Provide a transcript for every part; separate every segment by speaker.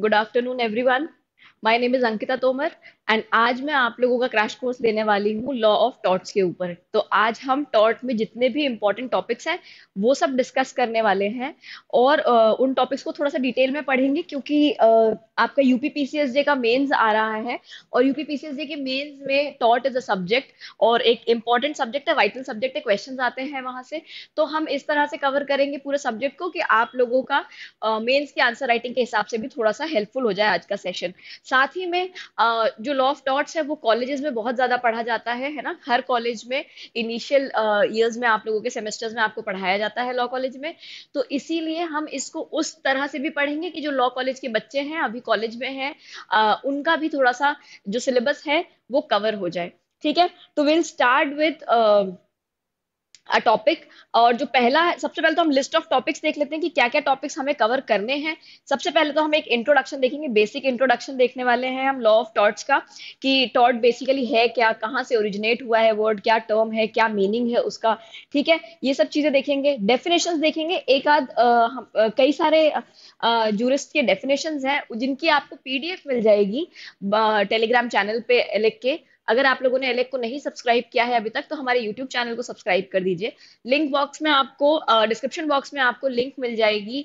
Speaker 1: Good afternoon, everyone. My name is Ankita Tomar and आज मैं आप लोगों का क्रैश कोर्स देने वाली हूँ लॉ ऑफ टॉट्स के ऊपर तो आज हम टॉट में जितने भी इंपॉर्टेंट टॉपिक्स हैं वो सब डिस्कस करने वाले हैं और uh, उन टॉपिक्स को थोड़ा सा डिटेल में पढ़ेंगे क्योंकि uh, आपका यूपी पीसीएसजे का मेन्स आ रहा है और यूपी पीसीएसजे के मेन्स में टॉट इज अ सब्जेक्ट और एक इंपॉर्टेंट सब्जेक्ट है वाइटल सब्जेक्ट है क्वेश्चन आते हैं वहां से तो हम इस तरह से कवर करेंगे पूरे सब्जेक्ट को कि आप लोगों का मेन्स uh, के आंसर राइटिंग के हिसाब से भी थोड़ा सा हेल्पफुल हो जाए आज का सेशन साथ ही में जो लॉ ऑफ डॉट्स है वो कॉलेजेस में बहुत ज़्यादा पढ़ा जाता है है ना हर कॉलेज में इनिशियल ईयर्स में आप लोगों के सेमेस्टर्स में आपको पढ़ाया जाता है लॉ कॉलेज में तो इसीलिए हम इसको उस तरह से भी पढ़ेंगे कि जो लॉ कॉलेज के बच्चे हैं अभी कॉलेज में हैं उनका भी थोड़ा सा जो सिलेबस है वो कवर हो जाए ठीक है तो विल स्टार्ट विथ टॉपिक और जो पहला है सबसे पहले तो हम लिस्ट ऑफ टॉपिक्स देख लेते हैं कि क्या क्या टॉपिक्स हमें कवर करने हैं सबसे पहले तो हम एक इंट्रोडक्शन देखेंगे बेसिक इंट्रोडक्शन देखने वाले हैं हम लॉ ऑफ टॉर्ट्स का कि टॉर्ट बेसिकली है क्या कहाँ से ओरिजिनेट हुआ है वर्ड क्या टर्म है क्या मीनिंग है उसका ठीक है ये सब चीजें देखेंगे डेफिनेशन देखेंगे एक आध कई सारे जूरिस्ट के डेफिनेशन है जिनकी आपको पीडीएफ मिल जाएगी टेलीग्राम चैनल पे लिख के अगर आप लोगों ने एलेक को नहीं सब्सक्राइब किया है अभी तक तो हमारे यूट्यूब चैनल को सब्सक्राइब कर दीजिए लिंक बॉक्स में आपको डिस्क्रिप्शन बॉक्स में आपको लिंक मिल जाएगी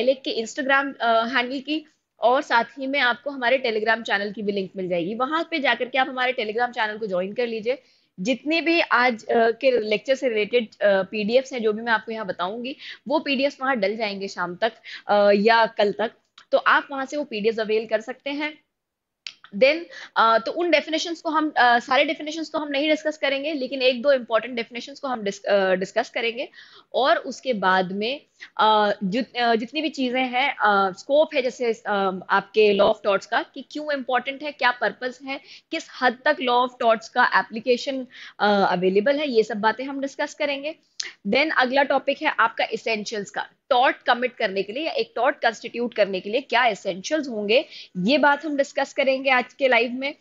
Speaker 1: एलेक के इंस्टाग्राम हैंडल की और साथ ही में आपको हमारे टेलीग्राम चैनल की भी लिंक मिल जाएगी वहां पे जाकर के आप हमारे टेलीग्राम चैनल को ज्वाइन कर लीजिए जितने भी आज के लेक्चर से रिलेटेड पीडीएफ्स हैं जो भी मैं आपको यहाँ बताऊंगी वो पीडीएफ वहाँ डल जाएंगे शाम तक या कल तक तो आप वहाँ से वो पीडीएफ अवेल कर सकते हैं देन uh, तो उन डेफिनेशन को हम uh, सारे डेफिनेशन तो हम नहीं डिस्कस करेंगे लेकिन एक दो इम्पोर्टेंट डेफिनेशन को हम डिस्कस uh, करेंगे और उसके बाद में uh, जि, uh, जितनी भी चीज़ें हैं स्कोप uh, है जैसे uh, आपके लॉ ऑफ टॉट्स का कि क्यों इम्पोर्टेंट है क्या पर्पज है किस हद तक लॉ ऑफ टॉट्स का एप्लीकेशन अवेलेबल uh, है ये सब बातें हम डिस्कस करेंगे देन अगला टॉपिक है आपका इसेंशियल्स का टॉट कमिट करने के लिए या एक टॉट कंस्टिट्यूट करने के लिए क्या एसेंशियल्स होंगे ये बात हम डिस्कस करेंगे आज के लाइव में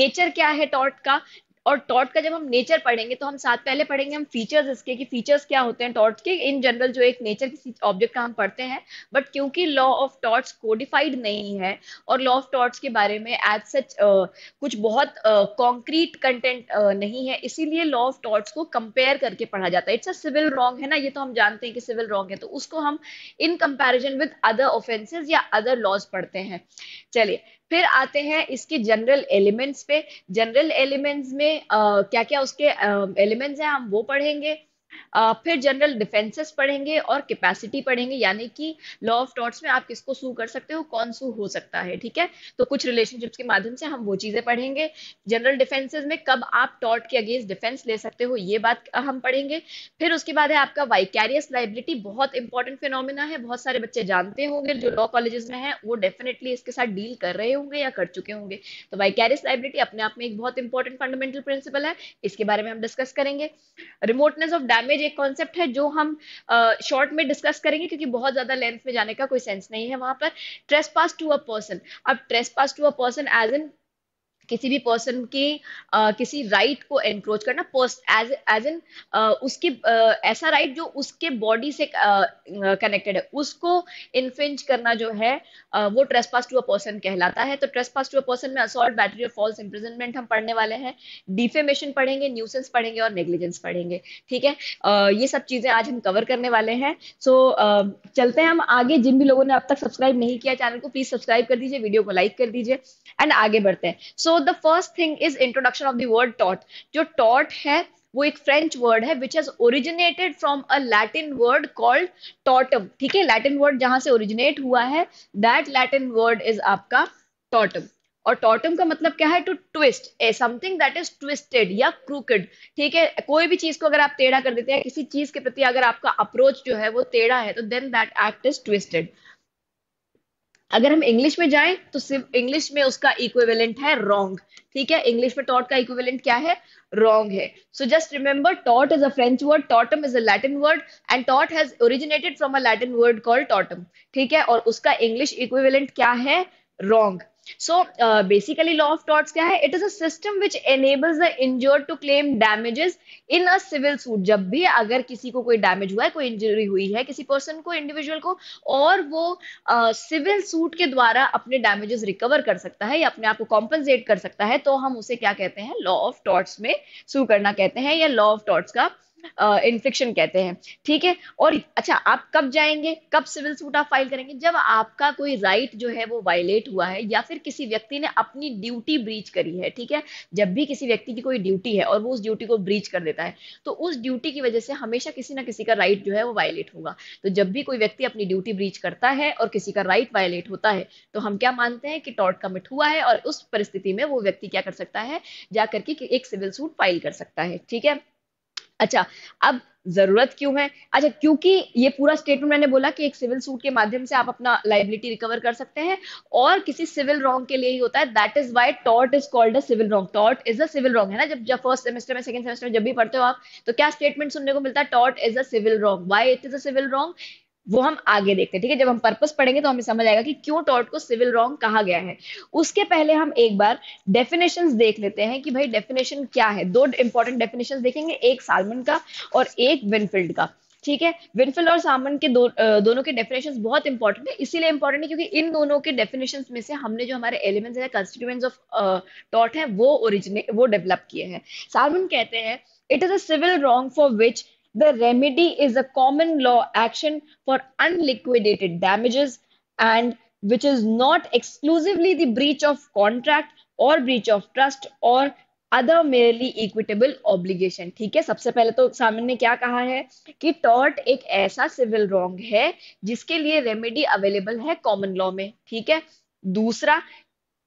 Speaker 1: नेचर क्या है टॉट का और टॉर्ट का जब हम नेचर पढ़ेंगे तो हम साथ पहले पढ़ेंगे हम फीचर्स इसके कि फीचर्स क्या होते हैं टॉर्ट के इन जनरल जो एक नेचर किसी ऑब्जेक्ट का हम पढ़ते हैं बट क्योंकि लॉ ऑफ टॉर्ट्स कोडिफाइड नहीं है और लॉ ऑफ टॉर्ट्स के बारे में एज सच uh, कुछ बहुत कॉन्क्रीट uh, कंटेंट uh, नहीं है इसीलिए लॉ ऑफ टॉर्ट्स को कंपेयर करके पढ़ा जाता है इट्स अ सिविल रॉन्ग है ना ये तो हम जानते हैं कि सिविल रॉन्ग है तो उसको हम in comparison with other offences या अदर लॉज पढ़ते हैं चलिए फिर आते हैं इसके जनरल एलिमेंट्स पे जनरल एलिमेंट्स में आ, क्या क्या उसके एलिमेंट्स हैं हम वो पढ़ेंगे फिर जनरल डिफेंसेस पढ़ेंगे और कैपेसिटी पढ़ेंगे यानी कि लॉ ऑफ टॉट्स में आप किसको सू कर सकते हो कौन सू हो सकता है ठीक है तो कुछ रिलेशनशिप्स के माध्यम से हम वो चीजें पढ़ेंगे जनरल डिफेंसेस में कब आप टॉट के अगेंस्ट डिफेंस ले सकते हो ये बात हम पढ़ेंगे फिर उसके बाद है आपका वाइकैरियस लाइबिलिटी बहुत इंपॉर्टेंट फिनोमिना है बहुत सारे बच्चे जानते होंगे जो लॉ कॉलेजेस में है वो डेफिनेटली इसके साथ डील कर रहे होंगे या कर चुके होंगे तो वाइकैरियस लाइबिलिटी अपने आप में एक बहुत इंपॉर्टेंट फंडामेंटल प्रिंसिपल है इसके बारे में हम डिस्कस करेंगे रिमोटनेस ऑफ डैमेज डैमेज एक कॉन्सेप्ट है जो हम शॉर्ट uh, में डिस्कस करेंगे क्योंकि बहुत ज्यादा लेंथ में जाने का कोई सेंस नहीं है वहां पर trespass to a person अब trespass to a person as an किसी भी पर्सन के uh, किसी राइट right को एनक्रोच करना पर्स एज एज एन उसके uh, ऐसा राइट right जो उसके बॉडी से कनेक्टेड uh, है उसको इन्फिंज करना जो है uh, वो trespass to a person कहलाता है तो trespass to a person में असॉल्ट बैटरी और फॉल्स इम्प्रिजनमेंट हम पढ़ने वाले हैं डिफेमेशन पढ़ेंगे न्यूसेंस पढ़ेंगे और नेग्लिजेंस पढ़ेंगे ठीक है uh, ये सब चीजें आज हम कवर करने वाले हैं सो so, uh, चलते हैं हम आगे जिन भी लोगों ने अब तक सब्सक्राइब नहीं किया चैनल को प्लीज सब्सक्राइब कर दीजिए वीडियो को लाइक कर दीजिए एंड आगे बढ़ते हैं so so, so the first thing is introduction of the word टॉट जो टॉट है वो एक फ्रेंच वर्ड है which has originated from a Latin word called tortum ठीक है लैटिन वर्ड जहां से ओरिजिनेट हुआ है दैट लैटिन वर्ड इज आपका टॉटम और टॉटम का मतलब क्या है to twist a something that is twisted या क्रूकेड ठीक है कोई भी चीज को अगर आप टेढ़ा कर देते हैं किसी चीज के प्रति अगर आपका अप्रोच जो है वो टेढ़ा है तो then that act is twisted अगर हम इंग्लिश में जाएं तो सिर्फ इंग्लिश में उसका इक्विवेलेंट है रॉन्ग ठीक है इंग्लिश में टॉट का इक्विवेलेंट क्या है रॉन्ग है so just remember taught is a French word Tatum is a Latin word and taught has originated from a Latin word called tortum ठीक है और उसका इंग्लिश इक्विवेलेंट क्या है wrong so basically law of torts क्या है it is a which enables the injured to claim damages in a civil suit जब भी अगर किसी को कोई डैमेज हुआ है कोई इंजरी हुई है किसी पर्सन को इंडिविजुअल को और वो सिविल uh, सूट के द्वारा अपने डैमेजेस रिकवर कर सकता है या अपने आप को कॉम्पनसेट कर सकता है तो हम उसे क्या कहते हैं लॉ ऑफ टॉर्ट्स में सू करना कहते हैं या लॉ ऑफ टॉर्ट्स का इन्फेक्शन uh, कहते हैं ठीक है और अच्छा आप कब जाएंगे कब सिविल सूट आप फाइल करेंगे जब आपका कोई राइट जो है वो वायलेट हुआ है या फिर किसी व्यक्ति ने अपनी ड्यूटी ब्रीच करी है ठीक है जब भी किसी व्यक्ति की कोई ड्यूटी है और वो उस ड्यूटी को ब्रीच कर देता है तो उस ड्यूटी की वजह से हमेशा किसी ना किसी का राइट जो है वो वायलेट होगा तो जब भी कोई व्यक्ति अपनी ड्यूटी ब्रीच करता है और किसी का राइट वायलेट होता है तो हम क्या मानते हैं कि टॉर्ट कमिट हुआ है और उस परिस्थिति में वो व्यक्ति क्या कर सकता है जा करके एक सिविल सूट फाइल कर सकता है ठीक है अच्छा अब जरूरत क्यों है अच्छा क्योंकि ये पूरा स्टेटमेंट मैंने बोला कि एक सिविल सूट के माध्यम से आप अपना लाइबिलिटी रिकवर कर सकते हैं और किसी सिविल रॉन्ग के लिए ही होता है that is why taught is called a civil wrong taught is a civil wrong है ना जब जब फर्स्ट सेमेस्टर में सेकंड सेमेस्टर में जब भी पढ़ते हो आप तो क्या स्टेटमेंट सुनने को मिलता है टॉट is a civil wrong why it is a civil wrong वो हम आगे देखते हैं ठीक है जब हम पर्पस पढ़ेंगे तो हमें समझ आएगा कि क्यों टॉट को सिविल रॉन्ग कहा गया है उसके पहले हम एक बार डेफिनेशन देख लेते हैं कि भाई डेफिनेशन क्या है दो इंपॉर्टेंट डेफिनेशन देखेंगे एक सालमन का और एक विनफील्ड का ठीक है विनफिल और सामन के दो दोनों के डेफिनेशन बहुत इंपॉर्टेंट है इसीलिए इंपॉर्टेंट है क्योंकि इन दोनों के डेफिनेशन में से हमने जो हमारे एलिमेंट्स है कंस्टिट्यूएंट्स ऑफ टॉट है वो ओरिजिन वो डेवलप किए हैं सामन कहते हैं it is a civil wrong for which the remedy is a common law action for unliquidated damages and which is not exclusively the breach of contract or breach of trust or other merely equitable obligation ठीक है सबसे पहले तो सामन ने क्या कहा है कि टॉर्ट एक ऐसा सिविल रॉन्ग है जिसके लिए रेमेडी अवेलेबल है कॉमन लॉ में ठीक है दूसरा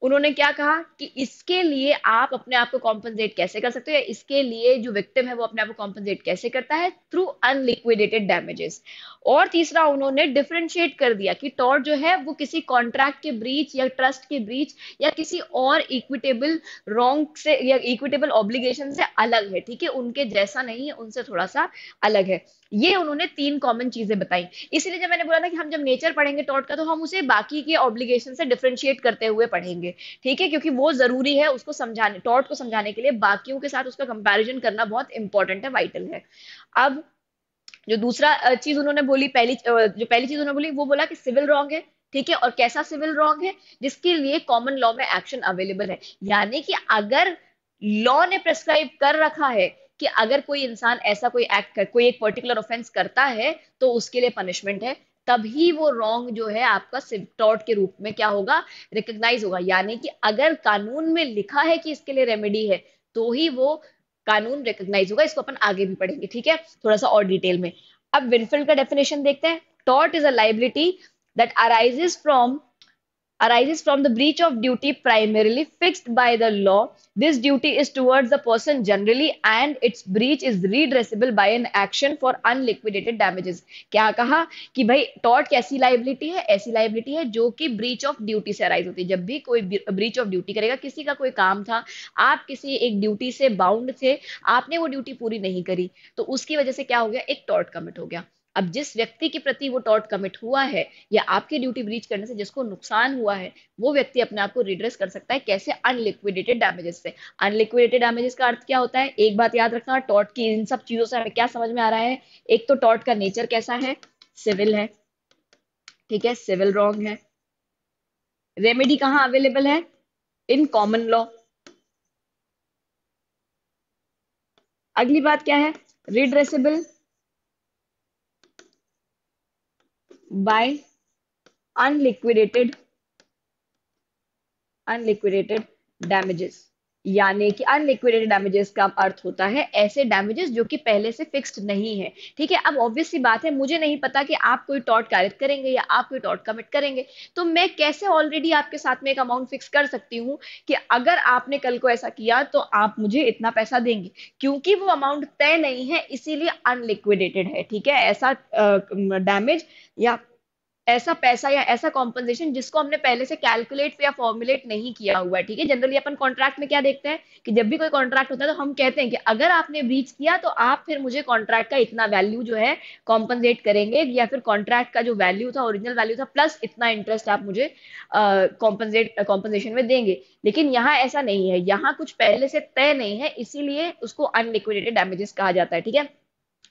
Speaker 1: उन्होंने क्या कहा कि इसके लिए आप अपने आप को कॉम्पनसेट कैसे कर सकते हो या इसके लिए जो विक्टिम है वो अपने आप को कॉम्पनसेट कैसे करता है थ्रू अनलिक्विडेटेड डैमेजेस और तीसरा उन्होंने डिफ्रेंशिएट कर दिया कि टॉर जो है वो किसी कॉन्ट्रैक्ट के ब्रीच या ट्रस्ट के ब्रीच या किसी और इक्विटेबल रॉन्ग से या इक्विटेबल ऑब्लिगेशन से अलग है ठीक है उनके जैसा नहीं है उनसे थोड़ा सा अलग है ये उन्होंने तीन कॉमन चीजें बताई इसलिए जब मैंने बोला था कि हम जब नेचर पढ़ेंगे टॉट का तो हम उसे बाकी के ऑब्लिगेशन से डिफ्रेंशिएट करते हुए पढ़ेंगे ठीक है क्योंकि वो जरूरी है उसको समझाने टॉट को समझाने के लिए बाकियों के साथ उसका कंपेरिजन करना बहुत इंपॉर्टेंट है वाइटल है अब जो दूसरा चीज उन्होंने बोली पहली जो पहली चीज उन्होंने बोली वो बोला कि सिविल रॉन्ग है ठीक है और कैसा सिविल रॉन्ग है जिसके लिए कॉमन लॉ में एक्शन अवेलेबल है यानी कि अगर लॉ ने प्रेस्क्राइब कर रखा है कि अगर कोई इंसान ऐसा कोई एक्ट कर कोई एक पर्टिकुलर ऑफेंस करता है तो उसके लिए पनिशमेंट है तभी वो रॉन्ग जो है आपका टॉर्ट के रूप में क्या होगा रिकग्नाइज होगा यानी कि अगर कानून में लिखा है कि इसके लिए रेमेडी है तो ही वो कानून रिकॉग्नाइज होगा इसको अपन आगे भी पढ़ेंगे ठीक है थोड़ा सा और डिटेल में अब विनफिल्ड का डेफिनेशन देखते हैं टॉट is a liability that arises from arises from the breach of duty primarily fixed by the law. This duty is towards the person generally and its breach is redressable by an action for unliquidated damages. kya kaha ki bhai tort kaisi liability hai aisi liability hai jo ki breach of duty se arise hoti hai jab bhi koi breach of duty karega kisi ka koi kaam tha aap kisi ek duty se bound the aapne wo duty puri nahi kari to uski wajah se kya ho gaya ek tort commit ho gaya अब जिस व्यक्ति के प्रति वो tort commit हुआ है या आपकी ड्यूटी ब्रीच करने से जिसको नुकसान हुआ है वो व्यक्ति अपने आप को रिड्रेस कर सकता है कैसे अनलिक्विडेटेड डैमेजेस से अनलिक्विडेटेड डैमेजेस का अर्थ क्या होता है एक बात याद रखना टॉर्ट की इन सब चीजों से हमें क्या समझ में आ रहा है एक तो टॉर्ट का नेचर कैसा है सिविल है ठीक है सिविल रॉन्ग है रेमेडी कहाँ अवेलेबल है इन कॉमन लॉ अगली बात क्या है रिड्रेसेबल by unliquidated unliquidated damages यानी कि अनलिक्विडेटेड डैमेजेस का अर्थ होता है ऐसे डैमेजेस जो कि पहले से फिक्स्ड नहीं है ठीक है अब ऑब्वियस सी बात है मुझे नहीं पता कि आप कोई टॉट कैरिट करेंगे या आप कोई टॉट कमिट करेंगे तो मैं कैसे ऑलरेडी आपके साथ में एक अमाउंट फिक्स कर सकती हूँ कि अगर आपने कल को ऐसा किया तो आप मुझे इतना पैसा देंगे क्योंकि वो अमाउंट तय नहीं है इसीलिए अनलिक्विडेटेड है ठीक है ऐसा डैमेज या ऐसा पैसा या ऐसा कॉम्पनसेशन जिसको हमने पहले से कैलकुलेट या फॉर्मुलेट नहीं किया हुआ है ठीक है जनरली अपन कॉन्ट्रैक्ट में क्या देखते हैं कि जब भी कोई कॉन्ट्रैक्ट होता है तो हम कहते हैं कि अगर आपने ब्रीच किया तो आप फिर मुझे कॉन्ट्रैक्ट का इतना वैल्यू जो है कॉम्पनसेट करेंगे या फिर कॉन्ट्रैक्ट का जो वैल्यू था ओरिजिनल वैल्यू था प्लस इतना इंटरेस्ट आप मुझे कॉम्पनसेट uh, कॉम्पनसेशन uh, में देंगे लेकिन यहाँ ऐसा नहीं है यहाँ कुछ पहले से तय नहीं है इसीलिए उसको अनलिक्विडेटेड डैमेजेस कहा जाता है ठीक है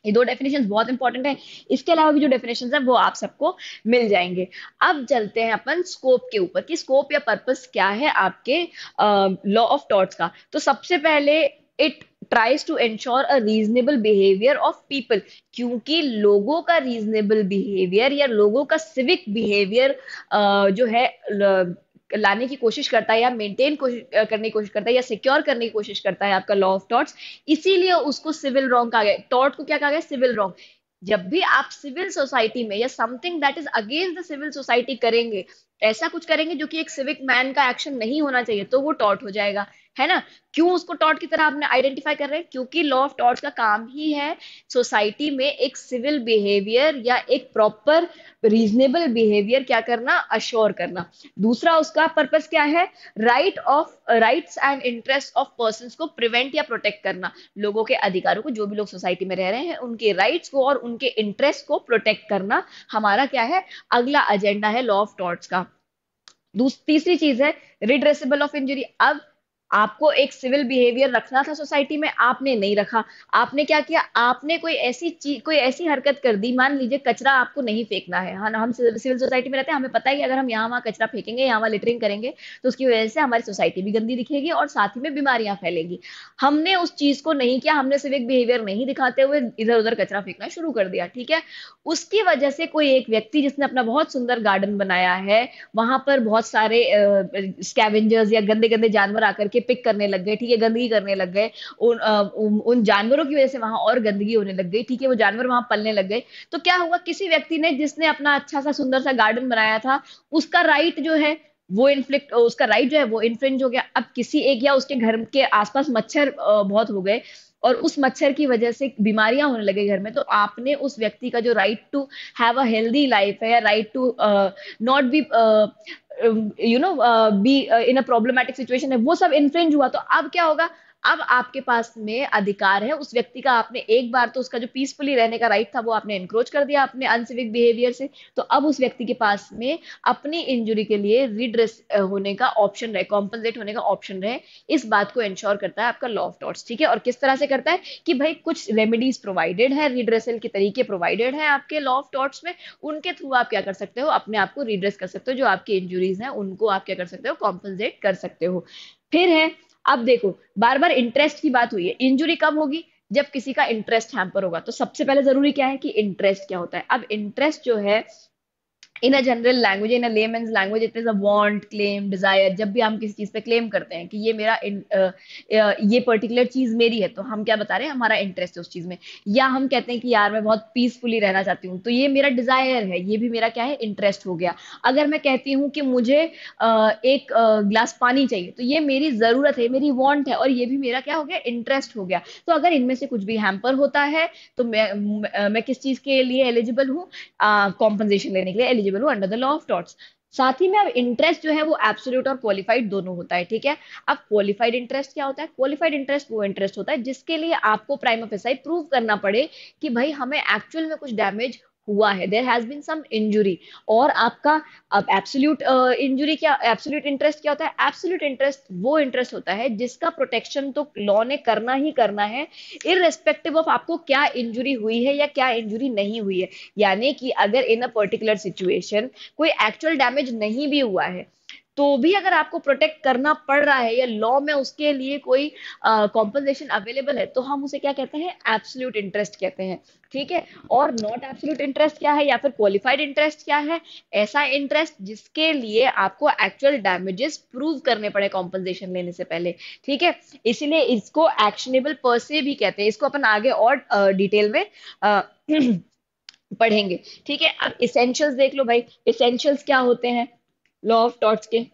Speaker 1: ये दो डेफिनेशन बहुत इंपॉर्टेंट है इसके अलावा भी जो डेफिनेशन है वो आप सबको मिल जाएंगे अब चलते हैं अपन स्कोप के ऊपर कि स्कोप या पर्पस क्या है आपके लॉ ऑफ टॉट्स का तो सबसे पहले it tries to ensure a reasonable behaviour of people क्योंकि लोगों का रीजनेबल बिहेवियर या लोगों का सिविक बिहेवियर जो है लाने की कोशिश करता है या मेंटेन करने की कोशिश करता है या सिक्योर करने की कोशिश करता है आपका लॉ ऑफ टॉट्स इसीलिए उसको सिविल रॉन्ग कहा गया टॉट को क्या कहा गया सिविल रॉन्ग जब भी आप सिविल सोसाइटी में या something that is against the civil society करेंगे ऐसा कुछ करेंगे जो कि एक सिविक मैन का एक्शन नहीं होना चाहिए तो वो टॉट हो जाएगा है ना क्यों उसको टॉट की तरह आपने आइडेंटिफाई कर रहे हैं क्योंकि लॉ ऑफ टॉट का काम ही है सोसाइटी में एक सिविल बिहेवियर या एक प्रॉपर रीजनेबल बिहेवियर क्या करना अश्योर करना दूसरा उसका पर्पस क्या है right of rights and interest of person को प्रिवेंट या प्रोटेक्ट करना लोगों के अधिकारों को जो भी लोग सोसाइटी में रह रहे हैं उनके राइट्स को और उनके इंटरेस्ट को प्रोटेक्ट करना हमारा क्या है अगला एजेंडा है लॉ ऑफ टॉट्स का तीसरी चीज है रिड्रेसेबल ऑफ इंजरी अब आपको एक सिविल बिहेवियर रखना था सोसाइटी में आपने नहीं रखा आपने क्या किया आपने कोई ऐसी चीज कोई ऐसी हरकत कर दी मान लीजिए कचरा आपको नहीं फेंकना है हाँ, हम हम सिविल सोसाइटी में रहते हैं हमें पता है कि अगर हम यहाँ वहाँ कचरा फेंकेंगे यहाँ वहाँ लिटरिंग करेंगे तो उसकी वजह से हमारी सोसाइटी भी गंदी दिखेगी और साथ ही में बीमारियां फैलेगी हमने उस चीज को नहीं किया हमने सिविक बिहेवियर नहीं दिखाते हुए इधर उधर कचरा फेंकना शुरू कर दिया ठीक है उसकी वजह से कोई एक व्यक्ति जिसने अपना बहुत सुंदर गार्डन बनाया है वहां पर बहुत सारे स्कैवेंजर्स या गंदे गंदे जानवर आकर के पिक करने लग गए ठीक है गंदगी करने लग गए उन उन जानवरों की वजह से वहां और गंदगी होने लग गई ठीक है वो जानवर वहां पलने लग गए तो क्या हुआ किसी व्यक्ति ने जिसने अपना अच्छा सा सुंदर सा गार्डन बनाया था उसका राइट जो है वो इन्फ्लिक्ट उसका राइट जो है वो इन्फ्रिंज हो गया अब किसी एक या उसके घर के आसपास मच्छर बहुत हो गए और उस मच्छर की वजह से बीमारियां होने लगे घर में तो आपने उस व्यक्ति का जो right to have a healthy life है right to not be you know be in a problematic situation है वो सब इन्फ्लुएंज हुआ तो अब क्या होगा अब आपके पास में अधिकार है उस व्यक्ति का आपने एक बार तो उसका जो पीसफुली रहने का राइट था वो आपने एनक्रोच कर दिया अपने अनसिविक बिहेवियर से तो अब उस व्यक्ति के पास में अपनी इंजुरी के लिए रिड्रेस होने का ऑप्शन रहे कॉम्पनसेट होने का ऑप्शन रहे इस बात को इंश्योर करता है आपका लॉ ऑफ डॉट्स ठीक है और किस तरह से करता है कि भाई कुछ रेमेडीज प्रोवाइडेड है रिड्रेसल के तरीके प्रोवाइडेड है आपके लॉ ऑफ डॉट्स में उनके थ्रू आप क्या कर सकते हो अपने आप को रिड्रेस कर सकते हो जो आपकी इंजुरीज हैं उनको आप क्या कर सकते हो कॉम्पनसेट कर सकते हो फिर है अब देखो बार बार इंटरेस्ट की बात हुई है इंजुरी कब होगी जब किसी का इंटरेस्ट हैम्पर होगा तो सबसे पहले जरूरी क्या है कि इंटरेस्ट क्या होता है अब इंटरेस्ट जो है in a general language in a layman's language it is a want claim desire जब भी हम किसी चीज पे क्लेम करते हैं कि ये मेरा आ, ये पर्टिकुलर चीज मेरी है तो हम क्या बता रहे हैं हमारा इंटरेस्ट है उस चीज में या हम कहते हैं कि यार मैं बहुत पीसफुली रहना चाहती हूँ तो ये मेरा डिजायर है ये भी मेरा क्या है इंटरेस्ट हो गया अगर मैं कहती हूँ कि मुझे आ, एक ग्लास पानी चाहिए तो ये मेरी जरूरत है मेरी वॉन्ट है और ये भी मेरा क्या हो गया इंटरेस्ट हो गया तो अगर इनमें से कुछ भी हैम्पर होता है तो मैं मैं किस चीज के लिए एलिजिबल हूँ कॉम्पनसेशन लेने के लिए एलिजिबल हो under the law of torts साथ ही में अब इंटरेस्ट जो है वो एब्सोल्यूट और क्वालिफाइड दोनों होता है ठीक है अब क्वालिफाइड इंटरेस्ट क्या होता है क्वालिफाइड इंटरेस्ट वो इंटरेस्ट होता है जिसके लिए आपको प्राइम ऑफ एस प्रूव करना पड़े कि भाई हमें एक्चुअल में कुछ डैमेज हुआ है there has been some injury और आपका अब एब्सोल्यूट इंजुरी क्या एब्सोल्यूट इंटरेस्ट क्या होता है एब्सोल्यूट इंटरेस्ट वो इंटरेस्ट होता है जिसका प्रोटेक्शन तो लॉ ने करना ही करना है इरेस्पेक्टिव ऑफ आपको क्या इंजुरी हुई है या क्या इंजुरी नहीं हुई है यानी कि अगर इन अ पर्टिकुलर सिचुएशन कोई एक्चुअल डैमेज नहीं भी हुआ है तो भी अगर आपको प्रोटेक्ट करना पड़ रहा है या लॉ में उसके लिए कोई कॉम्पनसेशन अवेलेबल है तो हम उसे क्या कहते हैं एब्सोल्यूट इंटरेस्ट कहते हैं ठीक है और नॉट एब्सोल्यूट इंटरेस्ट क्या है या फिर क्वालिफाइड इंटरेस्ट क्या है ऐसा इंटरेस्ट जिसके लिए आपको एक्चुअल डैमेजेस प्रूव करने पड़े कॉम्पनसेशन लेने से पहले ठीक है इसीलिए इसको एक्शनेबल पर्से भी कहते हैं इसको अपन आगे और डिटेल में uh, पढ़ेंगे ठीक है अब इसेंशियल्स देख लो भाई इसेंशियल्स क्या होते हैं लॉ ऑफ टॉर्च के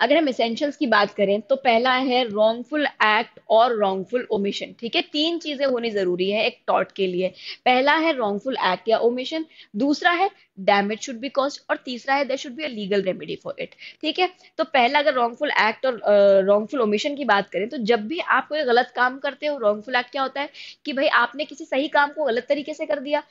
Speaker 1: अगर हम इसेंशियल्स की बात करें तो पहला है रॉन्गफुल एक्ट और रॉन्गफुल ओमिशन ठीक है तीन चीजें होनी जरूरी है एक टॉट के लिए पहला है रॉन्गफुल एक्ट या ओमिशन दूसरा है डैमेज शुड बी कॉज और तीसरा है there should be a legal remedy for it ठीक है तो पहला अगर रॉन्गफुल एक्ट और रॉन्गफुल uh, ओमिशन की बात करें तो जब भी आप कोई गलत काम करते हो रॉन्गफुल एक्ट क्या होता है कि भाई आपने किसी सही काम को गलत तरीके से कर दिया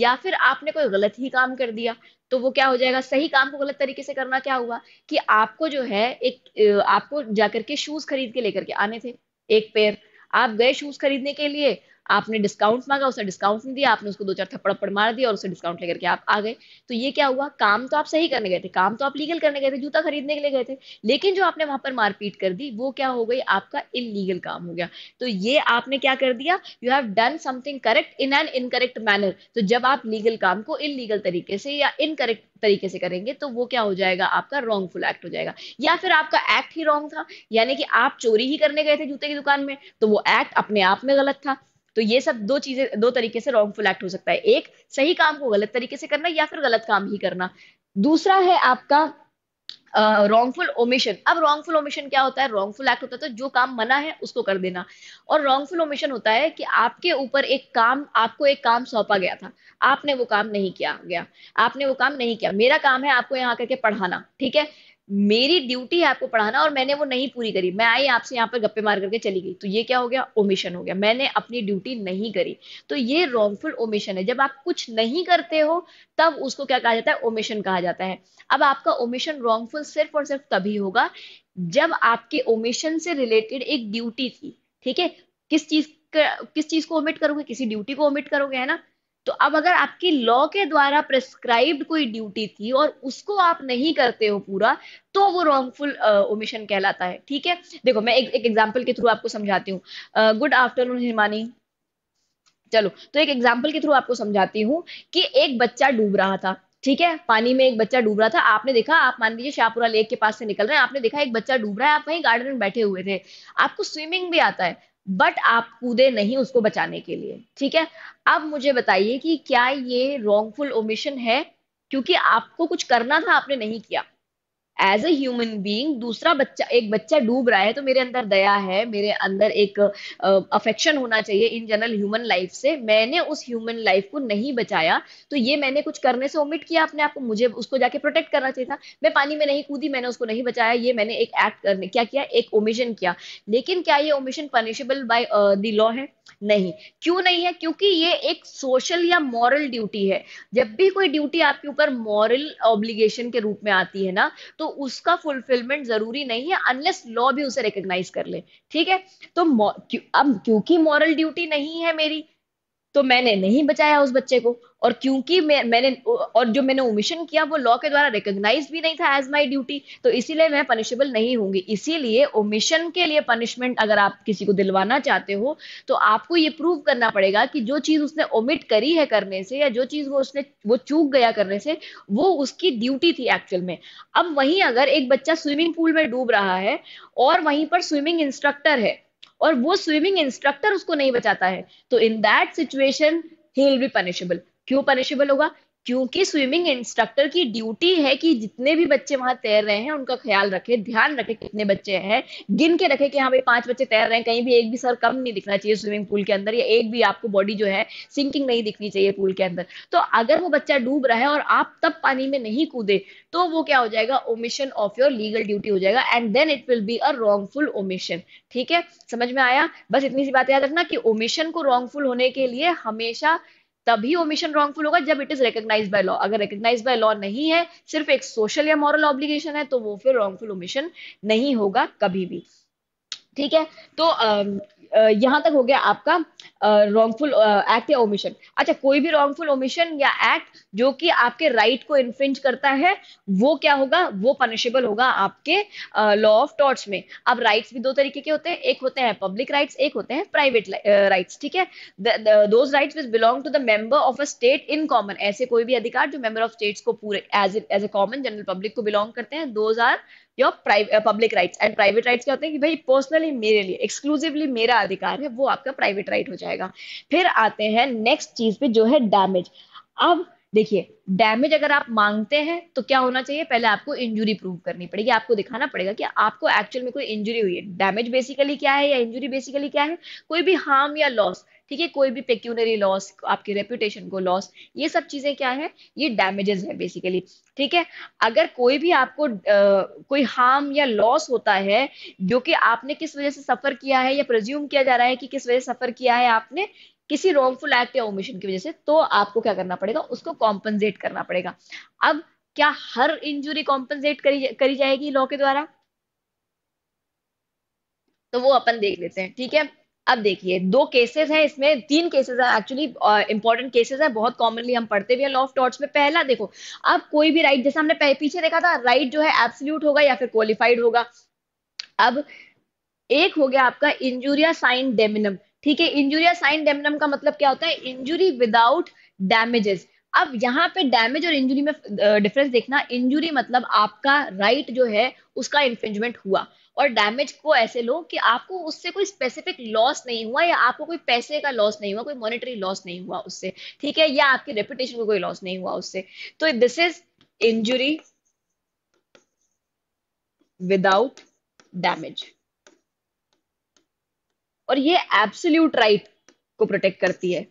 Speaker 1: या फिर आपने कोई गलत ही काम कर दिया तो वो क्या हो जाएगा सही काम को गलत तरीके से करना क्या हुआ कि आपको जो है एक आपको जाकर के शूज खरीद के लेकर के आने थे एक पेयर आप गए शूज खरीदने के लिए आपने डिस्काउंट मांगा उसने डिस्काउंट नहीं दिया आपने उसको दो चार थप्पड़ पड़ मार दिया और उसे डिस्काउंट लेकर के आप आ गए तो ये क्या हुआ काम तो आप सही करने गए थे काम तो आप लीगल करने गए थे जूता खरीदने के लिए गए थे लेकिन जो आपने वहां पर मारपीट कर दी वो क्या हो गई आपका इनलीगल काम हो गया तो ये आपने क्या कर दिया you have done something correct in an incorrect manner तो जब आप लीगल काम को इलीगल तरीके से या इनकरेक्ट तरीके से करेंगे तो वो क्या हो जाएगा आपका रॉन्गफुल एक्ट हो जाएगा या फिर आपका एक्ट ही रॉन्ग था यानी कि आप चोरी ही करने गए थे जूते की दुकान में तो वो एक्ट अपने आप में गलत था तो ये सब दो चीजें दो तरीके से रॉन्गफुल एक्ट हो सकता है एक सही काम को गलत तरीके से करना या फिर गलत काम ही करना दूसरा है आपका रॉन्गफुल uh, ओमिशन अब रॉन्गफुल ओमिशन क्या होता है रॉन्गफुल एक्ट होता है तो जो काम मना है उसको कर देना और रॉन्गफुल ओमिशन होता है कि आपके ऊपर एक काम आपको एक काम सौंपा गया था आपने वो काम नहीं किया गया आपने वो काम नहीं किया मेरा काम है आपको यहाँ करके पढ़ाना ठीक है मेरी ड्यूटी है आपको पढ़ाना और मैंने वो नहीं पूरी करी मैं आई आपसे यहाँ पर गप्पे मार करके चली गई तो ये क्या हो गया ओमिशन हो गया मैंने अपनी ड्यूटी नहीं करी तो ये रॉन्गफुल ओमिशन है जब आप कुछ नहीं करते हो तब उसको क्या कहा जाता है ओमिशन कहा जाता है अब आपका ओमिशन रॉन्गफुल सिर्फ और सिर्फ तभी होगा जब आपके ओमिशन से रिलेटेड एक ड्यूटी थी ठीक है किस चीज किस चीज को ओमिट करोगे किसी ड्यूटी को ओमिट करोगे है ना तो अब अगर आपकी लॉ के द्वारा प्रेस्क्राइब्ड कोई ड्यूटी थी और उसको आप नहीं करते हो पूरा तो वो रॉन्गफुल ओमिशन कहलाता है ठीक है देखो मैं एक एग्जाम्पल के थ्रू आपको समझाती हूँ गुड आफ्टरनून हिमानी चलो तो एक एग्जाम्पल के थ्रू आपको समझाती हूँ कि एक बच्चा डूब रहा था ठीक है पानी में एक बच्चा डूब रहा था आपने देखा आप मान लीजिए शाहपुरा लेक के पास से निकल रहे हैं आपने देखा एक बच्चा डूब रहा है आप वहीं गार्डन में बैठे हुए थे आपको स्विमिंग भी आता है बट आप कूदे नहीं उसको बचाने के लिए ठीक है अब मुझे बताइए कि क्या ये रॉन्गफुल ओमिशन है क्योंकि आपको कुछ करना था आपने नहीं किया एज अ ह्यूमन बींग दूसरा बच्चा एक बच्चा डूब रहा है तो मेरे अंदर दया है मेरे अंदर एक अफेक्शन uh, होना चाहिए इन जनरल ह्यूमन लाइफ से मैंने उस ह्यूमन लाइफ को नहीं बचाया तो ये मैंने कुछ करने से ओमिट किया अपने आप को मुझे उसको जाके प्रोटेक्ट करना चाहिए था मैं पानी में नहीं कूदी मैंने उसको नहीं बचाया ये मैंने एक एक्ट करने क्या किया एक ओमिशन किया लेकिन क्या ये omission punishable by the law है नहीं क्यों नहीं है क्योंकि ये एक सोशल या मॉरल ड्यूटी है जब भी कोई ड्यूटी आपके ऊपर मॉरल ऑब्लिगेशन के रूप में आती है ना तो तो उसका फुलफिलमेंट जरूरी नहीं है अनलेस लॉ भी उसे रिकग्नाइज कर ले ठीक है तो अब क्योंकि मॉरल ड्यूटी नहीं है मेरी तो मैंने नहीं बचाया उस बच्चे को और क्योंकि मैं मैंने और जो मैंने ओमिशन किया वो लॉ के द्वारा रिकॉग्नाइज भी नहीं था एज माई ड्यूटी तो इसीलिए मैं पनिशेबल नहीं होंगी इसीलिए ओमिशन के लिए पनिशमेंट अगर आप किसी को दिलवाना चाहते हो तो आपको ये प्रूव करना पड़ेगा कि जो चीज उसने ओमिट करी है करने से या जो चीज वो उसने वो चूक गया करने से वो उसकी ड्यूटी थी एक्चुअल में अब वहीं अगर एक बच्चा स्विमिंग पूल में डूब रहा है और वहीं पर स्विमिंग इंस्ट्रक्टर है और वो स्विमिंग इंस्ट्रक्टर उसको नहीं बचाता है तो in that situation he will be punishable क्यों पनिशेबल होगा क्योंकि स्विमिंग इंस्ट्रक्टर की ड्यूटी है कि जितने भी बच्चे वहां तैर रहे हैं उनका ख्याल रखे ध्यान रखे कितने बच्चे हैं गिन के रखे कि हाँ भाई पांच बच्चे तैर रहे हैं कहीं भी एक भी सर कम नहीं दिखना चाहिए स्विमिंग पूल के अंदर या एक भी आपको बॉडी जो है सिंकिंग नहीं दिखनी चाहिए पूल के अंदर तो अगर वो बच्चा डूब रहा है और आप तब पानी में नहीं कूदे तो वो क्या हो जाएगा omission of your legal duty हो जाएगा and then it will be a wrongful omission ठीक है समझ में आया बस इतनी सी बात याद रखना कि ओमिशन को रॉन्गफुल होने के लिए हमेशा तभी ओमिशन रॉन्गफुल होगा जब it is recognize by law अगर रिकग्नाइज बाय लॉ नहीं है सिर्फ एक सोशल या मॉरल ऑब्लिगेशन है तो वो फिर रॉन्गफुल ओमिशन नहीं होगा कभी भी ठीक है तो यहां तक हो गया आपका रॉन्गफुल एक्ट या ओमिशन अच्छा कोई भी रॉन्गफुल ओमिशन या एक्ट जो कि आपके राइट को इन्फ्रिंज करता है वो क्या होगा वो पनिशेबल होगा आपके लॉ ऑफ टॉर्च में अब राइट्स भी दो तरीके के होते हैं एक होते हैं पब्लिक राइट्स एक होते हैं प्राइवेट राइट्स ठीक है those rights which belong to the member of a state in common ऐसे कोई भी अधिकार जो मेंबर ऑफ स्टेट्स को पूरे as as a common general public को बिलोंग करते हैं those are your private public rights and private rights क्या होते हैं कि भाई पर्सनली मेरे लिए एक्सक्लूसिवली मेरा अधिकार है वो आपका प्राइवेट राइट हो जाएगा फिर आते हैं नेक्स्ट चीज पे जो है डैमेज अब देखिए डैमेज अगर आप मांगते हैं तो क्या होना चाहिए पहले आपको इंजुरी प्रूव करनी पड़ेगी आपको दिखाना पड़ेगा कि आपको एक्चुअल में कोई इंजुरी हुई है डैमेज बेसिकली क्या है या इंजुरी बेसिकली क्या है कोई भी हार्म या लॉस ठीक है कोई भी पेक्यूनरी लॉस आपके रेपुटेशन को लॉस ये सब चीजें क्या है ये डैमेजेस है बेसिकली ठीक है अगर कोई भी आपको आ, कोई हार्म या लॉस होता है जो कि आपने किस वजह से सफर किया है या प्रज्यूम किया जा रहा है कि किस वजह से सफर किया है आपने किसी रॉन्गफुल एक्ट या ओमिशन की वजह से तो आपको क्या करना पड़ेगा उसको कॉम्पनसेट करना पड़ेगा अब क्या हर इंजुरी कॉम्पनसेट करी करी जाएगी लॉ के द्वारा तो वो अपन देख लेते हैं ठीक है अब देखिए दो केसेस हैं इसमें तीन केसेस हैं एक्चुअली इंपॉर्टेंट केसेस हैं बहुत कॉमनली हम पढ़ते भी हैं लॉ ऑफ टॉर्च में पहला देखो अब कोई भी राइट जैसे हमने पीछे देखा था राइट जो है एब्सोल्यूट होगा या फिर क्वालिफाइड होगा अब एक हो गया आपका इंजूरिया साइन डेमिनम ठीक है इंजुरिया साइन डेमनम का मतलब क्या होता है इंजुरी विदाउट डैमेजेस अब यहाँ पे डैमेज और इंजुरी में डिफरेंस देखना इंजुरी मतलब आपका राइट right जो है उसका इन्फ्रिंजमेंट हुआ और डैमेज को ऐसे लो कि आपको उससे कोई स्पेसिफिक लॉस नहीं हुआ या आपको कोई पैसे का लॉस नहीं हुआ कोई मॉनेटरी लॉस नहीं हुआ उससे ठीक है या आपकी रेपुटेशन को कोई लॉस नहीं हुआ उससे तो this is injury without damage और ये एब्सोल्यूट राइट को प्रोटेक्ट करती है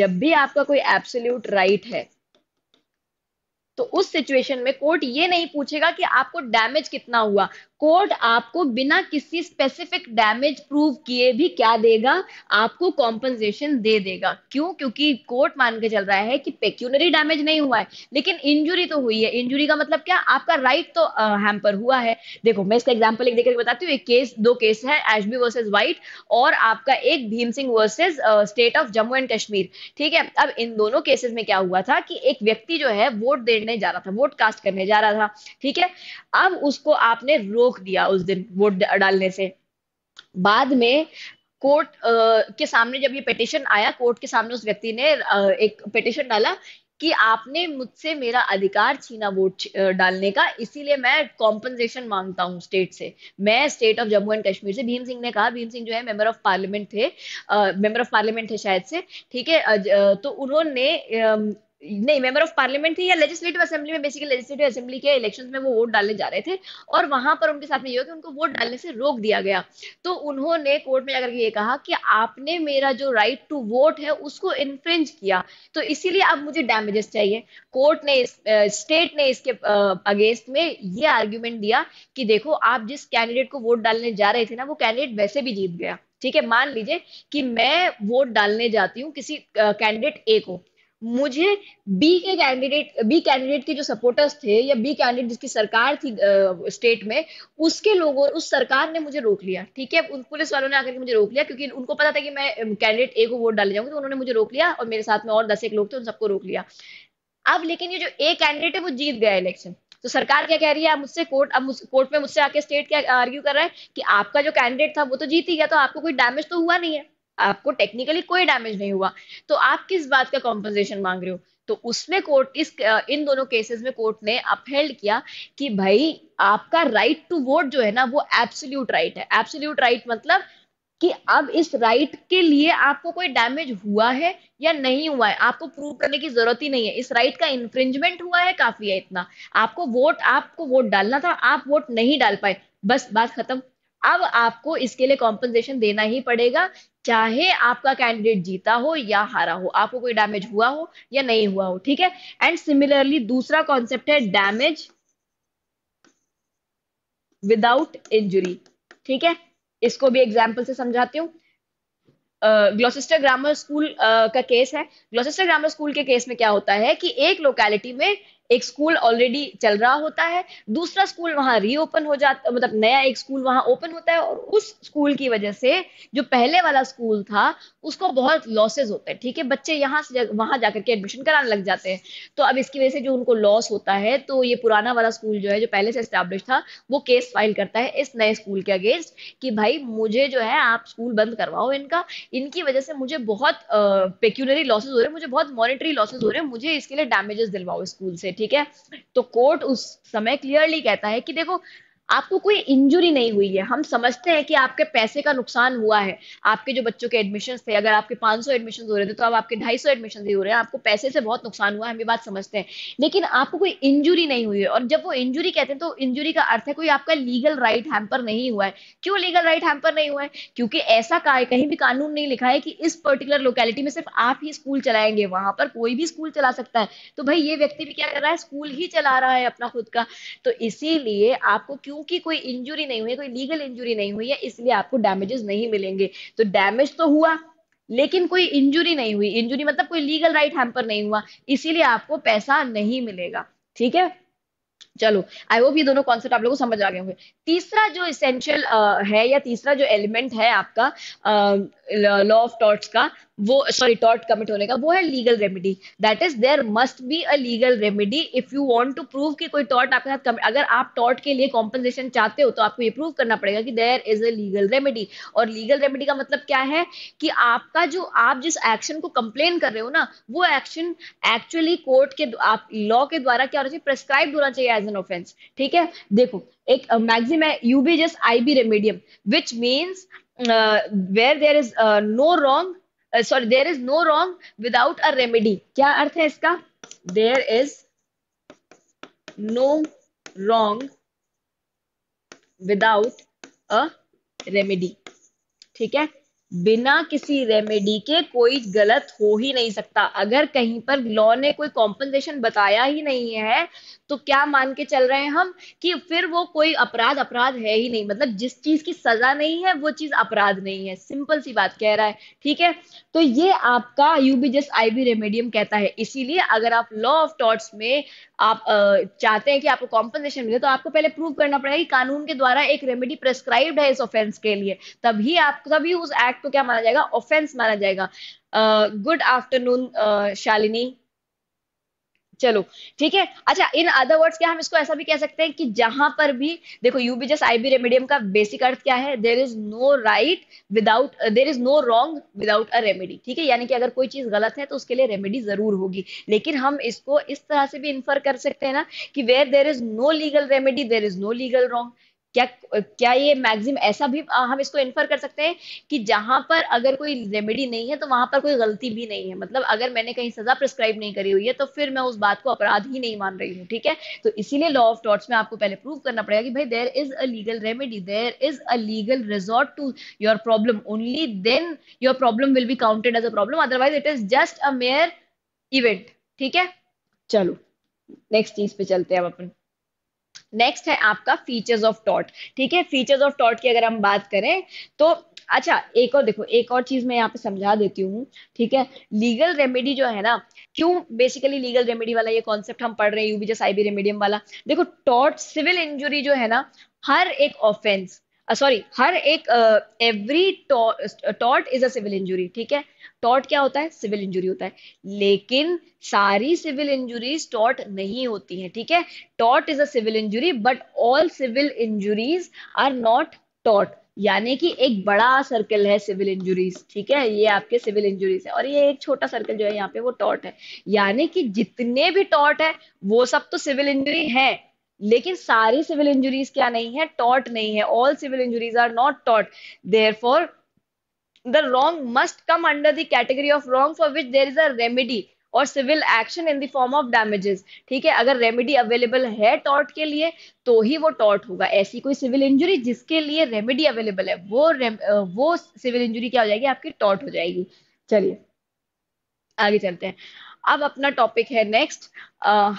Speaker 1: जब भी आपका कोई एब्सोल्यूट राइट है तो उस सिचुएशन में कोर्ट ये नहीं पूछेगा कि आपको डैमेज कितना हुआ कोर्ट आपको बिना किसी स्पेसिफिक डैमेज प्रूव किए भी क्या देगा आपको कॉम्पनसेशन दे देगा क्यों क्योंकि कोर्ट मान के चल रहा है कि पेक्यूनरी डैमेज नहीं हुआ है लेकिन इंजुरी तो हुई है इंजुरी का मतलब क्या आपका राइट तो हैम्पर हुआ है देखो मैं इसका एग्जाम्पल एक देखकर बताती हूँ एक केस दो केस है एशबी वर्सेज वाइट और आपका एक Bhim Singh versus state of Jammu and Kashmir ठीक है अब इन दोनों केसेस में क्या हुआ था कि एक व्यक्ति जो है वोट देने जा रहा था वोट कास्ट करने जा रहा था ठीक है अब उसको आपने रोक रोक दिया उस दिन वोट डालने से बाद में कोर्ट uh, के सामने जब ये पिटिशन आया कोर्ट के सामने उस व्यक्ति ने uh, एक पिटिशन डाला कि आपने मुझसे मेरा अधिकार छीना वोट डालने का इसीलिए मैं कॉम्पनसेशन मांगता हूँ स्टेट से मैं state of Jammu and Kashmir से भीम सिंह ने कहा भीम सिंह जो है मेंबर ऑफ पार्लियामेंट थे मेंबर ऑफ पार्लियामेंट थे शायद से ठीक है तो उन्होंने नहीं मेंबर ऑफ पार्लियामेंट थे या लेजिस्लेटिव असेंबली में बेसिकली लेजिस्लेटिव असेंबली के इलेक्शन में वो वोट डालने जा रहे थे और वहां पर उनके साथ में ये हुआ कि उनको वोट डालने से रोक दिया गया तो उन्होंने कोर्ट में जाकर ये कहा कि आपने मेरा जो राइट टू वोट है उसको इन्फ्रिंज किया तो इसीलिए अब मुझे डैमेजेस चाहिए कोर्ट ने स्टेट ने इसके अगेंस्ट में ये आर्ग्यूमेंट दिया कि देखो आप जिस कैंडिडेट को वोट डालने जा रहे थे ना वो कैंडिडेट वैसे भी जीत गया ठीक है मान लीजिए कि मैं वोट डालने जाती हूँ किसी कैंडिडेट ए को मुझे बी के कैंडिडेट बी कैंडिडेट के जो सपोर्टर्स थे या बी कैंडिडेट जिसकी सरकार थी स्टेट में उसके लोगों उस सरकार ने मुझे रोक लिया ठीक है उन पुलिस वालों ने आकर मुझे रोक लिया क्योंकि उनको पता था कि मैं कैंडिडेट ए को वोट डाले जाऊंगी तो उन्होंने मुझे रोक लिया और मेरे साथ में और दस एक लोग थे उन सबको रोक लिया अब लेकिन ये जो ए कैंडिडेट है वो जीत गया इलेक्शन तो सरकार क्या कह रही है आप मुझसे कोर्ट अब कोर्ट में मुझसे आके स्टेट क्या आर्ग्यू कर रहा है कि आपका जो कैंडिडेट था वो तो जीत ही गया तो आपको कोई डैमेज तो हुआ नहीं है आपको टेक्निकली कोई डैमेज नहीं हुआ तो आप किस बात का कॉम्पनसेशन मांग रहे हो तो उसमें कोर्ट इस इन दोनों केसेस में कोर्ट ने अपहेल्ड किया कि भाई आपका राइट टू वोट जो है ना वो एब्सोल्यूट राइट है एब्सोल्यूट राइट मतलब कि अब इस राइट के लिए आपको कोई डैमेज हुआ है या नहीं हुआ है आपको प्रूव करने की जरूरत ही नहीं है इस राइट का इंफ्रिंजमेंट हुआ है काफी है इतना आपको वोट आपको वोट डालना था आप वोट नहीं डाल पाए बस बात खत्म अब आपको इसके लिए कॉम्पनसेशन देना ही पड़ेगा चाहे आपका कैंडिडेट जीता हो या हारा हो आपको कोई डैमेज हुआ हो या नहीं हुआ हो ठीक है एंड सिमिलरली दूसरा कॉन्सेप्ट है डैमेज विदाउट इंजुरी ठीक है इसको भी एग्जाम्पल से समझाती हूँ ग्लोसिस्टर ग्रामर स्कूल का केस है ग्लोसिस्टर ग्रामर स्कूल के केस में क्या होता है कि एक लोकैलिटी में एक स्कूल ऑलरेडी चल रहा होता है दूसरा स्कूल वहां रीओपन हो जाता मतलब नया एक स्कूल वहां ओपन होता है और उस स्कूल की वजह से जो पहले वाला स्कूल था उसको बहुत लॉसेज होते हैं ठीक है बच्चे यहाँ से वहां जाकर के एडमिशन कराने लग जाते हैं तो अब इसकी वजह से जो उनको लॉस होता है तो ये पुराना वाला स्कूल जो है जो पहले से स्टैब्लिश था वो केस फाइल करता है इस नए स्कूल के अगेंस्ट कि भाई मुझे जो है आप स्कूल बंद करवाओ इनका इनकी वजह से मुझे बहुत पेक्यूलरी लॉसेज हो रहे हैं मुझे बहुत मॉनिटरी लॉसेज हो रहे हैं मुझे इसके लिए डैमेजेस दिलवाओ स्कूल से ठीक है तो कोर्ट उस समय क्लियरली कहता है कि देखो आपको कोई इंजुरी नहीं हुई है हम समझते हैं कि आपके पैसे का नुकसान हुआ है आपके जो बच्चों के एडमिशन थे अगर आपके 500 एडमिशन हो रहे थे तो अब आपके 250 एडमिशन ही हो रहे हैं आपको पैसे से बहुत नुकसान हुआ है हम ये बात समझते हैं लेकिन आपको कोई इंजुरी नहीं हुई है और जब वो इंजुरी कहते हैं तो इंजुरी का अर्थ है कोई आपका लीगल राइट हैम्पर नहीं हुआ है क्यों लीगल राइट हैम्पर नहीं हुआ है क्योंकि ऐसा कहीं भी कानून नहीं लिखा है कि इस पर्टिकुलर लोकेलिटी में सिर्फ आप ही स्कूल चलाएंगे वहां पर कोई भी स्कूल चला सकता है तो भाई ये व्यक्ति भी क्या कर रहा है स्कूल ही चला रहा है अपना खुद का तो इसीलिए आपको क्यों क्योंकि कोई इंजुरी नहीं हुई कोई लीगल इंजुरी नहीं हुई है इसलिए आपको डैमेजेस नहीं मिलेंगे तो डैमेज तो हुआ लेकिन कोई इंजुरी नहीं हुई इंजुरी मतलब कोई लीगल राइट हैम्पर नहीं हुआ इसीलिए आपको पैसा नहीं मिलेगा ठीक है चलो आई होप ये दोनों कॉन्सेप्ट आप लोगों को समझ आ गए होंगे तीसरा जो इसेंशियल है या तीसरा जो एलिमेंट है आपका लॉ ऑफ टॉर्ट्स का वो सॉरी टॉर्ट कमिट होने का वो है legal remedy that is there must be a legal remedy if you want to prove कि कोई टॉर्ट आपके साथ अगर आप टॉर्ट के लिए कॉम्पनसेशन चाहते हो तो आपको ये प्रूव करना पड़ेगा कि there is a legal remedy और लीगल रेमेडी का मतलब क्या है कि आपका जो आप जिस एक्शन को कंप्लेन कर रहे हो ना वो एक्शन एक्चुअली कोर्ट के आप लॉ के द्वारा क्या होना चाहिए प्रेस्क्राइब होना चाहिए एज एन ऑफेंस ठीक है देखो एक मैगजिम uh, है यू बी जस्ट आई बी रेमेडियम which means where there is no wrong sorry there is no wrong without a remedy क्या अर्थ है इसका there is no wrong without a remedy ठीक है बिना किसी रेमेडी के कोई गलत हो ही नहीं सकता अगर कहीं पर लॉ ने कोई कॉम्पनसेशन बताया ही नहीं है तो क्या मान के चल रहे हैं हम कि फिर वो कोई अपराध अपराध है ही नहीं मतलब जिस चीज की सजा नहीं है वो चीज अपराध नहीं है सिंपल सी बात कह रहा है ठीक है तो ये आपका जस्ट आई बी रेमेडियम कहता है इसीलिए अगर आप लॉ ऑफ टॉट्स में आप चाहते हैं कि आपको कॉम्पनसेशन मिले तो आपको पहले प्रूव करना पड़ेगा कि कानून के द्वारा एक रेमेडी प्रेस्क्राइब्ड है इस ऑफेंस के लिए तभी आप तभी उस एक्ट को क्या माना जाएगा ऑफेंस माना जाएगा गुड आफ्टरनून शालिनी चलो ठीक है अच्छा इन अदर वर्ड्स क्या हम इसको ऐसा भी कह सकते हैं कि जहां पर भी देखो आई बी रेमेडियम का बेसिक अर्थ क्या है there is no right without there is no wrong without a remedy ठीक है यानी कि अगर कोई चीज गलत है तो उसके लिए रेमेडी जरूर होगी लेकिन हम इसको इस तरह से भी इन्फर कर सकते हैं ना कि where there is no legal remedy there is no legal wrong क्या क्या ये मैगजिम ऐसा भी हम इसको इन्फर कर सकते हैं कि जहां पर अगर कोई रेमेडी नहीं है तो वहां पर कोई गलती भी नहीं है मतलब अगर मैंने कहीं सजा प्रिस्क्राइब नहीं करी हुई है तो फिर मैं उस बात को अपराध ही नहीं मान रही हूँ ठीक है तो इसीलिए लॉ ऑफ टॉट्स में आपको पहले प्रूव करना पड़ेगा कि भाई there is a legal remedy there is a legal resort to your problem only then your problem will be counted as a problem otherwise it is just a mere event ठीक है चलो next चीज पे चलते हैं अब अपन next है आपका फीचर्स ऑफ टॉट ठीक है फीचर्स ऑफ टॉट की अगर हम बात करें तो अच्छा एक और देखो एक और चीज मैं यहाँ पे समझा देती हूँ ठीक है लीगल रेमेडी जो है ना क्यों बेसिकली लीगल रेमेडी वाला ये कॉन्सेप्ट हम पढ़ रहे हैं यूबीजे साइबी रेमेडियम वाला देखो टॉट सिविल इंजुरी जो है ना हर एक ऑफेंस सॉरी uh, हर एक एवरी टॉट इज अ सिविल इंजुरी ठीक है टॉट क्या होता है सिविल इंजुरी होता है लेकिन सारी सिविल इंजुरीज टॉट नहीं होती है ठीक है टॉट is a civil injury but all civil injuries are not taught यानी कि एक बड़ा सर्कल है सिविल इंजुरीज ठीक है ये आपके सिविल इंजुरीज है और ये एक छोटा सर्कल जो है यहाँ पे वो टॉट है यानी कि जितने भी टॉट है वो सब तो सिविल इंजुरी है लेकिन सारी सिविल इंजुरीज क्या नहीं है टॉट नहीं है all civil injuries are not टॉट therefore the wrong must come under the category of wrong for which there is a remedy और civil action in the form of damages ठीक है अगर रेमेडी अवेलेबल है tort के लिए तो ही वो टॉर्ट होगा ऐसी कोई सिविल इंजुरी जिसके लिए रेमेडी अवेलेबल है वो वो सिविल इंजुरी क्या हो जाएगी आपकी टॉर्ट हो जाएगी चलिए आगे चलते हैं अब अपना टॉपिक है नेक्स्ट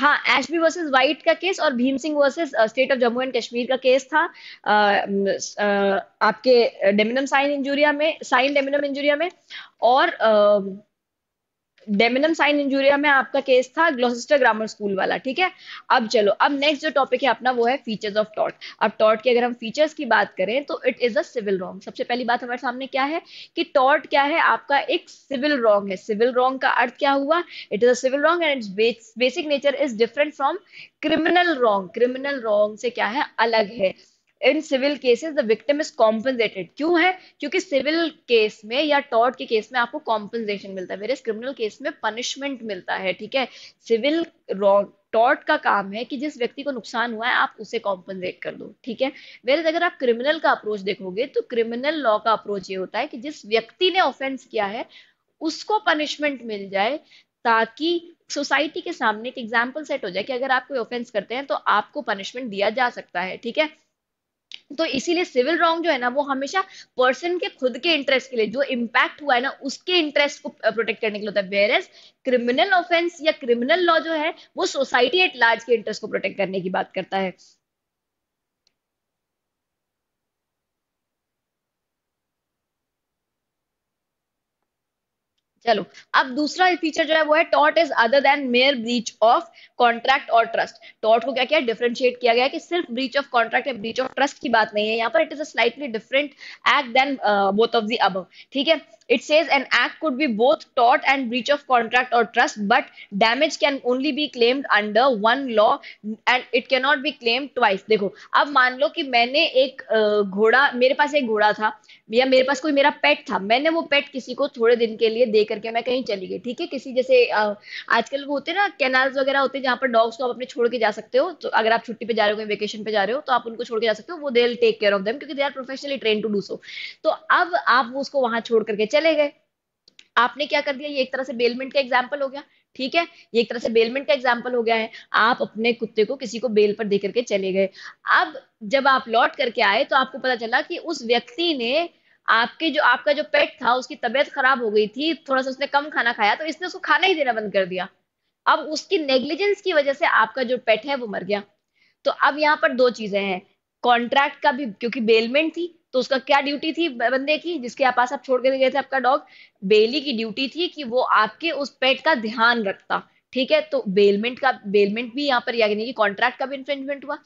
Speaker 1: हाँ एशबी वर्सेस वाइट का केस और Bhim Singh versus state of Jammu and Kashmir का केस था आ, आ, आपके डेमिनम साइन इंजुरिया में साइन डेमिनम इंजुरिया में और डेमिनम साइन इंजूरिया में आपका केस था ग्लोसिस्टर ग्रामर स्कूल वाला ठीक है अब चलो अब नेक्स्ट जो टॉपिक है अपना वो है फीचर्स ऑफ टॉट अब टॉट की अगर हम फीचर्स की बात करें तो it is a civil wrong सबसे पहली बात हमारे सामने क्या है कि टॉट क्या है आपका एक सिविल रॉन्ग है सिविल रॉन्ग का अर्थ क्या हुआ it is a civil wrong and its basic nature is different from criminal wrong criminal wrong से क्या है अलग है in civil cases the victim is compensated क्यों है क्योंकि सिविल केस में या टॉर्ट के केस में आपको कॉम्पनसेशन मिलता है क्रिमिनल केस में पनिशमेंट मिलता है ठीक है सिविल टॉर्ट का काम है कि जिस व्यक्ति को नुकसान हुआ है आप उसे कॉम्पनसेट कर दो ठीक है वेरेज अगर आप क्रिमिनल का अप्रोच देखोगे तो क्रिमिनल लॉ का अप्रोच ये होता है कि जिस व्यक्ति ने ऑफेंस किया है उसको पनिशमेंट मिल जाए ताकि सोसाइटी के सामने एक एग्जाम्पल सेट हो जाए कि अगर आप कोई ऑफेंस करते हैं तो आपको पनिशमेंट दिया जा सकता है ठीक है तो इसीलिए सिविल रॉन्ग जो है ना वो हमेशा पर्सन के खुद के इंटरेस्ट के लिए जो इम्पैक्ट हुआ है ना उसके इंटरेस्ट को प्रोटेक्ट करने के लिए होता है वेयर एज क्रिमिनल ऑफेंस या क्रिमिनल लॉ जो है वो सोसाइटी एट लार्ज के इंटरेस्ट को प्रोटेक्ट करने की बात करता है चलो अब दूसरा फीचर जो है वो है टॉट is other than mere breach of contract और ट्रस्ट टॉट को क्या किया डिफरेंशिएट किया गया कि सिर्फ ब्रीच ऑफ कॉन्ट्रैक्ट या ब्रीच ऑफ ट्रस्ट की बात नहीं है यहाँ पर it is a slightly different act than both of the अब ठीक है it says an act could be both tort and breach of contract or trust but damage can only be claimed under one law and it cannot be claimed twice देखो अब मान लो कि मैंने एक uh, घोड़ा मेरे पास एक घोड़ा था या मेरे पास कोई मेरा पेट था मैंने वो पेट किसी को थोड़े दिन के लिए देकर करके मैं कहीं चली गई ठीक है किसी जैसे आजकल वो होते ना कैनाल वगैरह होते हैं जहाँ पर डॉग्स को आप अपने छोड़ के जा सकते हो तो अगर आप छुट्टी पे जा रहे हो वेकेशन पे जा रहे हो तो आप उनको छोड़ के जा सकते हो वो they take care of them क्योंकि they are professionally train to do so तो अब आप उसको वहां छोड़ करके चले गए आपने क्या कर दिया ये एक तरह से बेलमेंट का एग्जाम्पल हो गया ठीक है ये एक तरह से बेलमेंट का एग्जाम्पल हो गया है आप अपने कुत्ते को किसी को बेल पर दे करके चले गए अब जब आप लौट करके आए तो आपको पता चला कि उस व्यक्ति ने आपके जो आपका जो पेट था उसकी तबीयत खराब हो गई थी थोड़ा सा उसने कम खाना खाया तो इसने उसको खाना ही देना बंद कर दिया अब उसकी नेग्लिजेंस की वजह से आपका जो पेट है वो मर गया तो अब यहाँ पर दो चीजें हैं कॉन्ट्रैक्ट का भी क्योंकि बेलमेंट थी तो उसका क्या ड्यूटी थी बंदे की जिसके पास आप छोड़ के गए थे आपका डॉग बेली की ड्यूटी थी कि वो आपके उस पेट का ध्यान रखता ठीक है तो बेलमेंट का बेलमेंट भी यहाँ पर कि कॉन्ट्रैक्ट का भी इन्फ्रिंजमेंट हुआ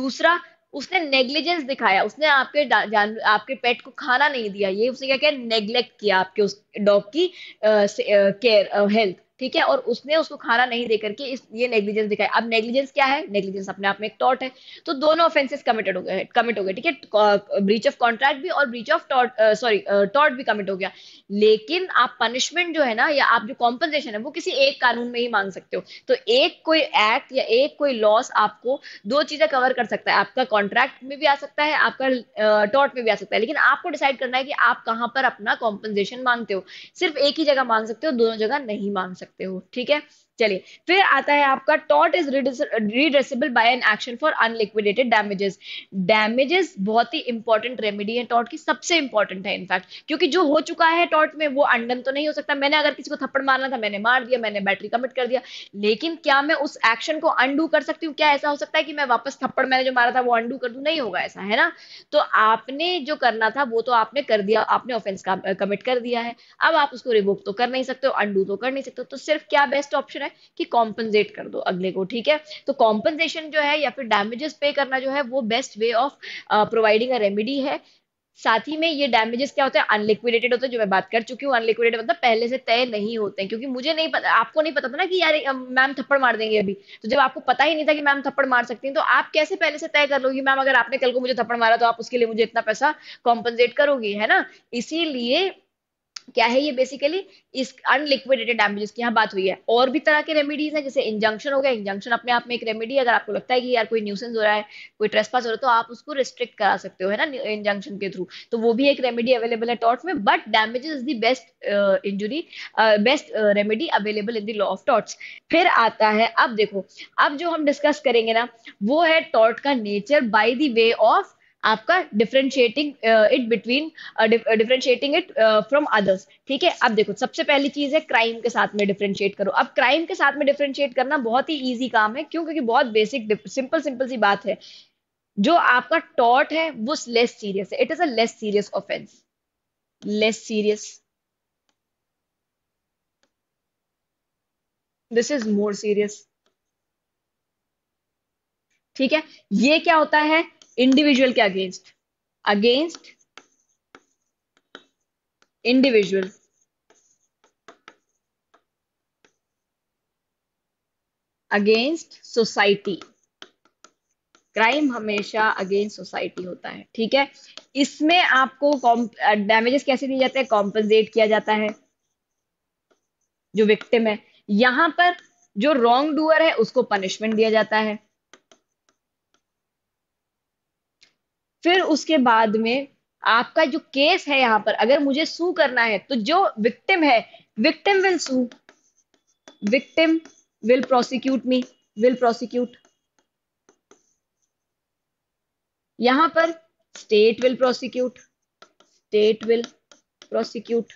Speaker 1: दूसरा उसने नेग्लिजेंस दिखाया उसने आपके जान आपके पेट को खाना नहीं दिया ये उसने क्या किया नेग्लेक्ट किया आपके उस डॉग की केयर हेल्थ ठीक है और उसने उसको खाना नहीं दे करके इस ये नेग्लिजेंस दिखाया अब नेग्लिजेंस क्या है नेग्लिजेंस अपने आप में एक टॉट है तो दोनों ऑफेंसेस कमिटेड हो गए कमिट हो गए ठीक है ब्रीच ऑफ कॉन्ट्रैक्ट भी और breach of taught sorry taught भी कमिट हो गया लेकिन आप पनिशमेंट जो है ना या आप जो कॉम्पनसेशन है वो किसी एक कानून में ही मांग सकते हो तो एक कोई एक्ट या एक कोई लॉस आपको दो चीजें कवर कर सकता है आपका कॉन्ट्रैक्ट में भी आ सकता है आपका टॉट में भी आ सकता है लेकिन आपको डिसाइड करना है कि आप कहाँ पर अपना कॉम्पनसेशन मांगते हो सिर्फ एक ही जगह मांग सकते हो दोनों जगह नहीं मांग सकते सकते हो ठीक है चलिए फिर आता है आपका टॉट is redressable by an action for unliquidated damages damages बहुत ही इंपॉर्टेंट रेमेडी है टॉट की सबसे इंपॉर्टेंट है इनफैक्ट क्योंकि जो हो चुका है टॉट में वो अंडन तो नहीं हो सकता मैंने अगर किसी को थप्पड़ मारना था मैंने मार दिया मैंने बैटरी कमिट कर दिया लेकिन क्या मैं उस एक्शन को अंडू कर सकती हूँ क्या ऐसा हो सकता है कि मैं वापस थप्पड़ मैंने जो मारा था वो अंडू कर दू नहीं होगा ऐसा है ना तो आपने जो करना था वो तो आपने कर दिया आपने ऑफेंस कमिट कर दिया है अब आप उसको रिवोक तो कर नहीं सकते हो अंडू तो कर नहीं सकते तो सिर्फ क्या बेस्ट ऑप्शन है कि कॉम्पनसेट कर दो अगले को ठीक है तो कॉम्पनसेशन जो है या फिर डैमेजेस पे करना जो है वो best way of providing a remedy है साथ ही में ये डैमेजेस क्या होते हैं अनलिक्विडेटेड होते हैं जो मैं बात कर चुकी हूँ अनलिक्विडेटेड मतलब पहले से तय नहीं होते हैं क्योंकि मुझे नहीं पता आपको नहीं पता था ना कि यार मैम थप्पड़ मार देंगे अभी तो जब आपको पता ही नहीं था कि मैम थप्पड़ मार सकती हैं तो आप कैसे पहले से तय कर लोगी मैम अगर आपने कल को मुझे थप्पड़ मारा तो आप उसके लिए मुझे इतना पैसा कॉम्पनसेट करोगी है ना इसीलिए क्या है ये बेसिकली इस अनलिक्विडेटेड डैमेजेस की यहाँ बात हुई है और भी तरह के रेमेडीज हैं जैसे इंजंक्शन हो गया इंजंक्शन अपने आप में एक रेमेडी है अगर आपको लगता है कि यार कोई न्यूसेंस हो रहा है कोई ट्रेसपास हो रहा है तो आप उसको रिस्ट्रिक्ट करा सकते हो है ना इंजंक्शन के थ्रू तो वो भी एक रेमेडी अवेलेबल है टॉट में but damage is the best injury best remedy available in the law of torts फिर आता है अब देखो अब जो हम डिस्कस करेंगे ना वो है टॉट का nature by the way of आपका differentiating it between differentiating it from others ठीक है अब देखो सबसे पहली चीज है क्राइम के साथ में डिफ्रेंशिएट करो अब क्राइम के साथ में डिफ्रेंशिएट करना बहुत ही ईजी काम है क्यों क्योंकि बहुत बेसिक सिंपल सिंपल सी बात है जो आपका टॉट है वो लेस सीरियस है it is a less serious offence less serious this is more serious ठीक है ये क्या होता है इंडिविजुअल के against against individual against society crime हमेशा अगेंस्ट सोसाइटी होता है ठीक है इसमें आपको डैमेजेस कैसे दिए जाते हैं कॉम्पनसेट किया जाता है जो विक्टिम है यहां पर जो रॉन्ग डूअर है उसको पनिशमेंट दिया जाता है फिर उसके बाद में आपका जो केस है यहाँ पर अगर मुझे सू करना है तो जो विक्टिम है victim will sue victim will prosecute me will prosecute यहां पर state will prosecute state will prosecute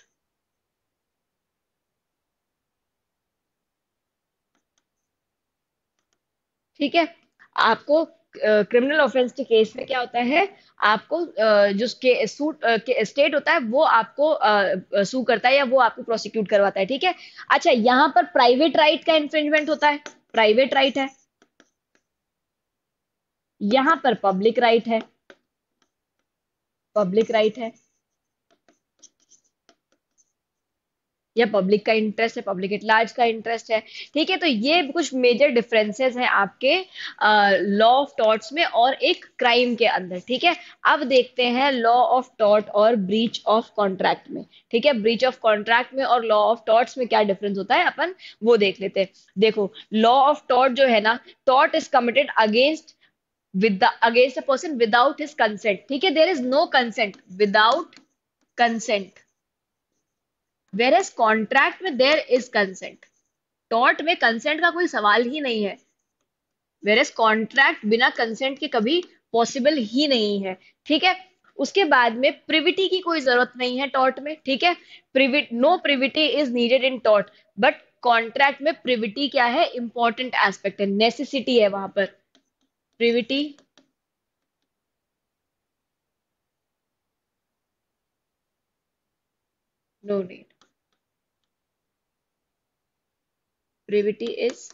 Speaker 1: ठीक है आपको क्रिमिनल ऑफेंस के केस में क्या होता है आपको जो सूट स्टेट होता है वो आपको सू करता है या वो आपको प्रोसिक्यूट करवाता है ठीक है अच्छा यहाँ पर प्राइवेट राइट का इन्फ्रिंजमेंट होता है प्राइवेट राइट है यहाँ पर पब्लिक राइट है पब्लिक राइट है या पब्लिक का इंटरेस्ट है पब्लिक एट लार्ज का इंटरेस्ट है ठीक है तो ये कुछ मेजर डिफरेंसेस हैं आपके लॉ ऑफ टॉट्स में और एक क्राइम के अंदर ठीक है अब देखते हैं लॉ ऑफ टॉट और ब्रीच ऑफ कॉन्ट्रैक्ट में ठीक है ब्रीच ऑफ कॉन्ट्रैक्ट में और लॉ ऑफ टॉट्स में क्या डिफरेंस होता है अपन वो देख लेते हैं देखो लॉ ऑफ टॉट जो है ना टॉट is committed against with against a person without without consent ठीक है there is no consent without consent whereas contract में देर इज कंसेंट टॉट में कंसेंट का कोई सवाल ही नहीं है वेर एस कॉन्ट्रैक्ट बिना कंसेंट के कभी पॉसिबल ही नहीं है ठीक है उसके बाद में प्रिविटी की कोई जरूरत नहीं है टॉट में ठीक है privity no privity is needed in टॉट बट कॉन्ट्रैक्ट में प्रिविटी क्या है इंपॉर्टेंट एस्पेक्ट है नेसेसिटी है वहां पर privity no need privity is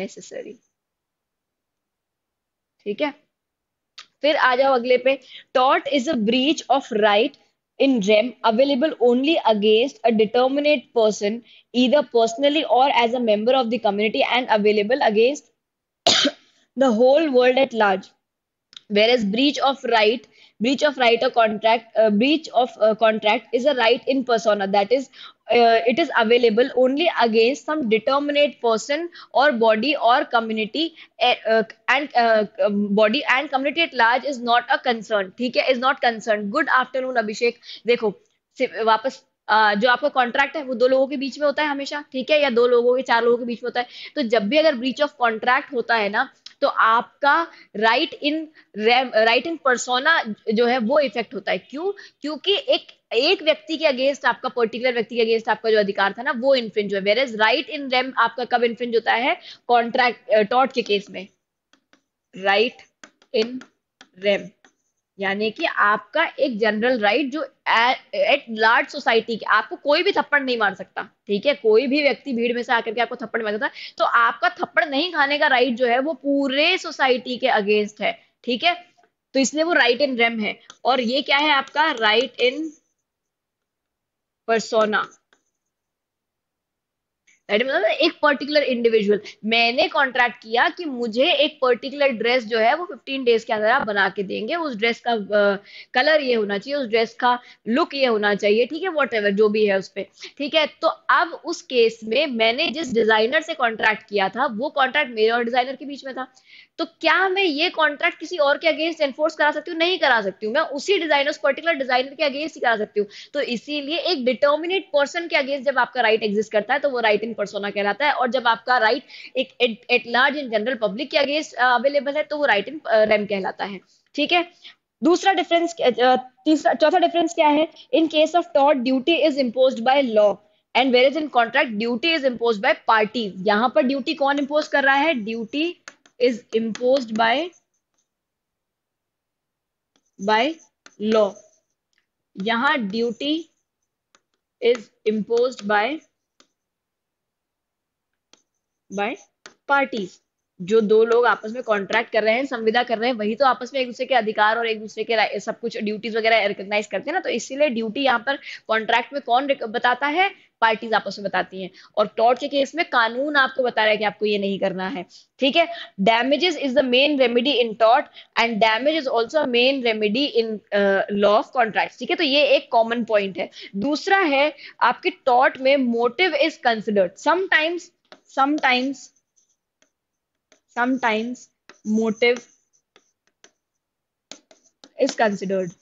Speaker 1: necessary ठीक है फिर आ जाओ अगले पे टॉट is a breach of right in rem available only against a determinate person either personally और as a member of the community and available against the whole world at large where is breach of right breach of right or contract uh, breach of uh, contract is a right in persona that is uh, it is available only against some determinate person or body or community uh, and uh, body and community at large is not a concern theek hai is not concerned good afternoon abhishek dekho wapas Uh, जो आपका contract है वो दो लोगों के बीच में होता है हमेशा ठीक है या दो लोगों के चार लोगों के बीच में होता है तो जब भी अगर ब्रीच ऑफ कॉन्ट्रैक्ट होता है ना तो आपका right in right in persona जो है वो इफेक्ट होता है क्यों क्योंकि एक एक व्यक्ति के अगेंस्ट आपका पर्टिकुलर व्यक्ति के अगेंस्ट आपका जो अधिकार था ना वो इन्फ्रिंज हुआ whereas right in rem आपका कब इन्फ्रिंज होता है कॉन्ट्रैक्ट टॉट के केस में राइट इन रेम यानी कि आपका एक जनरल राइट जो एट लार्ज सोसाइटी के आपको कोई भी थप्पड़ नहीं मार सकता ठीक है कोई भी व्यक्ति भीड़ में से आकर के आपको थप्पड़ मार सकता तो आपका थप्पड़ नहीं खाने का राइट जो है वो पूरे सोसाइटी के अगेंस्ट है ठीक है तो इसलिए वो राइट इन रेम है और ये क्या है आपका राइट इन परसोना मतलब एक पर्टिकुलर इंडिविजुअल मैंने कॉन्ट्रैक्ट किया कि मुझे एक पर्टिकुलर ड्रेस जो है वो फिफ्टीन डेज के अंदर आप बना के देंगे उस ड्रेस का कलर ये होना चाहिए उस ड्रेस का लुक ये होना चाहिए ठीक है वॉट जो भी है उस पर ठीक है तो अब उस केस में मैंने जिस डिजाइनर से कॉन्ट्रैक्ट किया था वो कॉन्ट्रैक्ट मेरे और डिजाइनर के बीच में था तो क्या मैं ये कॉन्ट्रैक्ट किसी और के अगेंस्ट एनफोर्स करा सकती हूँ नहीं करा सकती हूँ मैं उसी डिजाइनर पर्टिकुलर डिजाइनर के अगेंस्ट ही करा सकती हूँ तो इसीलिए एक डिटर्मिनेट पर्सन के अगेंस्ट जब आपका राइट एग्जिस्ट करता है तो वो राइट इन पर्सोना कहलाता है और जब आपका राइट एक at large in general public के अगेंस्ट अवेलेबल है तो वो राइट इन रेम कहलाता है ठीक है दूसरा डिफरेंस तीसरा चौथा डिफरेंस क्या है इन केस ऑफ टॉट duty is impose by law and whereas in contract duty is impose by party यहाँ पर ड्यूटी कौन इम्पोज कर रहा है duty is imposed by by law यहां duty is imposed by by parties जो दो लोग आपस में कॉन्ट्रैक्ट कर रहे हैं संविदा कर रहे हैं वही तो आपस में एक दूसरे के अधिकार और एक दूसरे के सब कुछ ड्यूटीज वगैरह रिकॉग्नाइज करते हैं ना तो इसीलिए ड्यूटी यहाँ पर कॉन्ट्रैक्ट में कौन बताता है पार्टीज आपस में बताती हैं और टॉर्ट के केस में कानून आपको बता रहा है कि आपको ये नहीं करना है ठीक है damages is the main remedy in tort and damage is also main remedy in law of contract ठीक है तो ये एक कॉमन पॉइंट है दूसरा है आपके टॉर्ट में motive is considered sometimes sometimes sometimes motive is considered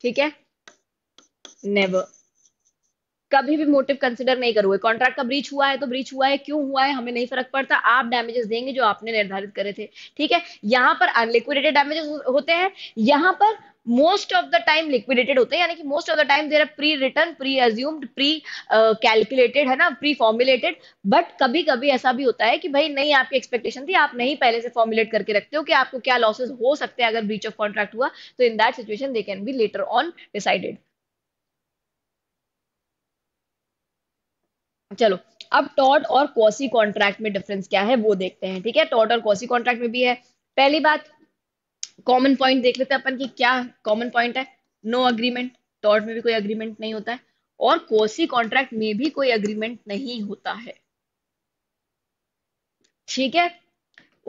Speaker 1: ठीक है नेवर कभी भी मोटिव कंसिडर नहीं करोगे कॉन्ट्रैक्ट का ब्रीच हुआ है तो ब्रीच हुआ है क्यों हुआ है हमें नहीं फर्क पड़ता आप डैमेजेस देंगे जो आपने निर्धारित करे थे ठीक है यहाँ पर अनलिक्विडेटेड डैमेजेस होते हैं यहाँ पर most of the time liquidated होते हैं यानी कि most of the time there pre return pre assumed pre calculated है ना प्री फॉर्मुलेटेड बट कभी कभी ऐसा भी होता है कि भाई नहीं आपकी एक्सपेक्टेशन थी आप नहीं पहले से फॉर्मुलेट करके रखते हो कि आपको क्या लॉसेस हो सकते हैं अगर ब्रीच ऑफ कॉन्ट्रैक्ट हुआ तो in that situation they can be later on decided चलो अब टॉट और कॉसी कॉन्ट्रैक्ट में डिफरेंस क्या है वो देखते हैं ठीक है टॉट और कॉसी कॉन्ट्रैक्ट में भी है पहली बात कॉमन पॉइंट देख लेते हैं अपन की क्या कॉमन पॉइंट है नो अग्रीमेंट टॉट में भी कोई अग्रीमेंट नहीं होता है और कोसी कॉन्ट्रैक्ट में भी कोई अग्रीमेंट नहीं होता है ठीक है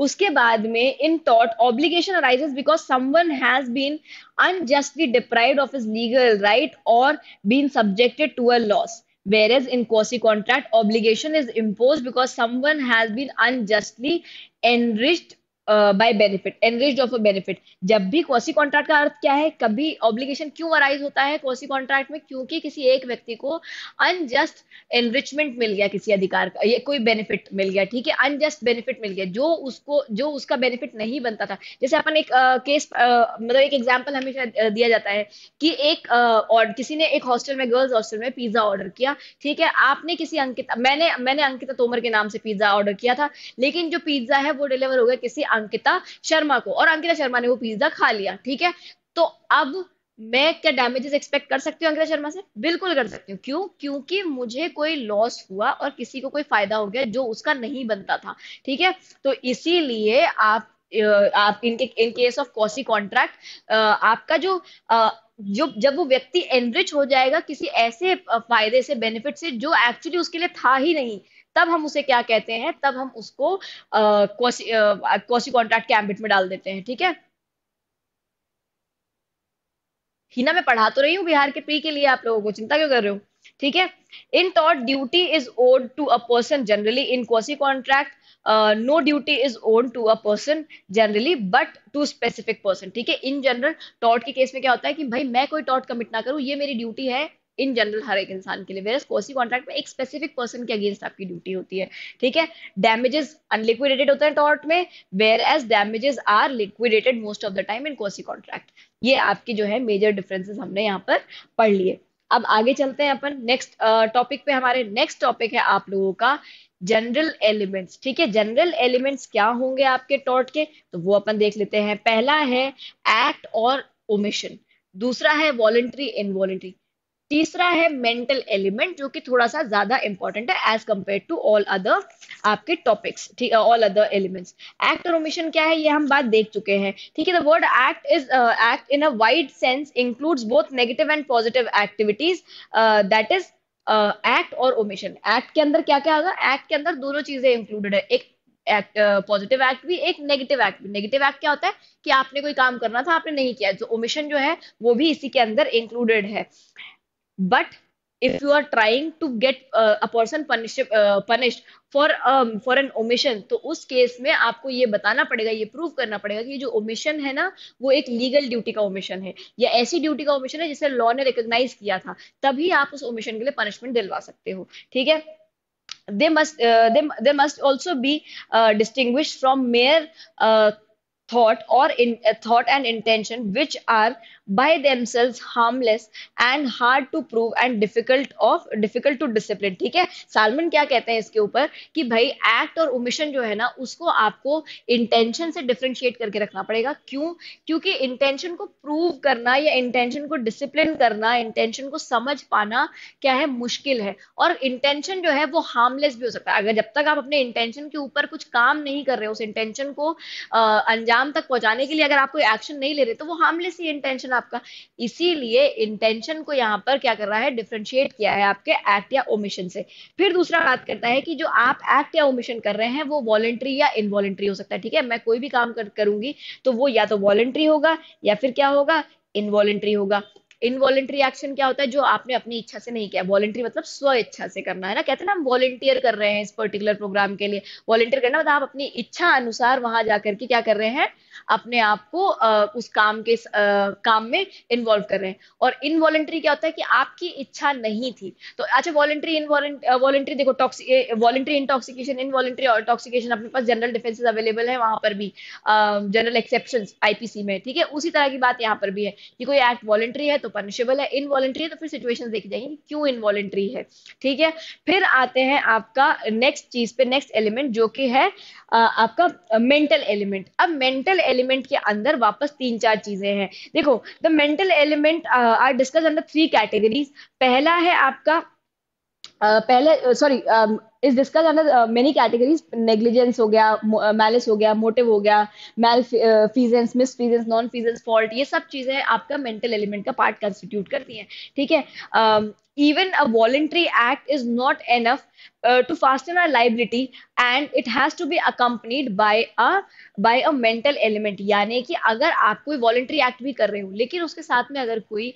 Speaker 1: उसके बाद में इन टॉट obligation arises because someone has been unjustly deprive of his legal right और been subjected to a loss Whereas in quasi contract, obligation is imposed because someone has been unjustly enriched by benefit enriched of a benefit जब भी quasi contract का अर्थ क्या है कभी obligation क्यों arise होता है क्वासी कॉन्ट्रैक्ट में क्योंकि किसी एक व्यक्ति को अनजस्ट एनरिचमेंट मिल गया किसी अधिकार का ये कोई बेनिफिट मिल गया ठीक है अनजस्ट बेनिफिट मिल गया जो उसको जो उसका बेनिफिट नहीं बनता था जैसे अपन एक केस uh, uh, मतलब एक एग्जाम्पल हमेशा दिया जाता है कि एक uh, किसी ने एक हॉस्टल में गर्ल्स हॉस्टल में पिज्जा ऑर्डर किया ठीक है आपने किसी अंकिता मैंने मैंने अंकिता तोमर के नाम से पिज्जा ऑर्डर किया था लेकिन जो पिज्जा है वो डिलीवर हो गया किसी अंकिता शर्मा को और अंकिता शर्मा ने वो पिज्जा खा लिया ठीक है तो अब मैं क्या डैमेजेस एक्सपेक्ट कर सकती हूँ अंकिता शर्मा से बिल्कुल कर सकती हूँ क्यों क्योंकि मुझे कोई लॉस हुआ और किसी को कोई फायदा हो गया जो उसका नहीं बनता था ठीक है तो इसीलिए आप आप इनके in case of quasi contract आपका जो जो जब वो व्यक्ति एनरिच हो जाएगा किसी ऐसे फायदे से बेनिफिट से जो एक्चुअली उसके लिए था ही नहीं तब हम उसे क्या कहते हैं तब हम उसको कॉसी कॉन्ट्रैक्ट के एम्बिट में डाल देते हैं ठीक है हिना मैं पढ़ा तो रही हूँ बिहार के प्री के लिए आप लोगों को चिंता क्यों कर रहे हो ठीक है इन टॉट duty is owed to a person generally in quasi contract no duty is owed to a person generally but to specific person ठीक है इन जनरल टॉट के केस में क्या होता है कि भाई मैं कोई टॉट कमिट ना करूं ये मेरी ड्यूटी है इन जनरल हर एक इंसान के लिए वेर कोसी कॉन्ट्रैक्ट में एक स्पेसिफिक पर्सन के अगेंस्ट आपकी ड्यूटी होती है ठीक है डैमेजेस अनलिक्विडेटेड होते हैं टॉर्ट में whereas damages are liquidated most of the time in quasi contract ये आपके जो है मेजर डिफरेंसेस हमने यहाँ पर पढ़ लिए अब आगे चलते हैं अपन नेक्स्ट टॉपिक पे हमारे नेक्स्ट टॉपिक है आप लोगों का जनरल एलिमेंट्स ठीक है जनरल एलिमेंट्स क्या होंगे आपके टॉर्ट के तो वो अपन देख लेते हैं पहला है एक्ट और ओमिशन दूसरा है वॉलेंट्री इनवॉलेंट्री तीसरा है मेंटल एलिमेंट जो कि थोड़ा सा ज्यादा इंपॉर्टेंट है as compare to all other आपके टॉपिक्स ठीक ऑल अदर एलिमेंट्स एक्ट और ओमिशन क्या है ये हम बात देख चुके हैं ठीक है the word act is act in a wide sense includes both negative and positive activities that is act और ओमिशन एक्ट के अंदर क्या क्या होगा एक्ट के अंदर दोनों चीजें इंक्लूडेड है एक एक्ट पॉजिटिव एक्ट भी एक नेगेटिव एक्ट भी नेगेटिव एक्ट क्या होता है कि आपने कोई काम करना था आपने नहीं किया जो ओमिशन जो है वो भी इसी के अंदर इंक्लूडेड है but if you are trying to get a person punished for for an omission तो उस केस में आपको ये बताना पड़ेगा ये प्रूव करना पड़ेगा कि जो ओमिशन है ना वो एक लीगल ड्यूटी का ओमिशन है या ऐसी ड्यूटी का ओमिशन है जिसे लॉ ने रिकोगनाइज किया था तभी आप उस ओमिशन के लिए पनिशमेंट दिलवा सकते हो ठीक है they must they must also be distinguish from mere thought or in uh, thought and intention which are by themselves harmless and hard to prove and difficult of difficult to discipline ठीक है salmon क्या कहते हैं इसके ऊपर कि भाई act और ओमिशन जो है ना उसको आपको इंटेंशन से डिफ्रेंशिएट करके रखना पड़ेगा क्यों क्योंकि इंटेंशन को प्रूव करना या इंटेंशन को डिसिप्लिन करना इंटेंशन को समझ पाना क्या है मुश्किल है और इंटेंशन जो है वो हार्मलेस भी हो सकता है अगर जब तक आप अपने इंटेंशन के ऊपर कुछ काम नहीं कर रहे हो उस इंटेंशन को अनजान अंजाम तक पहुंचाने के लिए अगर आप कोई एक्शन नहीं ले रहे तो वो हार्मलेस ही इंटेंशन आपका इसीलिए इंटेंशन को यहाँ पर क्या कर रहा है डिफ्रेंशिएट किया है आपके एक्ट या ओमिशन से फिर दूसरा बात करता है कि जो आप एक्ट या ओमिशन कर रहे हैं वो वॉलेंट्री या इनवॉलेंट्री हो सकता है ठीक है मैं कोई भी काम कर, करूंगी तो वो या तो वॉलेंट्री होगा या फिर क्या होगा इनवॉलेंट्री होगा इनवॉलेंट्री एक्शन क्या होता है जो आपने अपनी इच्छा से नहीं किया वॉलेंट्री मतलब स्व इच्छा से करना है ना कहते हैं ना हम वॉलेंटियर कर रहे हैं इस पर्टिकुलर प्रोग्राम के लिए वॉलेंटियर करना मतलब आप अपनी इच्छा अनुसार वहां जाकर के क्या कर रहे हैं अपने आप को उस काम के काम में इन्वॉल्व कर रहे हैं और इनवॉलेंट्री क्या होता है कि आपकी इच्छा नहीं थी तो अच्छा वॉलेंट्री इन वॉलेंट्री देखो टॉक्सिक वॉलेंट्री इंटॉक्सिकेशन इनवॉलेंट्री और टॉक्सिकेशन अपने पास जनरल डिफेंसेस अवेलेबल है वहां पर भी जनरल एक्सेप्शन आईपीसी में ठीक है उसी तरह की बात यहाँ पर भी है कि कोई एक्ट वॉलेंट्री है तो पनिशेबल है इनवॉलेंट्री है तो फिर सिचुएशन देखी जाएंगे क्यों इनवॉलेंट्री है ठीक है फिर आते हैं आपका नेक्स्ट चीज पे नेक्स्ट एलिमेंट जो कि है आपका मेंटल एलिमेंट अब मेंटल एलिमेंट के अंदर वापस तीन चार चीजें हैं देखो the mental element are discuss under three categories पहला है आपका पहले sorry is discuss under many categories negligence हो गया मैलिस हो गया मोटिव हो गया malfeasance misfeasance nonfeasance fault ये सब चीज़ें आपका मेंटल एलिमेंट का पार्ट कंस्टिट्यूट करती हैं ठीक है even a voluntary act is not enough uh, to fasten a liability and it has to be accompanied by a by a mental element यानी कि अगर आप कोई voluntary act भी कर रहे हो लेकिन उसके साथ में अगर कोई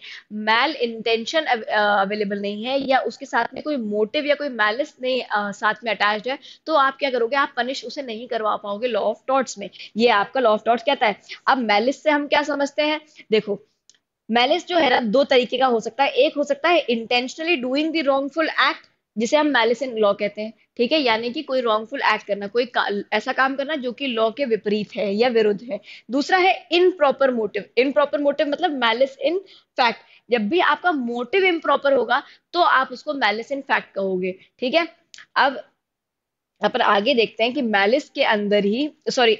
Speaker 1: mal intention अवेलेबल uh, नहीं है या उसके साथ में कोई मोटिव या कोई malice नहीं आ, uh, साथ में अटैच है तो आप क्या करोगे आप पनिश उसे नहीं करवा पाओगे लॉ ऑफ टॉट्स में ये आपका लॉ ऑफ टॉट्स कहता है अब मैलिस से हम क्या समझते हैं देखो मैलिस जो है ना दो तरीके का हो सकता है एक हो सकता है intentionally doing the wrongful act जिसे हम मैलिस इन लॉ कहते हैं ठीक है यानी कि कोई रॉन्गफुल एक्ट करना कोई का, ऐसा काम करना जो कि लॉ के विपरीत है या विरुद्ध है दूसरा है improper motive improper motive मतलब मैलिस इन फैक्ट जब भी आपका मोटिव इम्प्रॉपर होगा तो आप उसको मैलिस इन फैक्ट कहोगे ठीक है अब अपन आगे देखते हैं कि मैलिस के अंदर ही सॉरी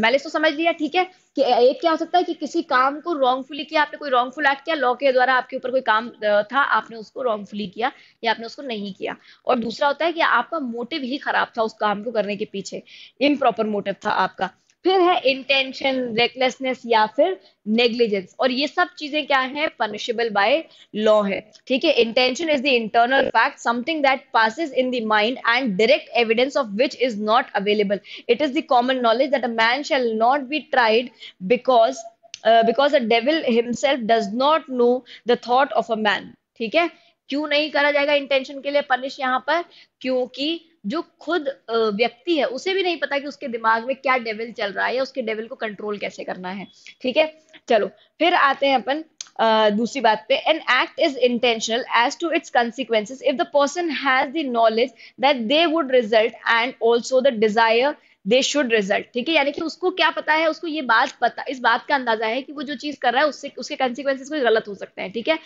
Speaker 1: मैलिस तो समझ लिया ठीक है कि एक क्या हो सकता है कि किसी काम को रॉन्गफुली किया आपने कोई रॉन्गफुल एक्ट किया लॉ के द्वारा आपके ऊपर कोई काम था आपने उसको रॉन्गफुली किया या आपने उसको नहीं किया और दूसरा होता है कि आपका मोटिव ही खराब था उस काम को करने के पीछे इम मोटिव था आपका फिर है इंटेंशन रेकलेसनेस या फिर नेग्लिजेंस और ये सब चीजें क्या है पनिशेबल बाय लॉ है ठीक है intention is the internal fact something that passes in the mind and direct evidence of which is not available it is the common knowledge that a man shall not be tried because because a devil himself does not know the thought of a man ठीक है क्यों नहीं करा जाएगा intention के लिए punish यहाँ पर क्योंकि जो खुद व्यक्ति है उसे भी नहीं पता कि उसके दिमाग में क्या डेविल चल रहा है या उसके डेविल को कंट्रोल कैसे करना है ठीक है चलो फिर आते हैं अपन दूसरी बात पे an act is intentional as to its consequences if the person has the knowledge that they would result and also the desire they should result ठीक है यानी कि उसको क्या पता है उसको ये बात पता इस बात का अंदाजा है कि वो जो चीज कर रहा है उससे उसके कंसिक्वेंसेस कोई गलत हो सकते हैं ठीक है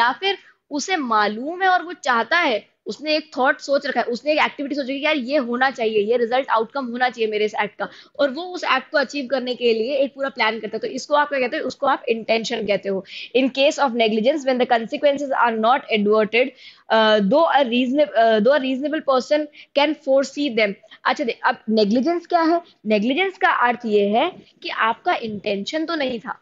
Speaker 1: या फिर उसे मालूम है और वो चाहता है उसने एक थॉट सोच रखा है उसने एक एक्टिविटी सोच रखी है यार ये होना चाहिए ये रिजल्ट आउटकम होना चाहिए मेरे इस एक्ट का और वो उस एक्ट को अचीव करने के लिए एक पूरा प्लान करता है तो इसको आप क्या कहते हो उसको आप इंटेंशन कहते हो in case of negligence when the consequences are not adverted though a reasonable though a reasonable person can foresee them अच्छा अब नेग्लिजेंस क्या है नेग्लिजेंस का अर्थ ये है कि आपका इंटेंशन तो नहीं था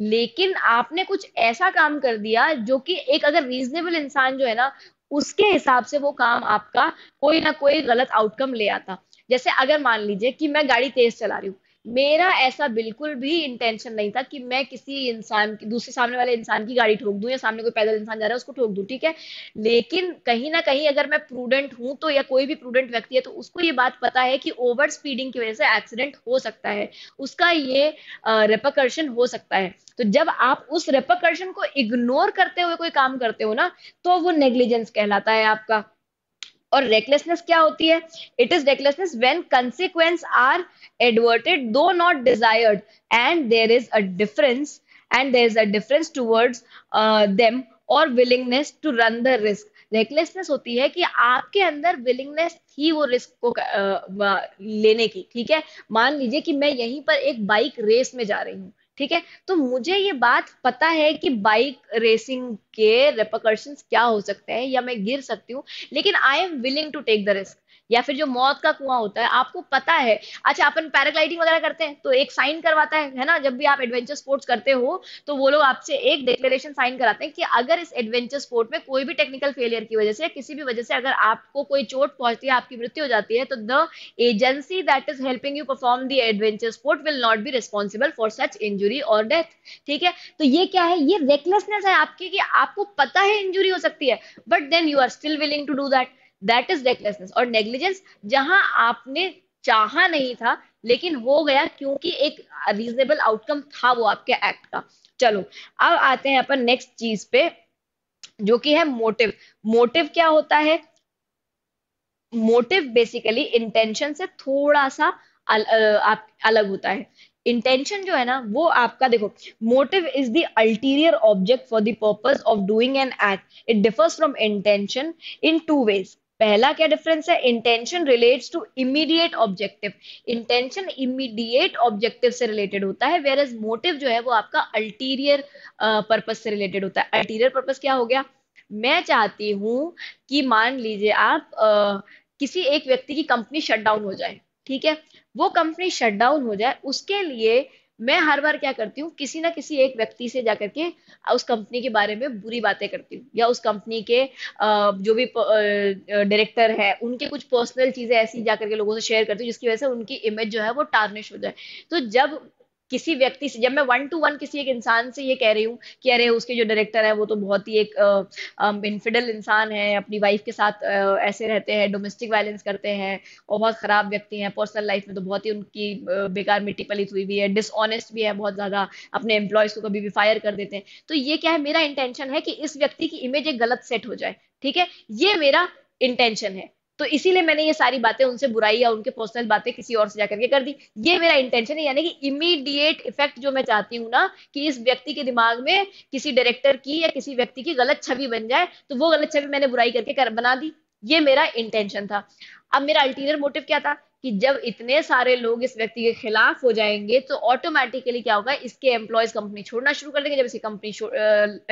Speaker 1: लेकिन आपने कुछ ऐसा काम कर दिया जो कि एक अगर रीजनेबल इंसान जो है ना उसके हिसाब से वो काम आपका कोई ना कोई गलत आउटकम ले आता जैसे अगर मान लीजिए कि मैं गाड़ी तेज चला रही हूँ मेरा ऐसा बिल्कुल भी इंटेंशन नहीं था कि मैं किसी इंसान की दूसरे सामने वाले इंसान की गाड़ी ठोक दूं या सामने कोई पैदल इंसान जा रहा है उसको ठोक दूं ठीक है लेकिन कहीं ना कहीं अगर मैं प्रूडेंट हूं तो या कोई भी प्रूडेंट व्यक्ति है तो उसको ये बात पता है कि ओवर स्पीडिंग की वजह से एक्सीडेंट हो सकता है उसका ये रेपकर्षण हो सकता है तो जब आप उस रेपकर्षण को इग्नोर करते हुए कोई काम करते हो ना तो वो नेग्लिजेंस कहलाता है आपका और रेकलेसनेस क्या होती है it is recklessness when consequence are adverted though not desired and there is a difference and there is a difference towards them और willingness to run the risk recklessness होती है कि आपके अंदर विलिंगनेस थी वो रिस्क को uh, लेने की ठीक है मान लीजिए कि मैं यहीं पर एक बाइक रेस में जा रही हूँ ठीक है तो मुझे ये बात पता है कि बाइक रेसिंग के रेपकर्शन क्या हो सकते हैं या मैं गिर सकती हूँ लेकिन I am willing to take the risk या फिर जो मौत का कुआं होता है आपको पता है अच्छा अपन पैराग्लाइडिंग वगैरह करते हैं तो एक साइन करवाता है है ना जब भी आप एडवेंचर स्पोर्ट्स करते हो तो वो लोग आपसे एक डिक्लेरेशन साइन कराते हैं कि अगर इस एडवेंचर स्पोर्ट में कोई भी टेक्निकल फेलियर की वजह से या किसी भी वजह से अगर आपको कोई चोट पहुंचती है आपकी मृत्यु हो जाती है तो the agency that is helping you perform the adventure sport will not be responsible for such injury और डेथ ठीक है तो ये क्या है ये रेकलेसनेस है आपकी कि आपको पता है इंजुरी हो सकती है but then you are still willing to do that that is recklessness और नेग्लिजेंस जहां आपने चाहा नहीं था लेकिन हो गया क्योंकि एक रीजनेबल आउटकम था वो आपके एक्ट का चलो अब आते हैं अपन नेक्स्ट चीज पे जो कि है मोटिव मोटिव क्या होता है मोटिव बेसिकली इंटेंशन से थोड़ा सा अल, आप, अलग होता है इंटेंशन जो है ना वो आपका देखो motive is the ulterior object for the purpose of doing an act it differs from intention in two ways पहला क्या डिफरेंस है intention relates to immediate objective intention immediate objective से रिलेटेड होता है वेर एज मोटिव जो है वो आपका अल्टीरियर पर्पज से रिलेटेड होता है अल्टीरियर पर्पज क्या हो गया मैं चाहती हूं कि मान लीजिए आप uh, किसी एक व्यक्ति की कंपनी शट डाउन हो जाए ठीक है वो कंपनी शट डाउन हो जाए उसके लिए मैं हर बार क्या करती हूँ किसी ना किसी एक व्यक्ति से जाकर के उस कंपनी के बारे में बुरी बातें करती हूँ या उस कंपनी के जो भी डायरेक्टर है उनके कुछ पर्सनल चीजें ऐसी जाकर के लोगों से शेयर करती हूँ जिसकी वजह से उनकी इमेज जो है वो टार्निश हो जाए तो जब किसी व्यक्ति से जब मैं वन टू वन किसी एक इंसान से ये कह रही हूँ कि अरे उसके जो डायरेक्टर है वो तो बहुत ही एक इनफिडल इंसान है अपनी वाइफ के साथ आ, ऐसे रहते हैं डोमेस्टिक वायलेंस करते हैं और बहुत खराब व्यक्ति हैं पर्सनल लाइफ में तो बहुत ही उनकी बेकार मिट्टी पलित हुई हुई है डिसऑनेस्ट भी है बहुत ज्यादा अपने एम्प्लॉयज को कभी भी फायर कर देते हैं तो ये क्या है मेरा इंटेंशन है कि इस व्यक्ति की इमेज एक गलत सेट हो जाए ठीक है ये मेरा इंटेंशन है तो इसीलिए मैंने ये सारी बातें उनसे बुराई या उनके पर्सनल बातें किसी और से जाकर के कर दी ये मेरा इंटेंशन है यानी कि इमीडिएट इफेक्ट जो मैं चाहती हूँ ना कि इस व्यक्ति के दिमाग में किसी डायरेक्टर की या किसी व्यक्ति की गलत छवि बन जाए तो वो गलत छवि मैंने बुराई करके कर बना दी ये मेरा इंटेंशन था अब मेरा अल्टीरियर मोटिव क्या था कि जब इतने सारे लोग इस व्यक्ति के खिलाफ हो जाएंगे तो ऑटोमेटिकली क्या होगा इसके एम्प्लॉयज कंपनी छोड़ना शुरू कर देंगे जब इसकी कंपनी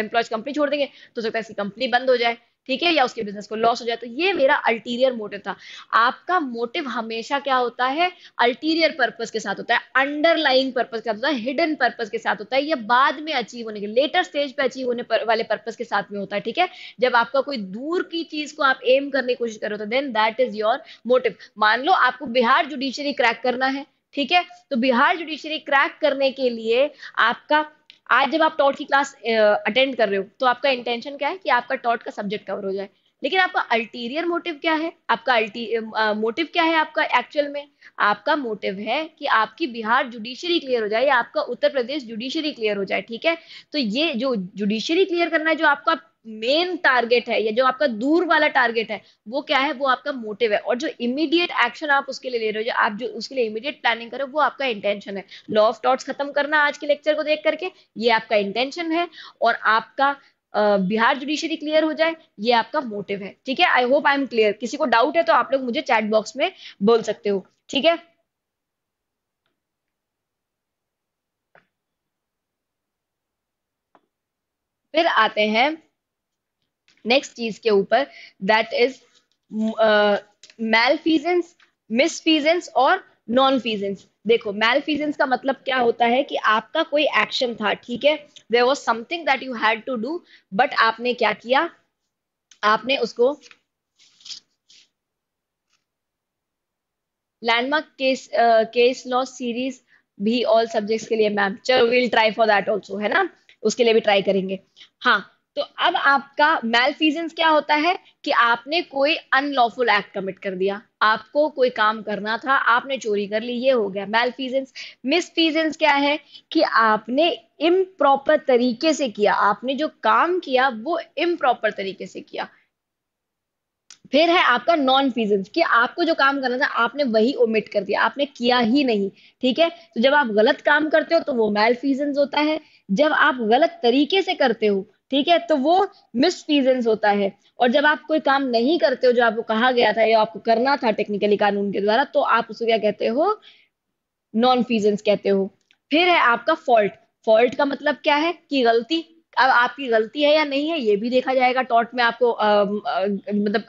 Speaker 1: एम्प्लॉयज कंपनी छोड़ देंगे तो सकता है इसकी कंपनी बंद हो जाए ठीक है या उसके बिजनेस को लॉस हो जाए तो ये मेरा अल्टीरियर मोटिव था आपका मोटिव हमेशा क्या होता है अल्टीरियर पर्पज के साथ होता है अंडरलाइंग पर्पज के साथ होता है हिडन पर्पज के साथ होता है या बाद में अचीव होने के लेटर स्टेज पे अचीव होने पर, वाले पर्पज के साथ में होता है ठीक है जब आपका कोई दूर की चीज को आप एम करने की कोशिश कर रहे हो then that is your motive मान लो आपको बिहार जुडिशियरी क्रैक करना है ठीक है तो बिहार जुडिशियरी क्रैक करने के लिए आपका आज जब आप टॉट की क्लास अटेंड कर रहे हो तो आपका इंटेंशन क्या है कि आपका टॉट का सब्जेक्ट कवर हो जाए लेकिन आपका अल्टीरियर मोटिव क्या है आपका अल्टी मोटिव क्या है आपका एक्चुअल में आपका मोटिव है कि आपकी बिहार जुडिशरी क्लियर हो जाए या आपका उत्तर प्रदेश जुडिशरी क्लियर हो जाए ठीक है तो ये जो जुडिशरी क्लियर करना है जो आपका मेन टारगेट है या जो आपका दूर वाला टारगेट है वो क्या है वो आपका मोटिव है और जो इमीडिएट एक्शन आप उसके लिए ले रहे हो जो आप जो उसके लिए इमीडिएट प्लानिंग हो वो आपका इंटेंशन है लॉ ऑफ टॉट्स खत्म करना आज के लेक्चर को देख करके ये आपका इंटेंशन है और आपका बिहार जुडिशरी क्लियर हो जाए ये आपका मोटिव है ठीक है I hope I am clear किसी को डाउट है तो आप लोग मुझे चैट बॉक्स में बोल सकते हो ठीक है फिर आते हैं नेक्स्ट चीज के ऊपर दैट इज मेलफीजेंस मिसफीजेंस और नॉन फीजेंस देखो फीजेंस का मतलब क्या होता है कि आपका कोई एक्शन था ठीक है there was something that you had to do but आपने क्या किया आपने उसको landmark case case law series भी ऑल सब्जेक्ट्स के लिए मैम चलो will try for that also है ना उसके लिए भी ट्राई करेंगे हाँ तो अब आपका मेलफीजेंस क्या होता है कि आपने कोई अनलॉफुल एक्ट कमिट कर दिया आपको कोई काम करना था आपने चोरी कर ली ये हो गया मेलफीजेंस फीजन क्या है कि आपने इम तरीके से किया आपने जो काम किया वो इम प्रॉपर तरीके से किया फिर है आपका नॉन फीजेंस कि आपको जो काम करना था आपने वही ओमिट कर दिया आपने किया ही नहीं ठीक है तो जब आप गलत काम करते हो तो वो मेल फीजन होता है जब आप गलत तरीके से करते हो ठीक है तो वो मिसफीजेंस होता है और जब आप कोई काम नहीं करते हो जो आपको कहा गया था या आपको करना था टेक्निकली कानून के द्वारा तो आप उसको क्या कहते हो नॉन फीजेंस कहते हो फिर है आपका फॉल्ट फॉल्ट का मतलब क्या है कि गलती अब आपकी गलती है या नहीं है ये भी देखा जाएगा टॉट में आपको मतलब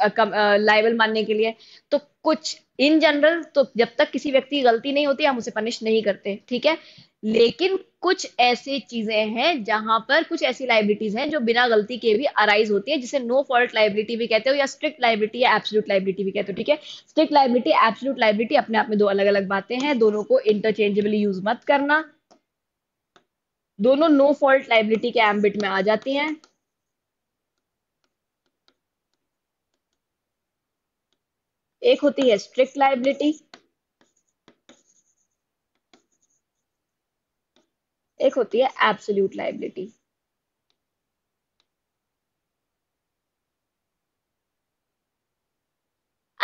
Speaker 1: लाइबल मानने के लिए तो कुछ इन जनरल तो जब तक किसी व्यक्ति की गलती नहीं होती हम उसे पनिश नहीं करते ठीक है लेकिन कुछ ऐसी चीजें हैं जहां पर कुछ ऐसी लाइबिलिटीज हैं जो बिना गलती के भी अराइज होती है जिसे नो फॉल्ट लाइबिलिटी भी कहते हो या स्ट्रिक्ट लाइबिलिटी या एब्सोल्यूट लाइबिलिटी भी कहते हो ठीक है स्ट्रिक्ट लाइबिलिटी एब्सोल्यूट लाइबिलिटी अपने आप में दो अलग अलग बातें हैं दोनों को इंटरचेंजेबली यूज मत करना दोनों नो फॉल्ट लाइबिलिटी के एम्बिट में आ जाती हैं एक होती है स्ट्रिक्ट लाइबिलिटी एक होती है एब्सोल्यूट लाइबिलिटी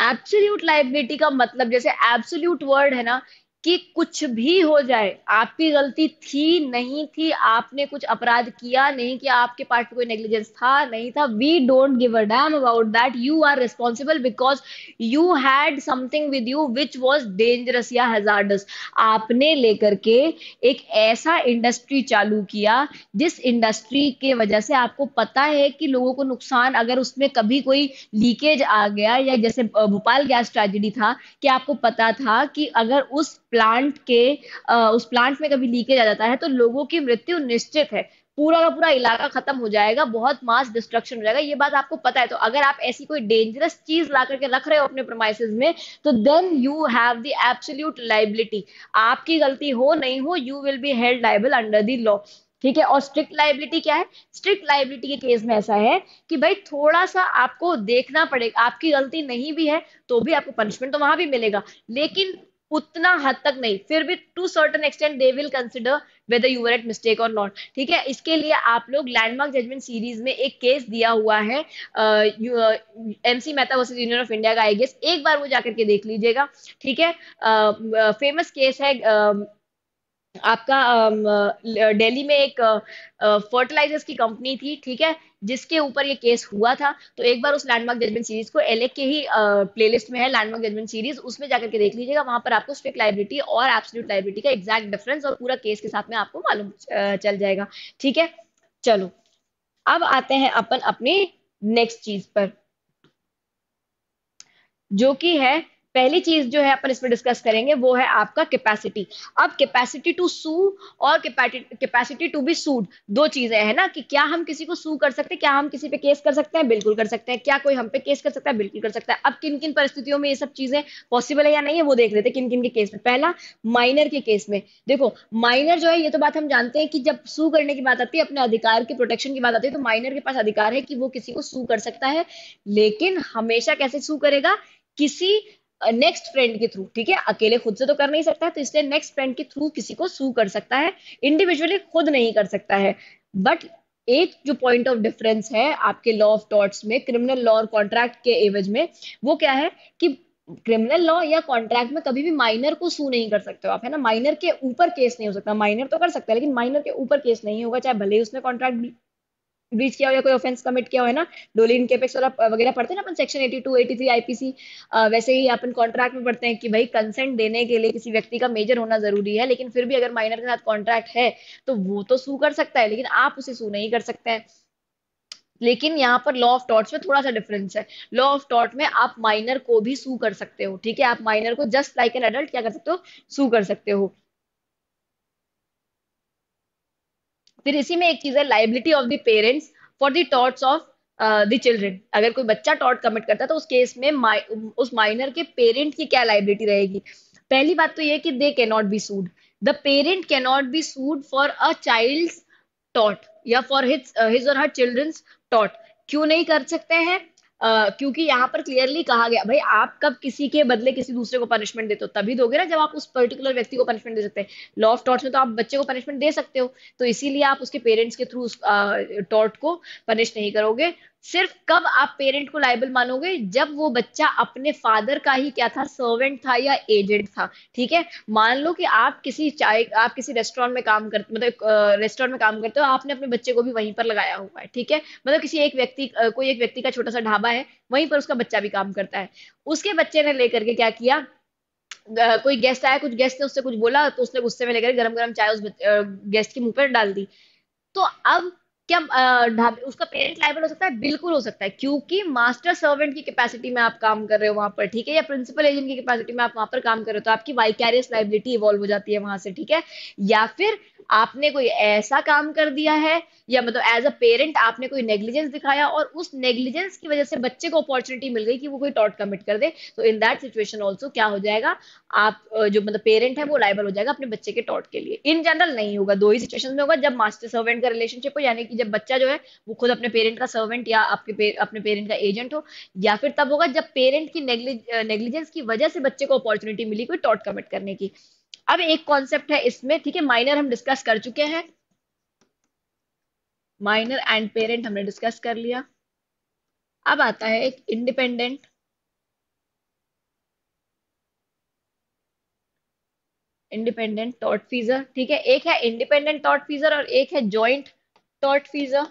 Speaker 1: एब्सोल्यूट लाइबिलिटी का मतलब जैसे एब्सोल्यूट वर्ड है ना कि कुछ भी हो जाए आपकी गलती थी नहीं थी आपने कुछ अपराध किया नहीं किया आपके पार्ट कोई नेग्लिजेंस था नहीं था we don't give a damn about that you are responsible because you had something with you which was dangerous या हजार्डस आपने लेकर के एक ऐसा इंडस्ट्री चालू किया जिस इंडस्ट्री के वजह से आपको पता है कि लोगों को नुकसान अगर उसमें कभी कोई लीकेज आ गया या जैसे भोपाल गैस ट्रेजिडी था कि आपको पता था कि अगर उस प्लांट के आ, उस प्लांट में कभी लीकेज आ जाता है तो लोगों की मृत्यु निश्चित है पूरा का पूरा इलाका खत्म हो जाएगा बहुत मास डिस्ट्रक्शन हो जाएगा ये बात आपको पता है तो अगर आप ऐसी कोई डेंजरस चीज ला करके रख रहे हो अपने प्रोमाइसिस में तो then you have the absolute liability आपकी गलती हो नहीं हो you will be held liable under the law ठीक है और स्ट्रिक्ट लाइबिलिटी क्या है स्ट्रिक्ट लाइबिलिटी के केस में ऐसा है कि भाई थोड़ा सा आपको देखना पड़ेगा आपकी गलती नहीं भी है तो भी आपको पनिशमेंट तो वहां भी मिलेगा लेकिन उतना हद तक नहीं फिर भी to certain extent they will consider whether you were at mistake और नॉट ठीक है इसके लिए आप लोग लैंडमार्क जजमेंट सीरीज में एक केस दिया हुआ है M C Mehta versus Union of India का आई गेस एक बार वो जाकर के देख लीजिएगा ठीक है फेमस केस है uh, आपका दिल्ली में एक फर्टिलाइजर्स की कंपनी थी ठीक है जिसके ऊपर ये केस हुआ था तो एक बार उस लैंडमार्क जजमेंट सीरीज को एल के ही प्लेलिस्ट में है लैंडमार्क जजमेंट सीरीज उसमें जाकर के देख लीजिएगा वहां पर आपको स्ट्रिक्ट लाइब्रिटी और एब्सोल्यूट लाइब्रिटी का एग्जैक्ट डिफरेंस और पूरा केस के साथ में आपको मालूम चल जाएगा ठीक है चलो अब आते हैं अपन अपनी नेक्स्ट चीज पर जो कि है पहली चीज जो है अपन इसमें डिस्कस करेंगे वो है आपका कैपेसिटी अब कैपेसिटी टू सू और कैपेसिटी टू बी सूड दो चीजें है ना कि क्या हम किसी को सू कर सकते हैं क्या हम किसी पे केस कर सकते हैं बिल्कुल कर सकते हैं क्या कोई हम पे केस कर सकता है बिल्कुल कर सकता है अब किन किन परिस्थितियों में ये सब चीजें पॉसिबल है या नहीं है वो देख लेते किन किन के केस में पहला माइनर के केस में देखो माइनर जो है ये तो बात हम जानते हैं कि जब सू करने की बात आती है अपने अधिकार के प्रोटेक्शन की बात आती है तो माइनर के पास अधिकार है कि वो किसी को सू कर सकता है लेकिन हमेशा कैसे सू करेगा किसी नेक्स्ट फ्रेंड के थ्रू ठीक है अकेले खुद से तो कर नहीं सकता तो इसलिए नेक्स्ट फ्रेंड के थ्रू किसी को सू कर सकता है इंडिविजुअली खुद नहीं कर सकता है बट एक जो पॉइंट ऑफ डिफरेंस है आपके लॉ ऑफ टॉट्स में क्रिमिनल लॉ और कॉन्ट्रैक्ट के एवज में वो क्या है कि क्रिमिनल लॉ या कॉन्ट्रैक्ट में कभी भी माइनर को सू नहीं कर सकते हो आप है ना माइनर के ऊपर केस नहीं हो सकता माइनर तो कर सकता है लेकिन माइनर के ऊपर केस नहीं होगा चाहे भले ही उसने कॉन्ट्रैक्ट ब्रीच किया हो या कोई ऑफेंस कमिट किया हो है ना डोली डोलिन केपेक्स वगैरह पढ़ते हैं ना अपन सेक्शन 82 83 आईपीसी वैसे ही अपन कॉन्ट्रैक्ट में पढ़ते हैं कि भाई कंसेंट देने के लिए किसी व्यक्ति का मेजर होना जरूरी है लेकिन फिर भी अगर माइनर के साथ कॉन्ट्रैक्ट है तो वो तो सू कर सकता है लेकिन आप उसे सू नहीं कर सकते हैं लेकिन यहाँ पर लॉ ऑफ टॉर्ट्स में थोड़ा सा डिफरेंस है लॉ ऑफ टॉर्ट में आप माइनर को भी सू कर सकते हो ठीक है आप माइनर को जस्ट लाइक एन एडल्ट क्या कर सकते हो सू कर सकते हो फिर इसी में एक चीज है liability of the parents for the torts of the children अगर कोई बच्चा टॉट कमिट करता है तो उस केस में उस माइनर के पेरेंट की क्या लाइबिलिटी रहेगी पहली बात तो ये कि they cannot be sued the parent cannot be sued for a child टॉट या फॉर हिज हिज और हर चिल्ड्रंस टॉट क्यों नहीं कर सकते हैं क्योंकि यहाँ पर क्लियरली कहा गया भाई आप कब किसी के बदले किसी दूसरे को पनिशमेंट देते हो तभी दोगे ना जब आप उस पर्टिकुलर व्यक्ति को पनिशमेंट दे सकते हैं लॉ ऑफ टॉर्च में तो आप बच्चे को पनिशमेंट दे सकते हो तो इसीलिए आप उसके पेरेंट्स के थ्रू उस टॉर्ट को पनिश नहीं करोगे सिर्फ कब आप पेरेंट को लाइबल मानोगे जब वो बच्चा अपने फादर का ही क्या था सर्वेंट था या एजेंट था ठीक है मान लो कि आप किसी चाय आप किसी रेस्टोरेंट में काम करते मतलब रेस्टोरेंट में काम करते हो आपने अपने बच्चे को भी वहीं पर लगाया हुआ है ठीक है मतलब किसी एक व्यक्ति कोई एक व्यक्ति का छोटा सा ढाबा है वहीं पर उसका बच्चा भी काम करता है उसके बच्चे ने लेकर के क्या किया कोई गेस्ट आया कुछ गेस्ट ने उससे कुछ बोला तो उसने गुस्से में लेकर गरम गरम चाय उस गेस्ट के मुंह पर डाल दी तो अब क्या ढाबे उसका पेरेंट लाइबल हो सकता है बिल्कुल हो सकता है क्योंकि मास्टर सर्वेंट की कैपेसिटी में आप काम कर रहे हो वहां पर ठीक है या प्रिंसिपल एजेंट की कैपेसिटी में आप वहां पर काम कर रहे हो तो आपकी वाइकैरियस लाइबिलिटी इवॉल्व हो जाती है वहां से ठीक है या फिर आपने कोई ऐसा काम कर दिया है या मतलब एज अ पेरेंट आपने कोई नेग्लिजेंस दिखाया और उस नेग्लिजेंस की वजह से बच्चे को अपॉर्चुनिटी मिल गई कि वो कोई टॉट कमिट कर दे तो इन दैट सिचुएशन ऑल्सो क्या हो जाएगा आप जो मतलब पेरेंट है वो लाइबल हो जाएगा अपने बच्चे के टॉट के लिए इन जनरल नहीं होगा दो ही सिचुएशन में होगा जब मास्टर सर्वेंट का रिलेशनशिप हो यानी कि जब बच्चा जो है वो खुद अपने पेरेंट का सर्वेंट या आपके अपने पेरेंट का एजेंट हो या फिर तब होगा जब पेरेंट की नेग्लिजेंस की वजह से बच्चे को अपॉर्चुनिटी मिली कोई टॉट कमिट करने की अब एक कॉन्सेप्ट है इसमें ठीक है माइनर हम डिस्कस कर चुके हैं माइनर एंड पेरेंट हमने डिस्कस कर लिया अब आता है एक इंडिपेंडेंट इंडिपेंडेंट टॉट फीजर ठीक है एक है इंडिपेंडेंट टॉट फीजर और एक है joint tortfeasor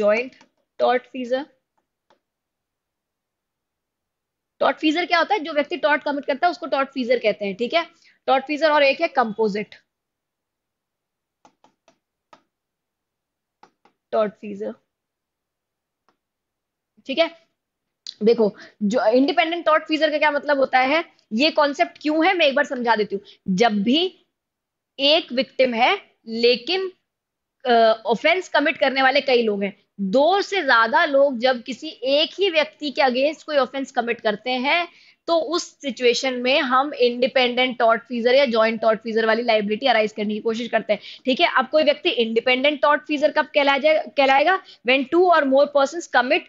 Speaker 1: joint tortfeasor tortfeasor क्या होता है जो व्यक्ति टॉट कमिट करता है उसको टॉट फीजर कहते हैं ठीक है डॉट फीजर और एक है कंपोजिट डॉट फीजर ठीक है देखो जो इंडिपेंडेंट टॉट फीजर का क्या मतलब होता है ये कॉन्सेप्ट क्यों है मैं एक बार समझा देती हूँ जब भी एक विक्टिम है लेकिन ऑफेंस uh, कमिट करने वाले कई लोग हैं दो से ज्यादा लोग जब किसी एक ही व्यक्ति के अगेंस्ट कोई ऑफेंस कमिट करते हैं तो उस सिचुएशन में हम इंडिपेंडेंट टॉट फीजर या ज्वाइंट टॉट फीजर वाली लाइबिलिटी अराइज करने की कोशिश करते हैं ठीक है अब कोई व्यक्ति इंडिपेंडेंट टॉट फीजर कब कहलाया कहलाएगा वेन टू और मोर पर्सन कमिट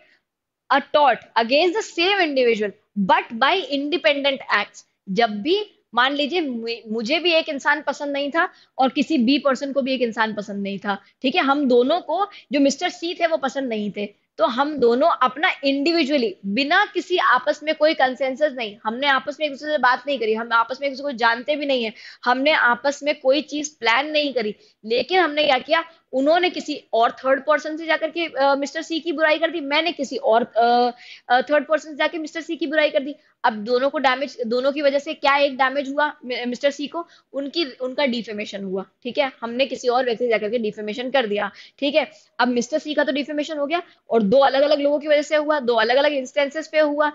Speaker 1: अ टॉट against the same individual but by independent act जब भी मान लीजिए मुझे भी एक इंसान पसंद नहीं था और किसी बी पर्सन को भी एक इंसान पसंद नहीं था ठीक है हम दोनों को जो मिस्टर सी थे वो पसंद नहीं थे तो हम दोनों अपना इंडिविजुअली बिना किसी आपस में कोई कंसेंसस नहीं हमने आपस में एक दूसरे से बात नहीं करी हम आपस में एक दूसरे को जानते भी नहीं है हमने आपस में कोई चीज प्लान नहीं करी लेकिन हमने क्या किया उन्होंने किसी और थर्ड पर्सन से जाकर के मिस्टर सी की बुराई कर दी मैंने किसी और थर्ड पर्सन से जाकर मिस्टर सी की बुराई कर दी अब दोनों को डैमेज दोनों की वजह से क्या एक डैमेज हुआ मिस्टर सी को उनकी उनका डिफेमेशन हुआ ठीक है हमने किसी और व्यक्ति से जाकर के डिफेमेशन कर दिया ठीक है अब मिस्टर सी का तो डिफेमेशन हो गया और दो अलग अलग लोगों की वजह से हुआ दो अलग अलग इंस्टेंसेस पे हुआ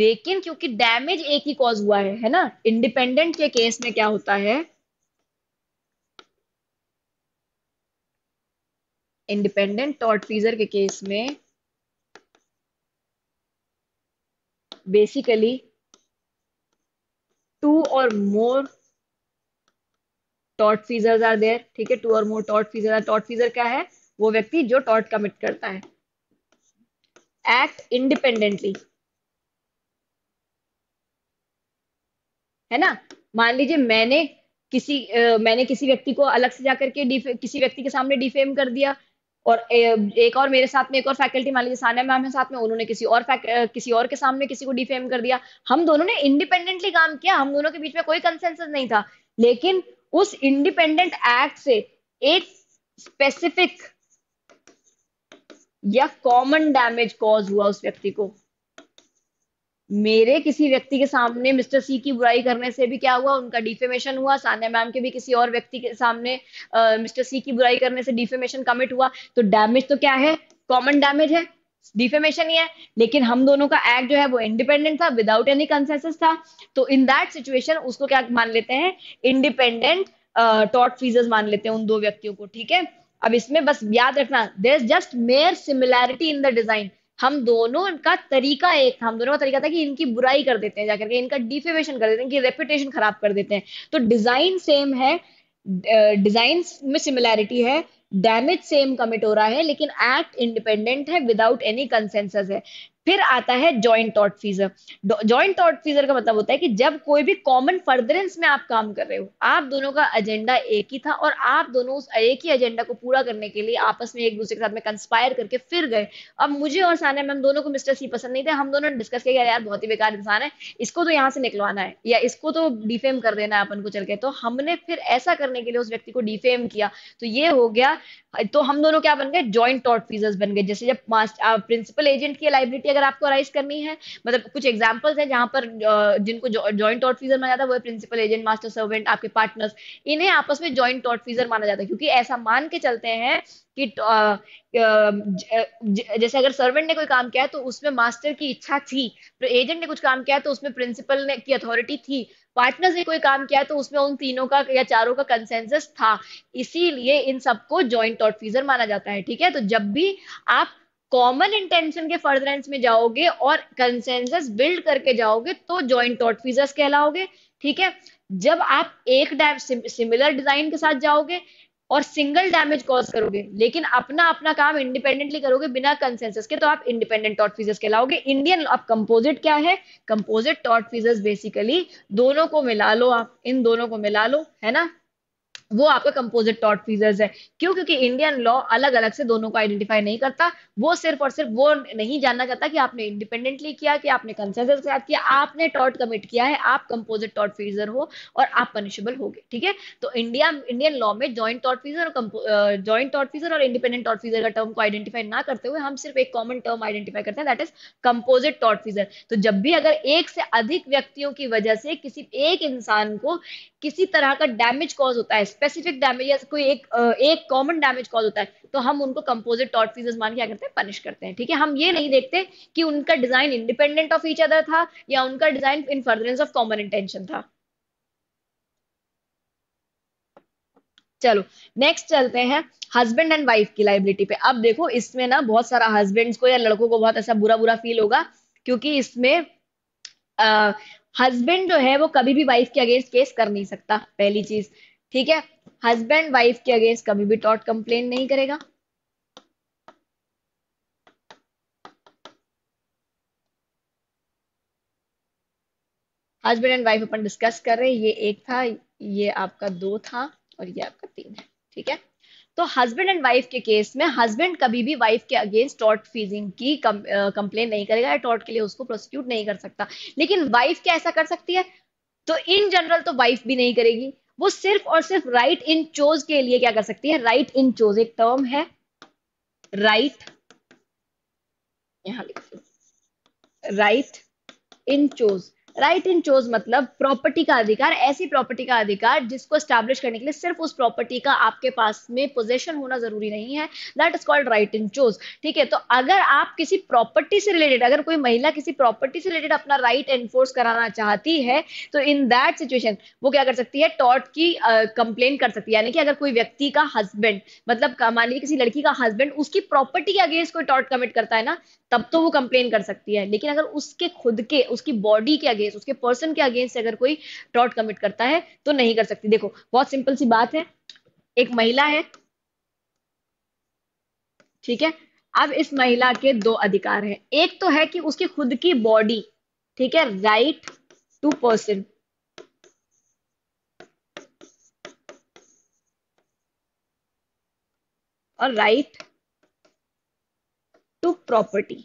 Speaker 1: लेकिन क्योंकि डैमेज एक ही कॉज हुआ है है ना इंडिपेंडेंट के केस में क्या होता है इंडिपेंडेंट टॉट फीजर के केस में बेसिकली टू और more tortfeasors are there ठीक है टू और more tortfeasor are tortfeasor क्या है वो व्यक्ति जो टॉट कमिट करता है एक्ट इंडिपेंडेंटली है ना मान लीजिए मैंने किसी uh, मैंने किसी व्यक्ति को अलग से जाकर के किसी व्यक्ति के सामने डिफेम कर दिया और एक और मेरे साथ में एक और फैकल्टी मान लीजिए सानिया मैम के साथ में उन्होंने किसी और किसी और के सामने किसी को डिफेम कर दिया हम दोनों ने इंडिपेंडेंटली काम किया हम दोनों के बीच में कोई कंसेंसस नहीं था लेकिन उस इंडिपेंडेंट एक्ट से एक स्पेसिफिक या कॉमन डैमेज कॉज हुआ उस व्यक्ति को मेरे किसी व्यक्ति के सामने मिस्टर सी की बुराई करने से भी क्या हुआ उनका डिफेमेशन हुआ सान्या मैम के भी किसी और व्यक्ति के सामने मिस्टर सी की बुराई करने से डिफेमेशन कमिट हुआ तो डैमेज तो क्या है कॉमन डैमेज है डिफेमेशन ही है लेकिन हम दोनों का एक्ट जो है वो इंडिपेंडेंट था विदाउट एनी कंसेंसस था तो इन दैट सिचुएशन उसको क्या मान लेते हैं इंडिपेंडेंट टॉट फीजर्स मान लेते हैं उन दो व्यक्तियों को ठीक है अब इसमें बस याद रखना there just mere similarity in the design हम दोनों का तरीका एक था हम दोनों का तरीका था कि इनकी बुराई कर देते हैं जाकर के इनका डिफेमेशन कर देते हैं इनकी रेपुटेशन खराब कर देते हैं तो डिजाइन सेम है डिजाइन में सिमिलैरिटी है डैमेज सेम कमिट हो रहा है लेकिन एक्ट इंडिपेंडेंट है विदाउट एनी कंसेंसस है फिर आता है joint tortfeasor joint tortfeasor का मतलब होता है कि जब कोई भी कॉमन फर्दरेंस में आप काम कर रहे हो आप दोनों का एजेंडा एक ही था और आप दोनों उस एक ही एजेंडा को पूरा करने के लिए आपस में एक दूसरे के साथ में कंस्पायर करके फिर गए अब मुझे और साना मैम दोनों को मिस्टर सी पसंद नहीं थे हम दोनों ने डिस्कस किया यार बहुत ही बेकार इंसान है इसको तो यहाँ से निकलवाना है या इसको तो डिफेम कर देना है अपन को चल के तो हमने फिर ऐसा करने के लिए उस व्यक्ति को डिफेम किया तो ये हो गया तो हम दोनों क्या बन गए ज्वाइंट टॉट फीजर्स बन गए जैसे जब प्रिंसिपल एजेंट की लाइबिलिटी अगर आपको अराइज करनी है मतलब कुछ एग्जाम्पल्स है जहां पर जिनको ज्वाइंट ऑट फीजर माना जाता है वो प्रिंसिपल एजेंट मास्टर सर्वेंट आपके पार्टनर्स इन्हें आपस में ज्वाइंट ऑट फीजर माना जाता है क्योंकि ऐसा मान के चलते हैं कि ज, ज, जैसे अगर सर्वेंट ने कोई काम किया है तो उसमें मास्टर की इच्छा थी तो एजेंट ने कुछ काम किया है तो उसमें प्रिंसिपल ने की अथॉरिटी थी पार्टनर्स ने कोई काम किया तो उसमें उन तीनों का या चारों का कंसेंसस था इसीलिए इन सबको जॉइंट ऑट फीजर माना जाता है ठीक है तो जब भी आप कॉमन इंटेंशन के फर्दरेंस में जाओगे और कंसेंसस बिल्ड करके जाओगे तो ज्वाइंट टॉट फीजर्स कहलाओगे ठीक है जब आप एक सिमिलर डिजाइन के साथ जाओगे और सिंगल डैमेज कॉज करोगे लेकिन अपना अपना काम इंडिपेंडेंटली करोगे बिना कंसेंसस के तो आप इंडिपेंडेंट टॉट फीजर्स कहलाओगे इंडियन अब कंपोजिट क्या है कंपोजिट टॉट फीजर्स बेसिकली दोनों को मिला लो आप इन दोनों को मिला लो है ना वो आपका कंपोजिट टॉट फीजर्स है क्यों क्योंकि इंडियन लॉ अलग अलग से दोनों को आइडेंटिफाई नहीं करता वो सिर्फ और सिर्फ वो नहीं जानना चाहता कि आपने इंडिपेंडेंटली किया कि आपने कंसेंसस के साथ किया आपने टॉट कमिट किया है आप कंपोजिट टॉट फीजर हो और आप पनिशेबल हो ठीक है तो इंडिया इंडियन लॉ में ज्वाइंट टॉट फीजर और ज्वाइंट टॉट फीजर और इंडिपेंडेंट टॉट फीजर का टर्म को आइडेंटिफाई ना करते हुए हम सिर्फ एक कॉमन टर्म आइडेंटिफाई करते हैं that is composite tortfeasor तो जब भी अगर एक से अधिक व्यक्तियों की वजह से किसी एक इंसान को किसी तरह का डैमेज कॉज होता है स्पेसिफिक डैमेज या कोई एक एक कॉमन डैमेज कॉज होता है तो हम उनको कंपोजिट टॉट फीजर्स मान क्या करते हैं पनिश करते हैं ठीक है हम ये नहीं देखते कि उनका design independent of each other था या उनका design in furtherance of common intention था चलो नेक्स्ट चलते हैं हस्बैंड एंड वाइफ की लाइबिलिटी पे अब देखो इसमें ना बहुत सारा हस्बैंड्स को या लड़कों को बहुत ऐसा बुरा बुरा फील होगा क्योंकि इसमें हस्बैंड जो है वो कभी भी वाइफ के अगेंस्ट केस कर नहीं सकता पहली चीज ठीक है हस्बैंड वाइफ के अगेंस्ट कभी भी टॉट कंप्लेन नहीं करेगा हस्बैंड एंड वाइफ अपन डिस्कस कर रहे हैं ये एक था ये आपका दो था और ये आपका तीन है ठीक है तो हस्बैंड एंड वाइफ के केस में हस्बैंड कभी भी वाइफ के अगेंस्ट टॉर्ट फीजिंग की कंप्लेन नहीं करेगा या टॉर्ट के लिए उसको प्रोसिक्यूट नहीं कर सकता लेकिन वाइफ क्या ऐसा कर सकती है तो इन जनरल तो वाइफ भी नहीं करेगी वो सिर्फ और सिर्फ राइट इन चोज के लिए क्या कर सकती है राइट इन चोज एक टर्म है राइट यहां लिख right in chose right in chose मतलब प्रॉपर्टी का अधिकार ऐसी प्रॉपर्टी का अधिकार जिसको स्टैब्लिश करने के लिए सिर्फ उस प्रॉपर्टी का आपके पास में पोजेशन होना जरूरी नहीं है that is called right in chose ठीक है तो अगर आप किसी प्रॉपर्टी से रिलेटेड अगर कोई महिला किसी प्रॉपर्टी से रिलेटेड अपना राइट एनफोर्स कराना चाहती है तो इन दैट सिचुएशन वो क्या कर सकती है टॉर्ट की कंप्लेन uh, कर सकती है यानी कि अगर कोई व्यक्ति का हस्बैंड मतलब मान लीजिए किसी लड़की का हस्बैंड उसकी प्रॉपर्टी के अगेंस्ट कोई टॉर्ट कमिट करता है ना तब तो वो कंप्लेन कर सकती है लेकिन अगर उसके खुद के उसकी बॉडी के अगेंस्ट उसके पर्सन के अगेंस्ट अगर कोई ट्रॉट कमिट करता है तो नहीं कर सकती देखो बहुत सिंपल सी बात है एक महिला है ठीक है अब इस महिला के दो अधिकार हैं एक तो है कि उसकी खुद की बॉडी ठीक है राइट टू पर्सन और राइट टू प्रॉपर्टी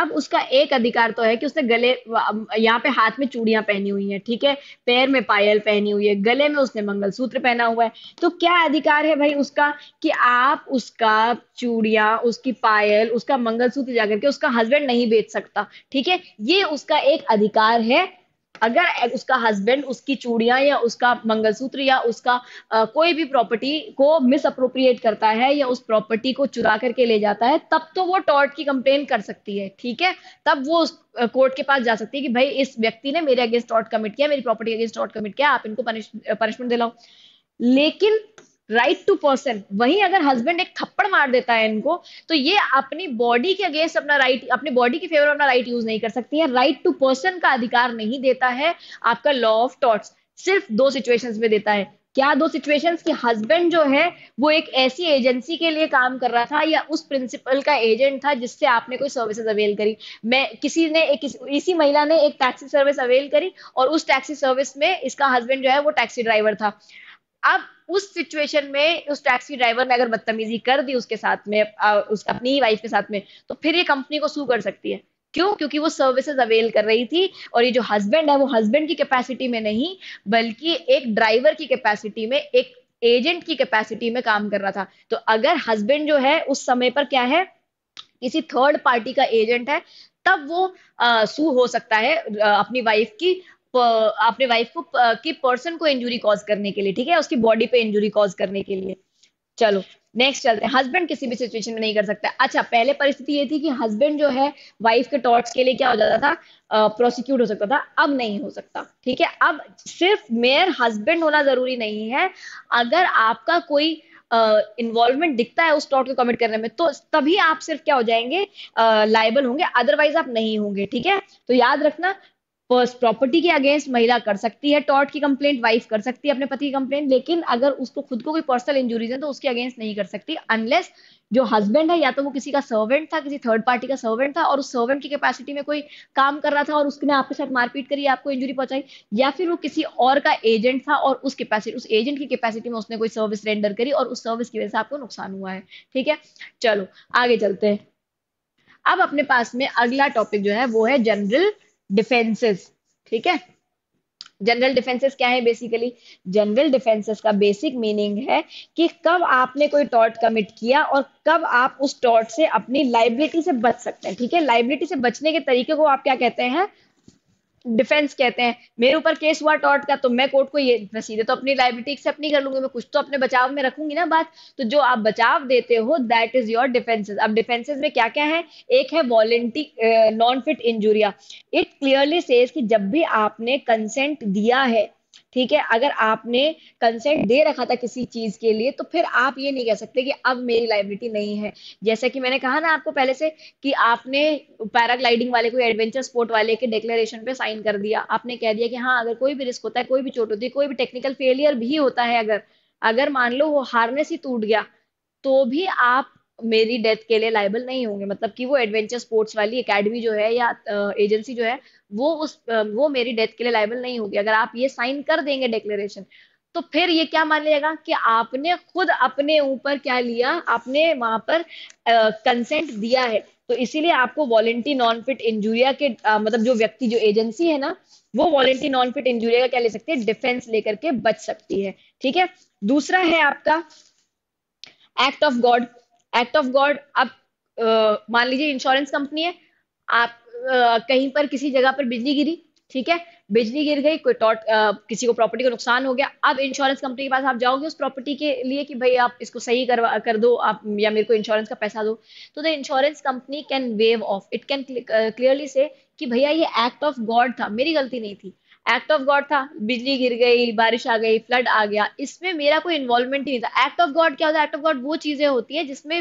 Speaker 1: अब उसका एक अधिकार तो है कि उसने गले यहाँ पे हाथ में चूड़ियां पहनी हुई है ठीक है पैर में पायल पहनी हुई है गले में उसने मंगलसूत्र पहना हुआ है तो क्या अधिकार है भाई उसका कि आप उसका चूड़ियां उसकी पायल उसका मंगलसूत्र जाकर के उसका हस्बैंड नहीं बेच सकता ठीक है ये उसका एक अधिकार है अगर उसका हस्बैंड उसकी चूड़ियां या उसका मंगलसूत्र या उसका आ, कोई भी प्रॉपर्टी को मिस अप्रोप्रिएट करता है या उस प्रॉपर्टी को चुरा करके ले जाता है तब तो वो टॉर्ट की कंप्लेन कर सकती है ठीक है तब वो उस कोर्ट के पास जा सकती है कि भाई इस व्यक्ति ने मेरे अगेंस्ट टॉर्ट कमिट किया मेरी प्रॉपर्टी अगेंस्ट टॉर्ट कमिट किया आप इनको पनिशमेंट दिलाओ लेकिन राइट टू पर्सन वही अगर हस्बैंड एक थप्पड़ मार देता है इनको तो ये अपनी बॉडी के अगेंस्ट अपना राइट अपनी बॉडी के फेवर अपना राइट यूज नहीं कर सकती है राइट टू पर्सन का अधिकार नहीं देता है आपका लॉ ऑफ टॉट्स सिर्फ दो सिचुएशंस में देता है क्या दो सिचुएशंस कि हस्बैंड जो है वो एक ऐसी एजेंसी के लिए काम कर रहा था या उस प्रिंसिपल का एजेंट था जिससे आपने कोई सर्विसेज अवेल करी मैं किसी ने एक इसी महिला ने एक टैक्सी सर्विस अवेल करी और उस टैक्सी सर्विस में इसका हस्बैंड जो है वो टैक्सी ड्राइवर था अब उस सिचुएशन में उस टैक्सी ड्राइवर ने अगर बदतमीजी कर दी उसके साथ में उस अपनी वाइफ के साथ में तो फिर ये कंपनी को सू कर सकती है क्यों क्योंकि वो सर्विसेज अवेल कर रही थी और ये जो हस्बैंड है वो हस्बैंड की कैपेसिटी में नहीं बल्कि एक ड्राइवर की कैपेसिटी में एक एजेंट की कैपेसिटी में काम कर रहा था तो अगर हस्बैंड जो है उस समय पर क्या है किसी थर्ड पार्टी का एजेंट है तब वो आ, सू हो सकता है आ, अपनी वाइफ की आपने वाइफ को के पर्सन को इंजुरी कॉज करने के लिए ठीक है उसकी बॉडी पे इंजुरी कॉज करने के लिए चलो नेक्स्ट चलते हैं हस्बैंड किसी भी सिचुएशन में नहीं कर सकता अच्छा पहले परिस्थिति ये थी कि हस्बैंड जो है वाइफ के टॉर्च के लिए क्या हो जाता था प्रोसिक्यूट हो सकता था अब नहीं हो सकता ठीक है अब सिर्फ मेयर हस्बैंड होना जरूरी नहीं है अगर आपका कोई इन्वॉल्वमेंट uh, दिखता है उस टॉट को कमिट करने में तो तभी आप सिर्फ क्या हो जाएंगे लाइबल uh, होंगे अदरवाइज आप नहीं होंगे ठीक है तो याद रखना फर्स्ट प्रॉपर्टी के अगेंस्ट महिला कर सकती है टॉर्ट की कंप्लेंट वाइफ कर सकती है अपने पति की कंप्लेंट लेकिन अगर उसको खुद को कोई पर्सनल इंजुरीज है तो उसके अगेंस्ट नहीं कर सकती अनलेस जो हस्बैंड है या तो वो किसी का सर्वेंट था किसी थर्ड पार्टी का सर्वेंट था और उस सर्वेंट की कैपेसिटी में कोई काम कर रहा था और उसने आपके साथ मारपीट करी आपको इंजुरी पहुंचाई या फिर वो किसी और का एजेंट था और उस कैपेसिटी उस एजेंट की कैपेसिटी में उसने कोई सर्विस रेंडर करी और उस सर्विस की वजह से आपको नुकसान हुआ है ठीक है चलो आगे चलते हैं अब अपने पास में अगला टॉपिक जो है वो है जनरल डिफेंसेस ठीक है जनरल डिफेंसेस क्या है बेसिकली जनरल डिफेंसेस का बेसिक मीनिंग है कि कब आपने कोई टॉर्ट कमिट किया और कब आप उस टॉर्ट से अपनी लाइबिलिटी से बच सकते हैं ठीक है लाइबिलिटी से बचने के तरीके को आप क्या कहते हैं डिफेंस कहते हैं मेरे ऊपर केस हुआ टॉर्ट का तो मैं कोर्ट को ये सीधे तो अपनी लाइब्रेटी एक्सेप्ट नहीं कर लूंगी मैं कुछ तो अपने बचाव में रखूंगी ना बात तो जो आप बचाव देते हो दैट इज योर डिफेंसेस अब डिफेंसेस में क्या क्या है एक है volenti non fit injuria it clearly says कि जब भी आपने कंसेंट दिया है ठीक है अगर आपने कंसेंट दे रखा था किसी चीज के लिए तो फिर आप ये नहीं कह सकते कि अब मेरी लाइबिलिटी नहीं है जैसा कि मैंने कहा ना आपको पहले से कि आपने पैराग्लाइडिंग वाले कोई एडवेंचर स्पोर्ट वाले के डिक्लेरेशन पे साइन कर दिया आपने कह दिया कि हाँ अगर कोई भी रिस्क होता है कोई भी चोट होती है कोई भी टेक्निकल फेलियर भी होता है अगर अगर मान लो वो हार्नेस ही टूट गया तो भी आप मेरी डेथ के लिए लाइबल नहीं होंगे मतलब कि वो एडवेंचर स्पोर्ट्स वाली एकेडमी जो है या एजेंसी जो है वो उस वो मेरी डेथ के लिए लाइबल नहीं होगी अगर आप ये साइन कर देंगे डिक्लेरेशन तो फिर ये क्या मान लेगा कि आपने खुद अपने ऊपर क्या लिया आपने वहां पर कंसेंट दिया है तो इसीलिए आपको वॉलेंटी नॉन फिट इंजूरिया के आ, मतलब जो व्यक्ति जो एजेंसी है ना वो वॉलेंटी नॉन फिट इंजूरिया का क्या ले सकती है डिफेंस लेकर के बच सकती है ठीक है दूसरा है आपका act of God act of God आप मान लीजिए इंश्योरेंस कंपनी है आप आ, कहीं पर किसी जगह पर बिजली गिरी ठीक है बिजली गिर गई कोई टॉट किसी को प्रॉपर्टी का नुकसान हो गया अब इंश्योरेंस कंपनी के पास आप जाओगे उस प्रॉपर्टी के लिए कि भाई आप इसको सही करवा कर दो आप या मेरे को इंश्योरेंस का पैसा दो तो the insurance company can waive off it can clearly say कि भैया ये एक्ट ऑफ गॉड था मेरी गलती नहीं थी एक्ट ऑफ गॉड था बिजली गिर गई बारिश आ गई फ्लड आ गया इसमें मेरा कोई इन्वॉल्वमेंट ही नहीं था एक्ट ऑफ गॉड क्या होता है एक्ट ऑफ गॉड वो चीजें होती है जिसमें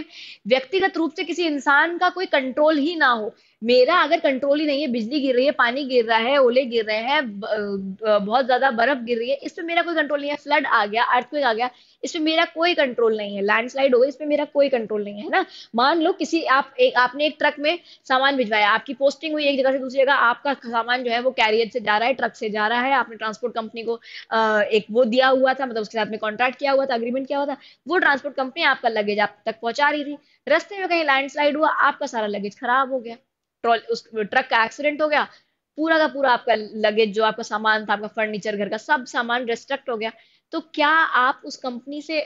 Speaker 1: व्यक्तिगत रूप से किसी इंसान का कोई कंट्रोल ही ना हो मेरा अगर कंट्रोल ही नहीं है बिजली गिर रही है पानी गिर रहा है ओले गिर रहे हैं बहुत ज्यादा बर्फ गिर रही है इसमें मेरा कोई कंट्रोल नहीं है फ्लड आ गया अर्थक्विक आ गया इसमें मेरा कोई कंट्रोल नहीं है लैंडस्लाइड हो गई इसमें मेरा कोई कंट्रोल नहीं है ना मान लो किसी आप एक आपने एक ट्रक में सामान भिजवाया आपकी पोस्टिंग हुई एक जगह से दूसरी जगह आपका सामान जो है वो कैरियर से जा रहा है ट्रक से जा रहा है आपने ट्रांसपोर्ट कंपनी को एक वो दिया हुआ था मतलब उसके साथ में कॉन्ट्रैक्ट किया हुआ था अग्रीमेंट किया हुआ था वो ट्रांसपोर्ट कंपनी आपका लगेज आप तक पहुंचा रही थी रस्ते में कहीं लैंडस्लाइड हुआ आपका सारा लगेज खराब हो गया उस ट्रक का एक्सीडेंट हो गया पूरा का पूरा आपका लगेज जो आपका सामान था आपका फर्नीचर घर का सब सामान रेस्ट्रक्ट हो गया तो क्या आप उस कंपनी से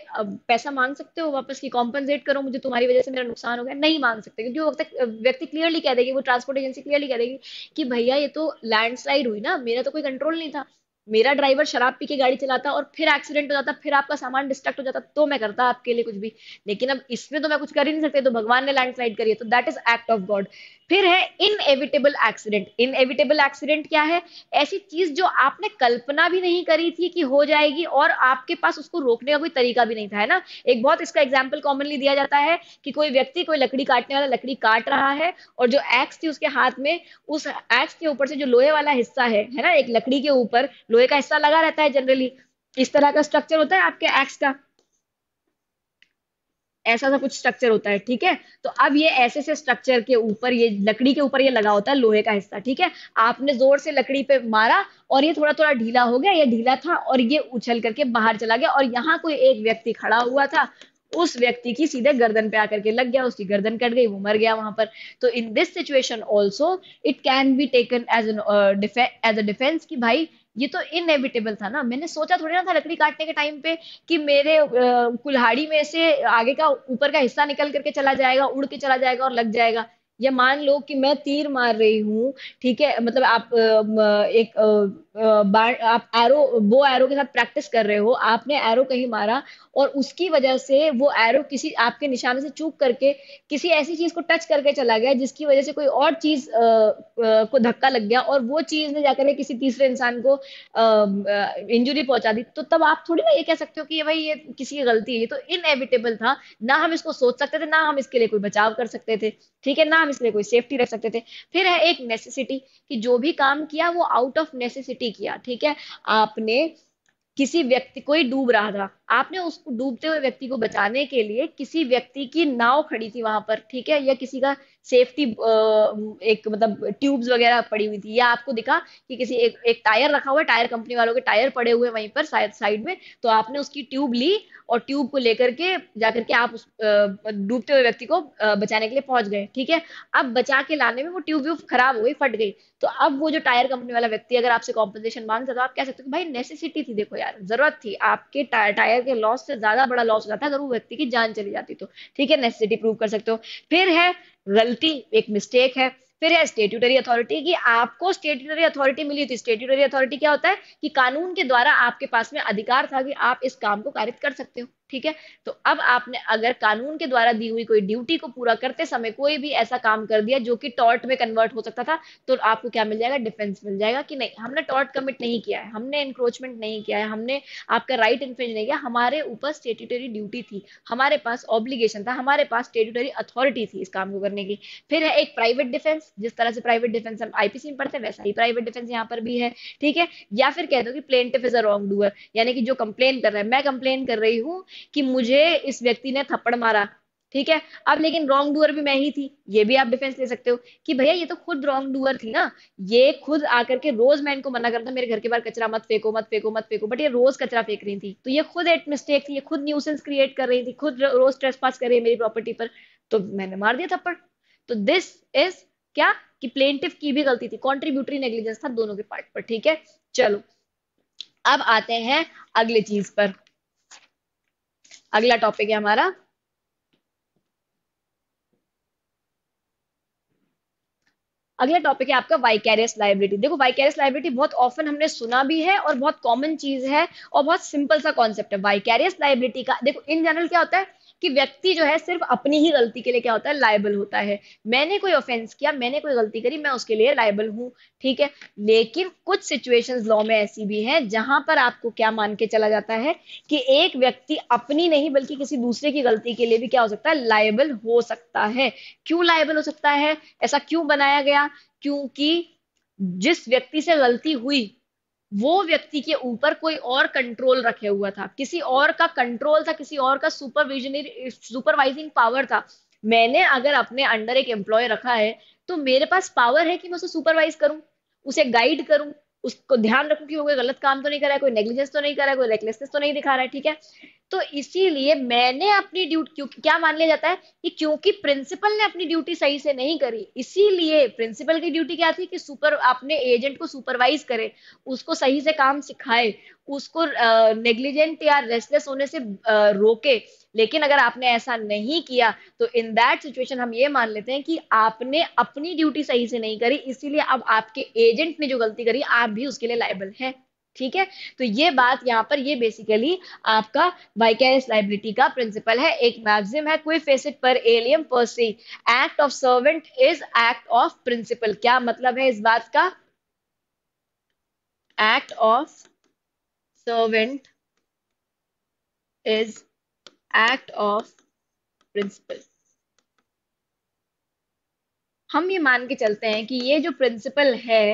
Speaker 1: पैसा मांग सकते हो वापस की कॉम्पनसेट करो मुझे तुम्हारी वजह से मेरा नुकसान हो गया नहीं मांग सकते क्योंकि वो व्यक्ति क्लियरली कह देगी वो ट्रांसपोर्ट एजेंसी क्लियरली कह देगी कि भैया ये तो लैंडस्लाइड हुई ना मेरा तो कोई कंट्रोल नहीं था मेरा ड्राइवर शराब पी के गाड़ी चलाता और फिर एक्सीडेंट हो जाता फिर आपका सामान डिस्ट्रक्ट हो जाता तो मैं करता आपके लिए कुछ भी लेकिन अब इसमें तो मैं कुछ कर ही नहीं सकती तो भगवान ने लैंडस्लाइड करी है तो that is act of God फिर है इनएविटेबल एक्सीडेंट इनएविटेबल एक्सीडेंट क्या है ऐसी चीज जो आपने कल्पना भी नहीं करी थी कि हो जाएगी और आपके पास उसको रोकने का कोई तरीका भी नहीं था है ना एक बहुत इसका एग्जाम्पल कॉमनली दिया जाता है कि कोई व्यक्ति कोई लकड़ी काटने वाला लकड़ी काट रहा है और जो एक्स थी उसके हाथ में उस एक्स के ऊपर से जो लोहे वाला हिस्सा है है ना एक लकड़ी के ऊपर लोहे का हिस्सा लगा रहता है जनरली इस तरह का स्ट्रक्चर होता है आपके एक्स का ऐसा सा कुछ स्ट्रक्चर होता है ठीक है तो अब ये ऐसे से स्ट्रक्चर के ऊपर ये लकड़ी के ऊपर ये लगा होता है लोहे का हिस्सा ठीक है आपने जोर से लकड़ी पे मारा और ये थोड़ा थोड़ा ढीला हो गया ये ढीला था और ये उछल करके बाहर चला गया और यहाँ कोई एक व्यक्ति खड़ा हुआ था उस व्यक्ति की सीधे गर्दन पे आकर के लग गया उसकी गर्दन कट गई वो मर गया वहां पर तो in this situation also it can be taken as an as a defence की भाई ये तो इनएविटेबल था ना मैंने सोचा थोड़ी ना था लकड़ी काटने के टाइम पे कि मेरे कुल्हाड़ी में से आगे का ऊपर का हिस्सा निकल करके चला जाएगा उड़ के चला जाएगा और लग जाएगा या मान लो कि मैं तीर मार रही हूँ ठीक है मतलब आप एक आप एरो वो एरो के साथ प्रैक्टिस कर रहे हो आपने एरो कहीं मारा और उसकी वजह से वो एरो किसी आपके निशाने से चूक करके किसी ऐसी चीज को टच करके चला गया जिसकी वजह से कोई और चीज आ, आ, को धक्का लग गया और वो चीज ने जाकर किसी तीसरे इंसान को इंजुरी पहुंचा दी तो तब आप थोड़ी ना ये कह सकते हो कि ये भाई ये किसी की गलती है ये तो इनएविटेबल था ना हम इसको सोच सकते थे ना हम इसके लिए कोई बचाव कर सकते थे ठीक है ना हम इसके लिए कोई सेफ्टी रख सकते थे फिर है एक नेसेसिटी कि जो भी काम किया वो आउट ऑफ नेसेसिटी किया ठीक है आपने किसी व्यक्ति कोई डूब रहा था आपने उसको डूबते हुए व्यक्ति को बचाने के लिए किसी व्यक्ति की नाव खड़ी थी वहां पर ठीक है या किसी का सेफ्टी एक मतलब ट्यूब्स वगैरह पड़ी हुई थी या आपको दिखा कि किसी एक एक टायर रखा हुआ है टायर कंपनी वालों के टायर पड़े हुए वहीं पर साइड साइड में तो आपने उसकी ट्यूब ली और ट्यूब को लेकर के जाकर के आप उस डूबते हुए व्यक्ति को बचाने के लिए पहुंच गए ठीक है अब बचा के लाने में वो ट्यूब व्यूब खराब हो गई फट गई तो अब वो जो टायर कंपनी वाला व्यक्ति अगर आपसे कॉम्पनसेशन मांगता तो आप कह सकते हो भाई नेसेसिटी थी देखो यार जरूरत थी आपके टायर टायर के लॉस से ज्यादा बड़ा लॉस हो जाता अगर वो व्यक्ति की जान चली जाती तो ठीक है नेसेसिटी प्रूव कर सकते हो फिर है गलती एक मिस्टेक है फिर है स्टेट्यूटरी अथॉरिटी की आपको स्टेट्यूटरी अथॉरिटी मिली थी स्टेट्यूटरी अथॉरिटी क्या होता है कि कानून के द्वारा आपके पास में अधिकार था कि आप इस काम को कारित कर सकते हो ठीक है तो अब आपने अगर कानून के द्वारा दी हुई कोई ड्यूटी को पूरा करते समय कोई भी ऐसा काम कर दिया जो कि टॉर्ट में कन्वर्ट हो सकता था तो आपको क्या मिल जाएगा डिफेंस मिल जाएगा कि नहीं हमने टॉर्ट कमिट नहीं किया है हमने इंक्रोचमेंट नहीं किया है हमने आपका राइट इन्फ्रेंज नहीं किया हमारे ऊपर स्टेट्यूटरी ड्यूटी थी हमारे पास ऑब्लिगेशन था हमारे पास स्टेट्यूटरी अथॉरिटी थी इस काम को करने की फिर है एक प्राइवेट डिफेंस जिस तरह से प्राइवेट डिफेंस हम आईपीसी में पढ़ते हैं वैसा ही प्राइवेट डिफेंस यहाँ पर भी है ठीक है या फिर कह दो कि tiff is a wrongdoer यानी कि जो कंप्लेन कर रहा है मैं कंप्लेन कर रही हूँ कि मुझे इस व्यक्ति ने थप्पड़ मारा ठीक है अब लेकिन रॉन्ग डूअर भी मैं ही थी ये भी आप डिफेंस ले सकते हो कि भैया ये तो खुद रॉन्ग डूअर थी ना ये खुद आकर के रोज मैं इनको मना करता मेरे घर के बाहर कचरा मत फेंको मत फेंको मत फेंको बट ये रोज कचरा फेंक रही थी तो ये खुद एक मिस्टेक थी ये खुद न्यूसेंस क्रिएट कर रही थी खुद रोज ट्रेस पास कर रही है मेरी प्रॉपर्टी पर तो मैंने मार दिया थप्पड़ तो दिस इज क्या कि प्लेंटिव की भी गलती थी कॉन्ट्रीब्यूटरी नेग्लिजेंस था दोनों के पार्ट पर ठीक है चलो अब आते हैं अगले चीज पर अगला टॉपिक है हमारा अगला टॉपिक है आपका वाइकैरियस लाइबिलिटी देखो वाइकैरियस लाइबिलिटी बहुत ऑफन हमने सुना भी है और बहुत कॉमन चीज है और बहुत सिंपल सा कॉन्सेप्ट है वाइकैरियस लाइबिलिटी का देखो इन जनरल क्या होता है कि व्यक्ति जो है सिर्फ अपनी ही गलती के लिए क्या होता है लाइबल होता है मैंने कोई ऑफेंस किया मैंने कोई गलती करी मैं उसके लिए लाइबल हूँ ठीक है लेकिन कुछ सिचुएशंस लॉ में ऐसी भी हैं जहां पर आपको क्या मान के चला जाता है कि एक व्यक्ति अपनी नहीं बल्कि किसी दूसरे की गलती के लिए भी क्या हो सकता है लाइबल हो सकता है क्यों लाइबल हो सकता है ऐसा क्यों बनाया गया क्योंकि जिस व्यक्ति से गलती हुई वो व्यक्ति के ऊपर कोई और कंट्रोल रखे हुआ था किसी और का कंट्रोल था किसी और का सुपरविजनरी सुपरवाइजिंग पावर था मैंने अगर अपने अंडर एक एम्प्लॉय रखा है तो मेरे पास पावर है कि मैं उसे सुपरवाइज करूं उसे गाइड करूं उसको ध्यान रखूं कि वो कोई गलत काम तो नहीं कर रहा है कोई नेग्लिजेंस तो नहीं कर रहा है कोई रेकलेसनेस तो नहीं दिखा रहा है ठीक है तो इसीलिए मैंने अपनी ड्यूटी क्योंकि क्या मान लिया जाता है कि क्योंकि प्रिंसिपल ने अपनी ड्यूटी सही से नहीं करी इसीलिए प्रिंसिपल की ड्यूटी क्या थी कि सुपर अपने एजेंट को सुपरवाइज करे उसको सही से काम सिखाए उसको नेग्लिजेंट या रेस्टलेस होने से रोके लेकिन अगर आपने ऐसा नहीं किया तो इन दैट सिचुएशन हम ये मान लेते हैं कि आपने अपनी ड्यूटी सही से नहीं करी इसीलिए अब आपके एजेंट ने जो गलती करी आप भी उसके लिए लाइबल हैं ठीक है तो ये बात यहाँ पर ये बेसिकली आपका वाइकैरियस लाइबिलिटी का प्रिंसिपल है एक मैगजिम है कोई facit per alium per se act of servant is act of principal क्या मतलब है इस बात का act of servant is act of principal हम ये मान के चलते हैं कि ये जो प्रिंसिपल है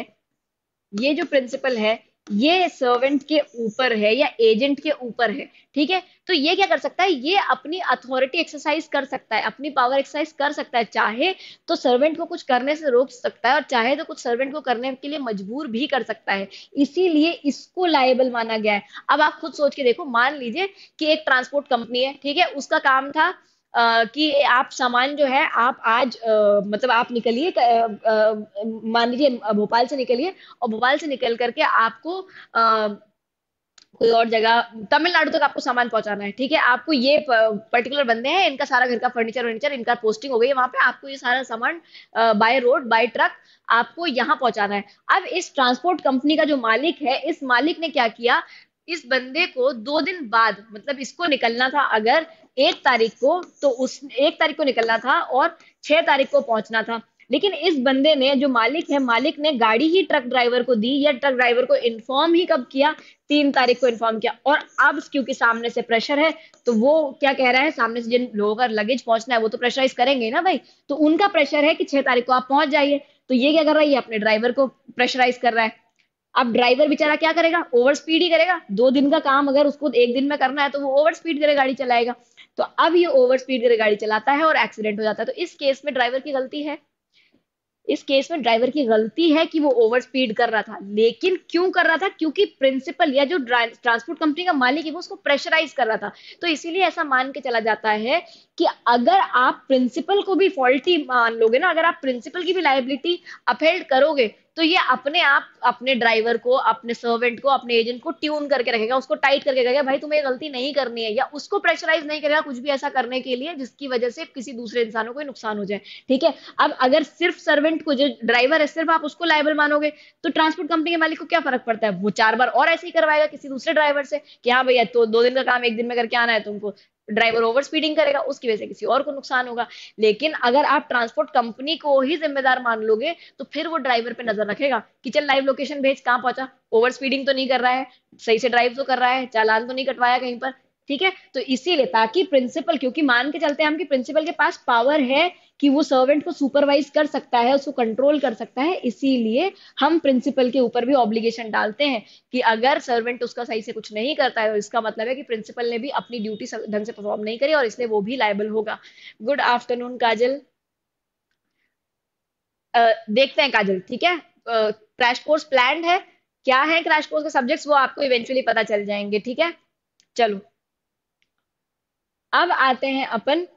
Speaker 1: ये जो प्रिंसिपल है ये सर्वेंट के ऊपर है या एजेंट के ऊपर है ठीक है तो ये क्या कर सकता है ये अपनी अथॉरिटी एक्सरसाइज कर सकता है अपनी पावर एक्सरसाइज कर सकता है चाहे तो सर्वेंट को कुछ करने से रोक सकता है और चाहे तो कुछ सर्वेंट को करने के लिए मजबूर भी कर सकता है इसीलिए इसको लाइबल माना गया है अब आप खुद सोच के देखो मान लीजिए कि एक ट्रांसपोर्ट कंपनी है ठीक है उसका काम था कि आप सामान जो है आप आज मतलब आप निकलिए मान लीजिए भोपाल से निकलिए और भोपाल से निकल करके आपको कोई और जगह तमिलनाडु तक आपको सामान पहुंचाना है ठीक है आपको ये पर्टिकुलर बंदे हैं इनका सारा घर का फर्नीचर वर्नीचर इनका पोस्टिंग हो गई है वहां पे आपको ये सारा सामान बाय रोड बाय ट्रक आपको यहाँ पहुंचाना है अब इस ट्रांसपोर्ट कंपनी का जो मालिक है इस मालिक ने क्या किया इस बंदे को दो दिन बाद मतलब इसको निकलना था अगर एक तारीख को तो उस एक तारीख को निकलना था और छह तारीख को पहुंचना था लेकिन इस बंदे ने जो मालिक है मालिक ने गाड़ी ही ट्रक ड्राइवर को दी या ट्रक ड्राइवर को इन्फॉर्म ही कब किया तीन तारीख को इन्फॉर्म किया और अब क्योंकि सामने से प्रेशर है तो वो क्या कह रहा है सामने से जिन लोगों का लगेज पहुंचना है वो तो प्रेशराइज करेंगे ना भाई तो उनका प्रेशर है कि छह तारीख को आप पहुंच जाइए तो ये क्या कर रहा है ये अपने ड्राइवर को प्रेशराइज कर रहा है अब ड्राइवर बेचारा क्या करेगा ओवर स्पीड ही करेगा दो दिन का काम अगर उसको एक दिन में करना है तो वो ओवर स्पीड करे गाड़ी चलाएगा तो अब ये ओवर स्पीड करे गाड़ी चलाता है और एक्सीडेंट हो जाता है तो इस केस में ड्राइवर की गलती है इस केस में ड्राइवर की गलती है कि वो ओवर स्पीड कर रहा था लेकिन क्यों कर रहा था क्योंकि प्रिंसिपल या जो ट्रांसपोर्ट कंपनी का मालिक है वो उसको प्रेशराइज कर रहा था तो इसीलिए ऐसा मान के चला जाता है कि अगर आप प्रिंसिपल को भी फॉल्टी मान लोगे ना अगर आप प्रिंसिपल की भी लाइबिलिटी अपहेल्ड करोगे तो ये अपने आप अपने ड्राइवर को अपने सर्वेंट को अपने एजेंट को ट्यून करके रखेगा उसको टाइट करके रखेगा भाई तुम्हें गलती नहीं करनी है या उसको प्रेशराइज नहीं करेगा कुछ भी ऐसा करने के लिए जिसकी वजह से किसी दूसरे इंसानों को नुकसान हो जाए ठीक है अब अगर सिर्फ सर्वेंट को जो ड्राइवर है सिर्फ आप उसको लाइबल मानोगे तो ट्रांसपोर्ट कंपनी के मालिक को क्या फर्क पड़ता है वो चार बार और ऐसे ही करवाएगा किसी दूसरे ड्राइवर से कि हाँ भैया तो दो दिन का काम एक दिन में करके आना है तुमको ड्राइवर ओवर स्पीडिंग करेगा उसकी वजह से किसी और को नुकसान होगा लेकिन अगर आप ट्रांसपोर्ट कंपनी को ही जिम्मेदार मान लोगे तो फिर वो ड्राइवर पे नजर रखेगा कि चल लाइव लोकेशन भेज कहाँ पहुंचा ओवर स्पीडिंग तो नहीं कर रहा है सही से ड्राइव तो कर रहा है चालान तो नहीं कटवाया कहीं पर ठीक है तो इसीलिए ताकि प्रिंसिपल क्योंकि मान के चलते हैं हम कि प्रिंसिपल के पास पावर है कि वो सर्वेंट को सुपरवाइज कर सकता है उसको कंट्रोल कर सकता है इसीलिए हम प्रिंसिपल के ऊपर भी ऑब्लिगेशन डालते हैं कि अगर सर्वेंट उसका सही से कुछ नहीं करता है तो इसका मतलब है कि प्रिंसिपल ने भी अपनी ड्यूटी ढंग से परफॉर्म नहीं करी और इसलिए वो भी लाइबल होगा गुड आफ्टरनून काजल देखते हैं काजल ठीक है क्रैश कोर्स प्लान है क्या है क्रैश कोर्स के सब्जेक्ट्स वो आपको इवेंचुअली पता चल जाएंगे ठीक है चलो अब आते हैं अपन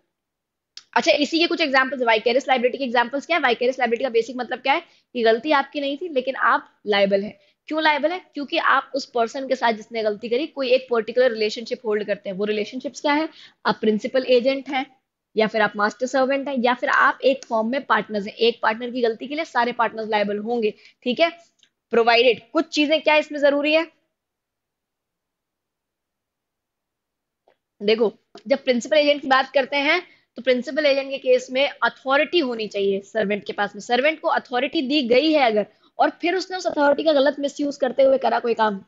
Speaker 1: अच्छा इसी के कुछ एग्जाम्पल्स वाइकेरियस लाइब्रेटी के एग्जाम्पल्स क्या है वाइकेरियस लाइब्रेटी का बेसिक मतलब क्या है कि गलती आपकी नहीं थी लेकिन आप लाइबल है क्यों लाइबल है क्योंकि आप उस पर्सन के साथ जिसने गलती करी कोई एक पर्टिकुलर रिलेशनशिप होल्ड करते हैं वो रिलेशनशिप्स क्या है आप प्रिंसिपल एजेंट हैं या फिर आप मास्टर सर्वेंट हैं या फिर आप एक फॉर्म में पार्टनर्स हैं एक पार्टनर की गलती के लिए सारे पार्टनर्स लाइबल होंगे ठीक है प्रोवाइडेड कुछ चीजें क्या इसमें जरूरी है देखो जब प्रिंसिपल एजेंट की बात करते हैं तो प्रिंसिपल एजेंट के केस में अथॉरिटी होनी चाहिए सर्वेंट के पास में सर्वेंट को अथॉरिटी दी गई है अगर और फिर उसने उस अथॉरिटी का गलत मिस यूज करते हुए करा कोई काम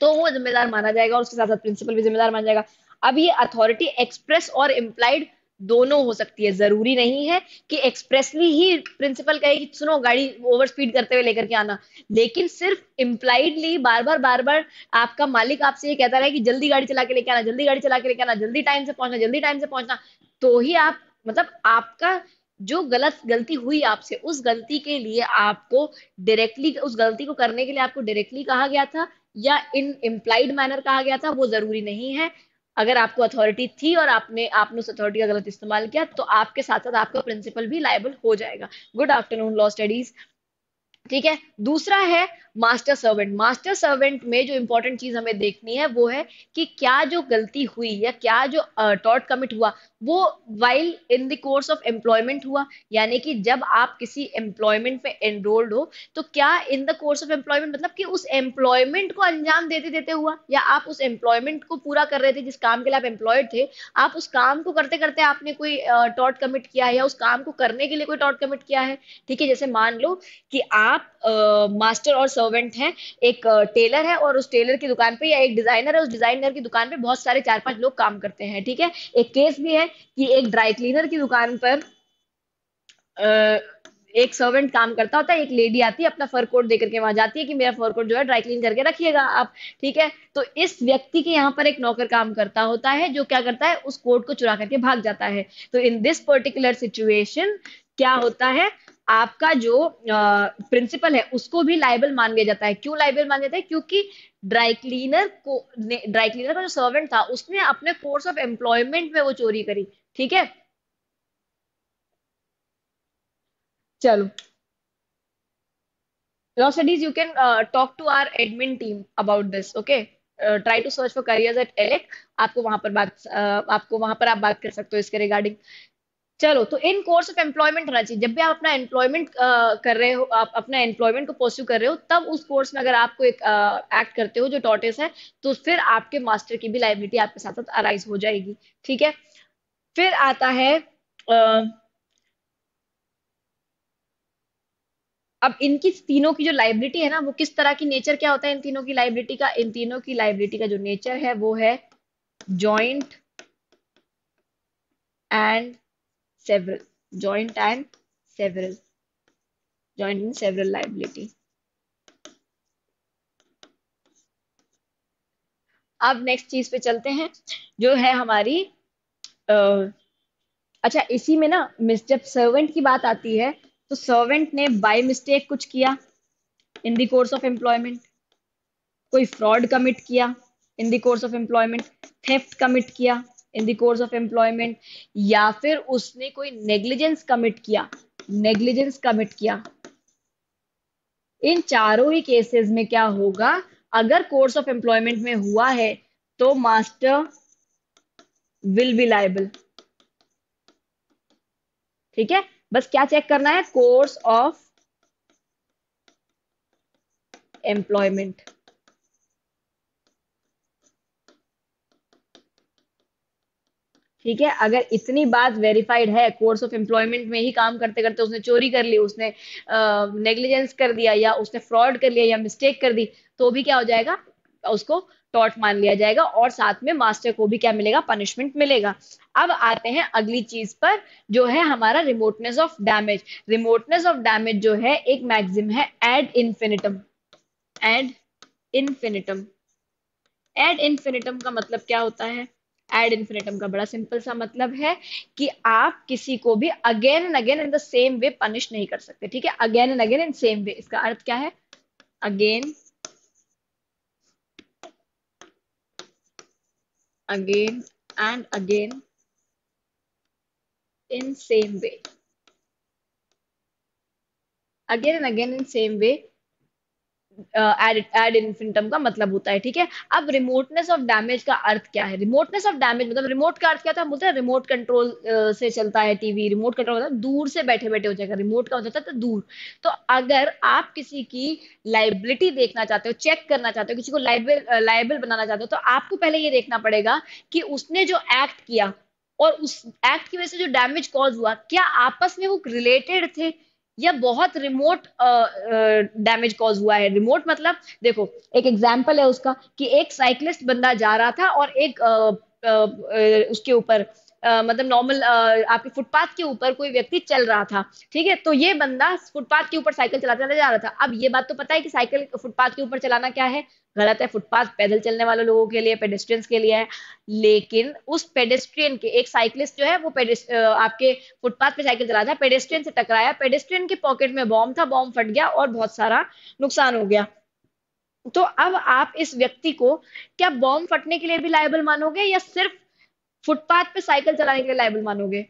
Speaker 1: तो वो जिम्मेदार माना जाएगा और उसके साथ साथ प्रिंसिपल भी जिम्मेदार माना जाएगा अब ये अथॉरिटी एक्सप्रेस और इम्प्लाइड दोनों हो सकती है जरूरी नहीं है कि एक्सप्रेसली ही प्रिंसिपल कहे कि सुनो गाड़ी ओवर स्पीड करते हुए लेकर के आना लेकिन सिर्फ इम्प्लाइडली बार बार बार बार आपका मालिक आपसे ये कहता रहे कि जल्दी गाड़ी चला के लेके आना जल्दी गाड़ी चला के लेके आना जल्दी टाइम से पहुंचना जल्दी टाइम से पहुंचना तो ही आप मतलब आपका जो गलत गलती हुई आपसे उस गलती के लिए आपको डायरेक्टली उस गलती को करने के लिए आपको डायरेक्टली कहा गया था या इन इम्प्लाइड मैनर कहा गया था वो जरूरी नहीं है अगर आपको अथॉरिटी थी और आपने आपने उस अथॉरिटी का गलत इस्तेमाल किया तो आपके साथ साथ आपका प्रिंसिपल भी लाइबल हो जाएगा गुड आफ्टरनून लॉ स्टडीज ठीक है दूसरा है मास्टर सर्वेंट मास्टर सर्वेंट में जो इंपॉर्टेंट चीज हमें देखनी है वो है कि क्या जो गलती हुई या क्या जो टॉट uh, कमिट हुआ वो while in the course of employment हुआ यानी कि जब आप किसी एम्प्लॉयमेंट में एनरोल्ड हो तो क्या in the course of employment मतलब कि उस एम्प्लॉयमेंट को अंजाम देते देते हुआ या आप उस एम्प्लॉयमेंट को पूरा कर रहे थे जिस काम के लिए आप एम्प्लॉयड थे आप उस काम को करते करते आपने कोई टॉट uh, कमिट किया है या उस काम को करने के लिए कोई टॉट कमिट किया है ठीक है जैसे मान लो कि आप मास्टर uh, और सर्वेंट है एक टेलर है और उस टेलर की दुकान पे या एक डिजाइनर है उस डिजाइनर की दुकान पे बहुत सारे चार पांच लोग काम करते हैं ठीक है एक केस भी है कि एक ड्राई क्लीनर की दुकान पर आ, एक सर्वेंट काम करता होता है एक लेडी आती है अपना फर कोट देकर के वहां जाती है कि मेरा फर कोट जो है ड्राई क्लीन करके रखिएगा आप ठीक है तो इस व्यक्ति के यहाँ पर एक नौकर काम करता होता है जो क्या करता है उस कोट को चुरा करके भाग जाता है तो इन दिस पर्टिकुलर सिचुएशन क्या होता है आपका जो प्रिंसिपल है उसको भी लाइबल मान लिया जाता है क्यों लाइबल मान जाता है क्योंकि ड्राई क्लीनर को ड्राई क्लीनर का जो सर्वेंट था उसने अपने कोर्स ऑफ एम्प्लॉयमेंट में वो चोरी करी ठीक है चलो law studies you can talk to our admin team about this okay try to search for careers at Alec आपको वहां पर बात uh, आपको वहां पर आप बात कर सकते हो इसके रिगार्डिंग चलो तो इन कोर्स ऑफ एम्प्लॉयमेंट होना चाहिए जब भी आप अपना एम्प्लॉयमेंट कर रहे हो आप अपना एम्प्लॉयमेंट को परस्यू कर रहे हो तब उस कोर्स में अगर आपको एक एक्ट करते हो जो टॉटेस है तो फिर आपके मास्टर की भी लाइबिलिटी आपके साथ साथ अराइज हो जाएगी ठीक है फिर आता है uh, अब इनकी तीनों की जो लाइबिलिटी है ना वो किस तरह की नेचर क्या होता है इन तीनों की लाइबिलिटी का इन तीनों की लाइबिलिटी का जो नेचर है वो है joint and several joint and several joint in several liability अब नेक्स्ट चीज पे चलते हैं जो है हमारी आ, अच्छा इसी में ना जब सर्वेंट की बात आती है तो सर्वेंट ने बाय मिस्टेक कुछ किया in the course of employment कोई फ्रॉड कमिट किया in the course of employment theft commit किया इन कोर्स ऑफ एम्प्लॉयमेंट या फिर उसने कोई नेग्लिजेंस कमिट किया नेग्लिजेंस कमिट किया इन चारों ही केसेस में क्या होगा अगर कोर्स ऑफ एम्प्लॉयमेंट में हुआ है तो मास्टर विल बी लाइबल ठीक है बस क्या चेक करना है कोर्स ऑफ एम्प्लॉयमेंट ठीक है अगर इतनी बात वेरीफाइड है कोर्स ऑफ एम्प्लॉयमेंट में ही काम करते करते उसने चोरी कर ली उसने नेग्लिजेंस कर दिया या उसने फ्रॉड कर लिया या मिस्टेक कर दी तो भी क्या हो जाएगा उसको टॉट मान लिया जाएगा और साथ में मास्टर को भी क्या मिलेगा पनिशमेंट मिलेगा अब आते हैं अगली चीज पर जो है हमारा remoteness of damage remoteness of damage जो है एक मैक्सिम है ad infinitum ad infinitum ad infinitum का मतलब क्या होता है एड इन्फिनेटम का बड़ा सिंपल सा मतलब है कि आप किसी को भी again and again in the same way punish नहीं कर सकते ठीक है again and again in same way इसका अर्थ क्या है again again and again in same way again and again in same way ad ad का मतलब होता है ठीक है अब रिमोटनेस ऑफ डैमेज का अर्थ क्या है रिमोटनेस ऑफ डैमेज मतलब रिमोट का अर्थ क्या था बोलते हैं रिमोट कंट्रोल से चलता है टीवी रिमोट कंट्रोल मतलब दूर से बैठे बैठे हो जाएगा रिमोट का मतलब हो जाता है तो दूर तो अगर आप किसी की लाइबिलिटी देखना चाहते हो चेक करना चाहते हो किसी को लाइबल लाइबल बनाना चाहते हो तो आपको पहले ये देखना पड़ेगा कि उसने जो एक्ट किया और उस एक्ट की वजह से जो डैमेज कॉज हुआ क्या आपस में वो रिलेटेड थे या बहुत रिमोट डैमेज कॉज हुआ है रिमोट मतलब देखो एक एग्जाम्पल है उसका कि एक साइकिलिस्ट बंदा जा रहा था और एक आ, आ, आ, उसके ऊपर मतलब नॉर्मल आपके फुटपाथ के ऊपर कोई व्यक्ति चल रहा था ठीक है तो ये बंदा फुटपाथ के ऊपर साइकिल चलाते चला जा रहा था अब ये बात तो पता है कि साइकिल फुटपाथ के ऊपर चलाना क्या है गलत है फुटपाथ पैदल चलने वाले लोगों के लिए पेडेस्ट्रियंस के लिए है लेकिन उस पेडेस्ट्रियन के एक साइकिलिस्ट जो है वो आपके फुटपाथ पे साइकिल चला था पेडेस्ट्रियन से टकराया पेडेस्ट्रियन के पॉकेट में बॉम्ब था बॉम्ब फट गया और बहुत सारा नुकसान हो गया तो अब आप इस व्यक्ति को क्या बॉम्ब फटने के लिए भी लाइबल मानोगे या सिर्फ फुटपाथ पे साइकिल चलाने के लिए लाइबल मानोगे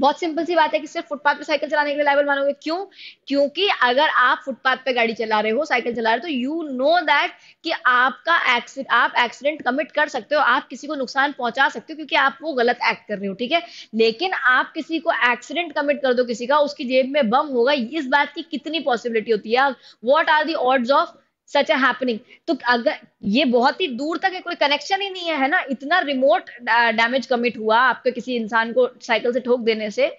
Speaker 1: बहुत सिंपल सी बात है कि सिर्फ फुटपाथ पे साइकिल चलाने के लिए लाइबल मानोगे क्यों क्योंकि अगर आप फुटपाथ पे गाड़ी चला रहे हो साइकिल चला रहे हो तो यू नो दैट कि आपका एक्सीडेंट आप एक्सीडेंट कमिट कर सकते हो आप किसी को नुकसान पहुंचा सकते हो क्योंकि आप वो गलत एक्ट कर रहे हो ठीक है लेकिन आप किसी को एक्सीडेंट कमिट कर दो किसी का उसकी जेब में बम होगा इस बात की कितनी पॉसिबिलिटी होती है what are the odds of such a happening तो अगर ये बहुत ही दूर तक कोई कनेक्शन ही नहीं है है ना इतना रिमोट डैमेज कमिट हुआ आपके किसी इंसान को साइकिल से ठोक देने से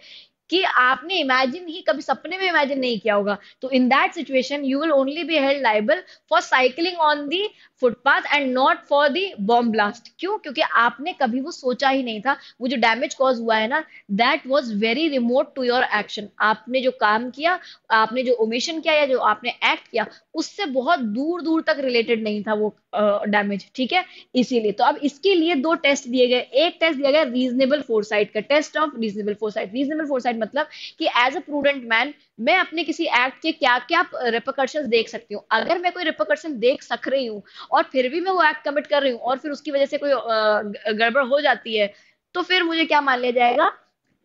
Speaker 1: कि आपने इमेजिन ही कभी सपने में इमेजिन नहीं किया होगा तो in that situation you will only be held liable for cycling on the footpath and not for the bomb blast क्यों क्योंकि आपने कभी वो सोचा ही नहीं था वो जो डैमेज कॉज हुआ है ना that was very remote to your action आपने जो काम किया आपने जो ओमेशन किया या जो आपने एक्ट किया उससे बहुत दूर दूर तक रिलेटेड नहीं था वो डैमेज uh, ठीक है इसीलिए तो अब इसके लिए दो टेस्ट दिए गए एक टेस्ट दिया गया रीजनेबल फोरसाइट का test of reasonable foresight reasonable foresight sight मतलब कि एज अ प्रूडेंट मैन मैं अपने किसी एक्ट के क्या क्या रिपोकर्शन देख सकती हूँ अगर मैं कोई रिपोकर्शन देख सक रही हूँ और फिर भी मैं वो एक्ट कमिट कर रही हूँ और फिर उसकी वजह से कोई गड़बड़ हो जाती है तो फिर मुझे क्या मान लिया जाएगा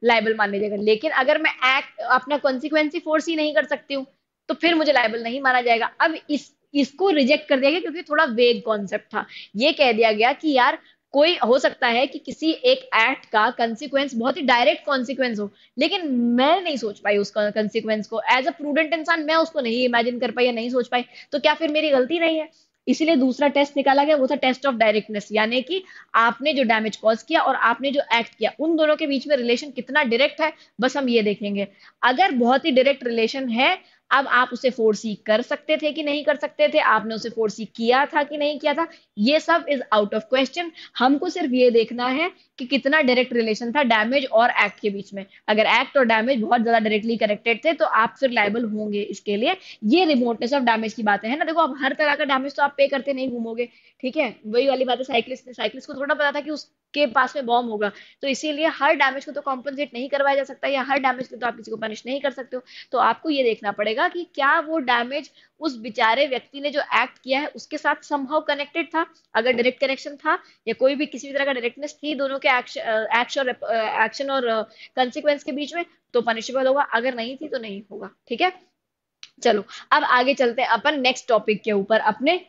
Speaker 1: लाइबल मान लिया जाएगा लेकिन अगर मैं एक्ट अपना कॉन्सिक्वेंसी फोर्स ही नहीं कर सकती हूँ तो फिर मुझे लाइबल नहीं माना जाएगा अब इस इसको रिजेक्ट कर दिया गया क्योंकि थोड़ा वेग कॉन्सेप्ट था ये कह दिया गया कि यार कोई हो सकता है कि किसी एक एक्ट का कंसिक्वेंस बहुत ही डायरेक्ट कॉन्सिक्वेंस हो लेकिन मैं नहीं सोच पाई उस कंसिक्वेंस को एज अ प्रूडेंट इंसान मैं उसको नहीं इमेजिन कर पाई या नहीं सोच पाई तो क्या फिर मेरी गलती नहीं है इसीलिए दूसरा टेस्ट निकाला गया वो था टेस्ट ऑफ डायरेक्टनेस यानी कि आपने जो डैमेज कॉज किया और आपने जो एक्ट किया उन दोनों के बीच में रिलेशन कितना डायरेक्ट है बस हम ये देखेंगे अगर बहुत ही डायरेक्ट रिलेशन है अब आप उसे फोर कर सकते थे कि नहीं कर सकते थे आपने उसे फोर किया था कि नहीं किया था ये सब इज आउट ऑफ क्वेश्चन हमको सिर्फ ये देखना है कि कितना डायरेक्ट रिलेशन था डैमेज और एक्ट के बीच में अगर एक्ट और डैमेज बहुत ज्यादा डायरेक्टली कनेक्टेड थे तो आप फिर लाइबल होंगे इसके लिए ये रिमोटनेस ऑफ डैमेज की बातें हैं ना देखो आप हर तरह का डैमेज तो आप पे करते नहीं घूमोगे ठीक है वही वाली बात है साइकिलिस्ट ने साइकिलिस्ट को थोड़ा पता था कि उसके पास में बॉम्ब होगा तो इसीलिए हर डैमेज को तो कॉम्पनसेट नहीं करवाया जा सकता या हर डैमेज को तो आप किसी को पनिश नहीं कर सकते हो तो आपको ये देखना पड़ेगा करेगा कि क्या वो डैमेज उस बेचारे व्यक्ति ने जो एक्ट किया है उसके साथ संभव कनेक्टेड था अगर डायरेक्ट कनेक्शन था या कोई भी किसी भी तरह का डायरेक्टनेस थी दोनों के एक्शन एक्शन और कंसिक्वेंस के बीच में तो पनिशेबल होगा अगर नहीं थी तो नहीं होगा ठीक है चलो अब आगे चलते हैं अपन नेक्स्ट टॉपिक के ऊपर अपने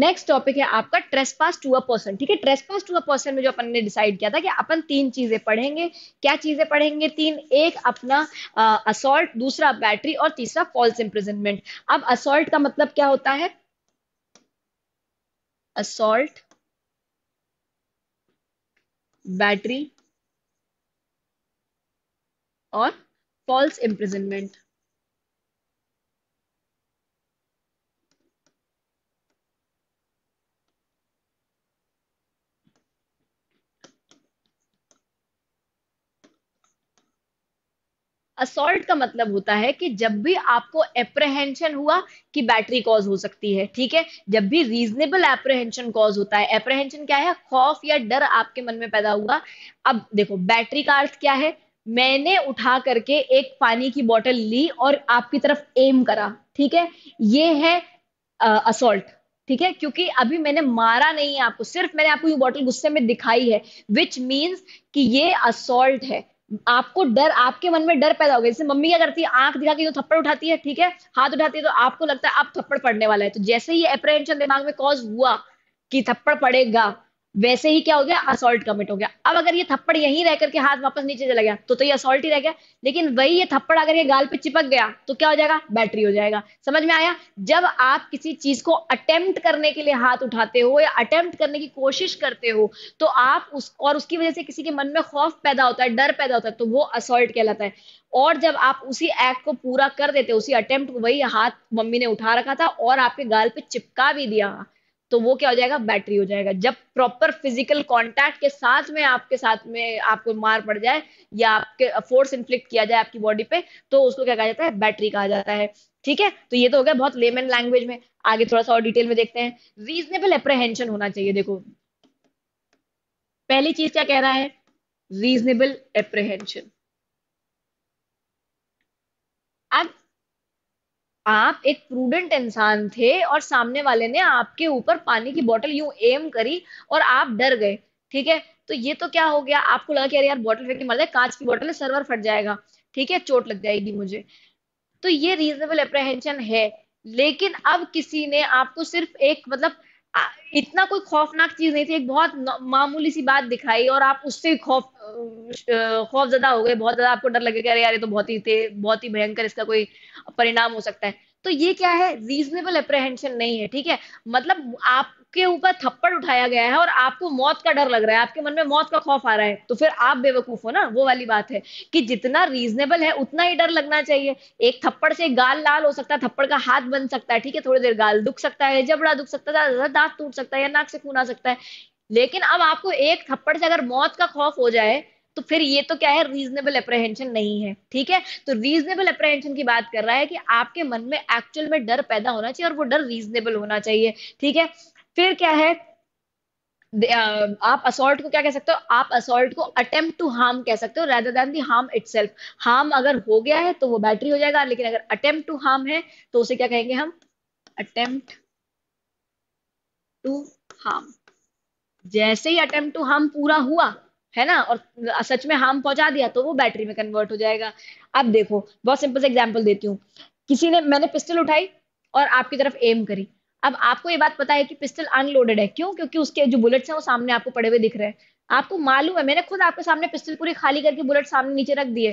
Speaker 1: नेक्स्ट टॉपिक है आपका ट्रेसपास टू अ पर्सन ठीक है trespass to a person में जो अपन ने डिसाइड किया था कि अपन तीन चीजें पढ़ेंगे क्या चीजें पढ़ेंगे तीन एक अपना असोल्ट दूसरा बैटरी और तीसरा फॉल्स इंप्रिजनमेंट अब असोल्ट का मतलब क्या होता है असोल्ट बैटरी और फॉल्स इंप्रिजनमेंट असोल्ट का मतलब होता है कि जब भी आपको एप्रहेंशन हुआ कि बैटरी कॉज हो सकती है ठीक है जब भी रीजनेबल एप्रहेंशन कॉज होता है एप्रहेंशन क्या है खौफ या डर आपके मन में पैदा हुआ अब देखो बैटरी का अर्थ क्या है मैंने उठा करके एक पानी की बोतल ली और आपकी तरफ एम करा ठीक है ये है असोल्ट ठीक है क्योंकि अभी मैंने मारा नहीं है आपको सिर्फ मैंने आपको ये बॉटल गुस्से में दिखाई है विच मीन्स कि ये असोल्ट है आपको डर आपके मन में डर पैदा हो गया जैसे मम्मी क्या करती है आंख दिखा के जो थप्पड़ उठाती है ठीक है हाथ उठाती है तो आपको लगता है आप थप्पड़ पड़ने वाला है तो जैसे ही अप्रेंशन दिमाग में कॉज हुआ कि थप्पड़ पड़ेगा वैसे ही क्या हो गया असोल्ट कमिट हो गया अब अगर ये थप्पड़ यहीं रह करके हाथ वापस नीचे चला गया तो तो ये असोल्ट ही रह गया लेकिन वही ये थप्पड़ अगर ये गाल पे चिपक गया तो क्या हो जाएगा बैटरी हो जाएगा समझ में आया जब आप किसी चीज को अटेम्प्ट करने के लिए हाथ उठाते हो या अटेम्प्ट करने की कोशिश करते हो तो आप उस और उसकी वजह से किसी के मन में खौफ पैदा होता है डर पैदा होता है तो वो असोल्ट कहलाता है और जब आप उसी एक्ट को पूरा कर देते हो उसी अटेम्प्ट वही हाथ मम्मी ने उठा रखा था और आपके गाल पे चिपका भी दिया तो वो क्या हो जाएगा बैटरी हो जाएगा जब प्रॉपर फिजिकल कांटेक्ट के साथ में आपके साथ में आपको मार पड़ जाए या आपके फोर्स uh, इन्फ्लिक्ट किया जाए आपकी बॉडी पे तो उसको क्या कहा जाता है बैटरी कहा जाता है ठीक है तो ये तो हो गया बहुत लेमन लैंग्वेज में आगे थोड़ा सा और डिटेल में देखते हैं रीजनेबल अप्रेहेंशन होना चाहिए देखो पहली चीज क्या कह रहा है रीजनेबल एप्रहेंशन अब आप एक प्रूडेंट इंसान थे और सामने वाले ने आपके ऊपर पानी की बोतल यूं एम करी और आप डर गए ठीक है तो ये तो क्या हो गया आपको लगा कि यार यार बोतल फेंक के मर जाए कांच की बोतल है सर्वर फट जाएगा ठीक है चोट लग जाएगी मुझे तो ये रीजनेबल अप्रहेंशन है लेकिन अब किसी ने आपको सिर्फ एक मतलब इतना कोई खौफनाक चीज नहीं थी एक बहुत मामूली सी बात दिखाई और आप उससे खौफ खौफ ज्यादा हो गए बहुत ज्यादा आपको डर लगेगा अरे यार ये तो बहुत ही थे बहुत ही भयंकर इसका कोई परिणाम हो सकता है तो ये क्या है रीजनेबल अप्रहेंशन नहीं है ठीक है मतलब आप आपके ऊपर थप्पड़ उठाया गया है और आपको मौत का डर लग रहा है आपके मन में मौत का खौफ आ रहा है तो फिर आप बेवकूफ हो ना वो वाली बात है कि जितना रीजनेबल है उतना ही डर लगना चाहिए एक थप्पड़ से गाल लाल हो सकता है थप्पड़ का हाथ बन सकता है ठीक है थोड़ी देर गाल दुख सकता है जबड़ा दुख सकता है दांत टूट सकता है या नाक से खून आ सकता है लेकिन अब आपको एक थप्पड़ से अगर मौत का खौफ हो जाए तो फिर ये तो क्या है रीजनेबल अप्रहेंशन नहीं है ठीक है तो रीजनेबल अप्रहेंशन की बात कर रहा है कि आपके मन में एक्चुअल में डर पैदा होना चाहिए और वो डर रीजनेबल होना चाहिए ठीक है फिर क्या है आप असोल्ट को क्या कह सकते हो आप असोल्ट को अटेम्प्ट टू हार्म कह सकते हो rather than the harm it harm अगर हो गया है तो वो बैटरी हो जाएगा लेकिन अगर अटेम्प्ट टू हार्म है तो उसे क्या कहेंगे हम अटेम्प्ट टू हार्म जैसे ही अटेम्प्ट टू हार्म पूरा हुआ है ना और सच में हार्म पहुंचा दिया तो वो बैटरी में कन्वर्ट हो जाएगा अब देखो बहुत सिंपल से एग्जाम्पल देती हूँ किसी ने मैंने पिस्टल उठाई और आपकी तरफ एम करी अब आपको ये बात पता है कि पिस्टल अनलोडेड है क्यों क्योंकि उसके जो बुलेट्स हैं वो सामने आपको पड़े हुए दिख रहे हैं आपको मालूम है मैंने खुद आपके सामने पिस्टल पूरी खाली करके बुलेट सामने नीचे रख दिए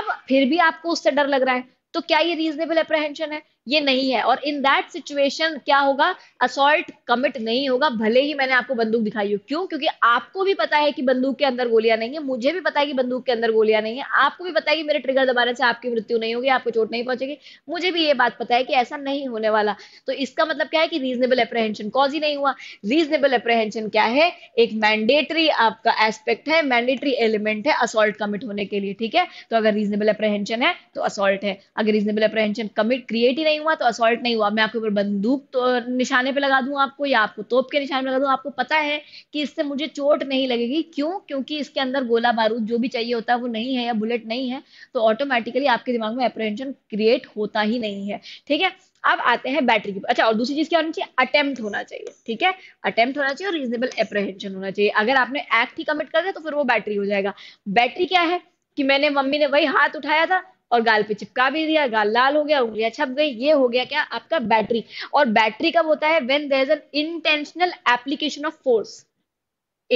Speaker 1: अब फिर भी आपको उससे डर लग रहा है तो क्या ये रीजनेबल अप्रहेंशन है ये नहीं है और इन दैट सिचुएशन क्या होगा असॉल्ट कमिट नहीं होगा भले ही मैंने आपको बंदूक दिखाई हो क्यों क्योंकि आपको भी पता है कि बंदूक के अंदर गोलियां नहीं है मुझे भी पता है कि बंदूक के अंदर गोलियां नहीं है आपको भी पता है कि मेरे ट्रिगर दबाने से आपकी मृत्यु नहीं होगी आपको चोट नहीं पहुंचेगी मुझे भी ये बात पता है कि ऐसा नहीं होने वाला तो इसका मतलब क्या है कि रीजनेबल अप्रहेंशन कॉज ही नहीं हुआ रीजनेबल अप्रहेंशन क्या है एक मैंडेटरी आपका एस्पेक्ट है मैंडेटरी एलिमेंट है असॉल्ट कमिट होने के लिए ठीक है तो अगर रीजनेबल अप्रहेंशन है तो असॉल्ट है अगर रीजनेबल अप्रहेंशन कमिट क्रिएट ही नहीं नहीं हुआ तो असॉल्ट नहीं हुआ मैं आपके ऊपर बंदूक तो निशाने पे लगा दूं आपको या आपको तोप के निशाने पे लगा दूं आपको पता है कि इससे मुझे चोट नहीं लगेगी क्यों क्योंकि इसके अंदर गोला बारूद जो भी चाहिए होता है वो नहीं है या बुलेट नहीं है तो ऑटोमेटिकली आपके दिमाग में अप्रहेंशन क्रिएट होता ही नहीं है ठीक है अब आते हैं बैटरी की अच्छा और दूसरी चीज क्या होनी चाहिए अटेम्प्ट होना चाहिए ठीक है अटेम्प्ट होना चाहिए और रीजनेबल अप्रहेंशन होना चाहिए अगर आपने एक्ट ही कमिट कर दिया तो फिर वो बैटरी हो जाएगा बैटरी क्या है कि मैंने मम्मी ने वही हाथ उठाया था और गाल पे चिपका भी दिया गाल लाल हो गया उंगलियां छप गई ये हो गया क्या आपका बैटरी और बैटरी कब होता है when there is an intentional application of force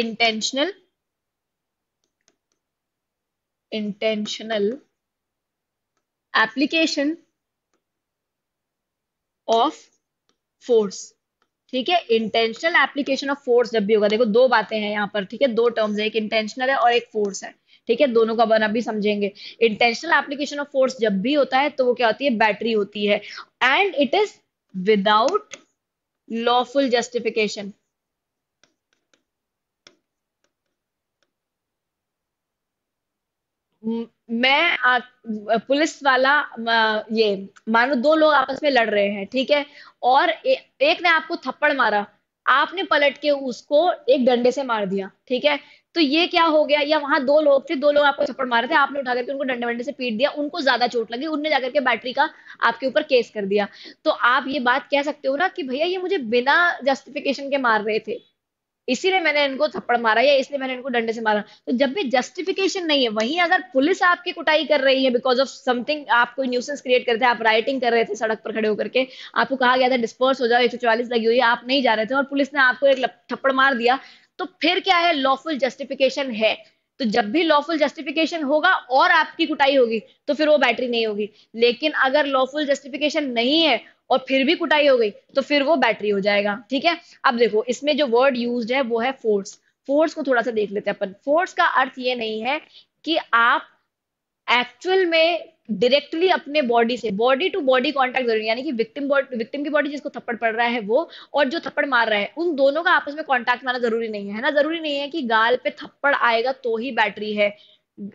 Speaker 1: intentional intentional application of force ठीक है इंटेंशनल एप्लीकेशन ऑफ फोर्स जब भी होगा देखो दो बातें हैं यहां पर ठीक है दो टर्म्स है एक इंटेंशनल है और एक फोर्स है ठीक है दोनों का बना भी समझेंगे इंटेंशनल एप्लीकेशन ऑफ फोर्स जब भी होता है तो वो क्या होती है बैटरी होती है and it is without lawful justification मैं आ, पुलिस वाला आ, ये मानो दो लोग आपस में लड़ रहे हैं ठीक है और ए, एक ने आपको थप्पड़ मारा आपने पलट के उसको एक डंडे से मार दिया ठीक है तो ये क्या हो गया या वहां दो लोग थे दो लोग आपको चप्पड़ मारे थे आपने उठा करके उनको डंडे वंडे से पीट दिया उनको ज्यादा चोट लगी उनने जाकर के बैटरी का आपके ऊपर केस कर दिया तो आप ये बात कह सकते हो ना कि भैया ये मुझे बिना जस्टिफिकेशन के मार रहे थे इसीलिए मैंने इनको थप्पड़ मारा या इसलिए मैंने इनको डंडे से मारा तो जब भी जस्टिफिकेशन नहीं है वहीं अगर पुलिस आपकी कुटाई कर रही है बिकॉज ऑफ समथिंग आप कोई न्यूसेंस क्रिएट कर रहे थे आप राइटिंग कर रहे थे सड़क पर खड़े होकर के आपको कहा गया था डिस्पर्स हो जाओ एक सौ लगी हुई है आप नहीं जा रहे थे और पुलिस ने आपको एक थप्पड़ मार दिया तो फिर क्या है लॉफुल जस्टिफिकेशन है तो जब भी लॉफुल जस्टिफिकेशन होगा और आपकी कुटाई होगी तो फिर वो बैटरी नहीं होगी लेकिन अगर लॉफुल जस्टिफिकेशन नहीं है और फिर भी कुटाई हो गई तो फिर वो बैटरी हो जाएगा ठीक है अब देखो इसमें जो वर्ड यूज है वो है फोर्स फोर्स को थोड़ा सा देख लेते हैं अपन फोर्स का अर्थ ये नहीं है कि आप एक्चुअल में डायरेक्टली अपने बॉडी से बॉडी टू बॉडी कांटेक्ट जरूरी यानी कि विक्टिम विक्टिम की बॉडी जिसको थप्पड़ पड़ रहा है वो और जो थप्पड़ मार रहा है उन दोनों का आपस में कांटेक्ट माना जरूरी नहीं है ना जरूरी नहीं है कि गाल पे थप्पड़ आएगा तो ही बैटरी है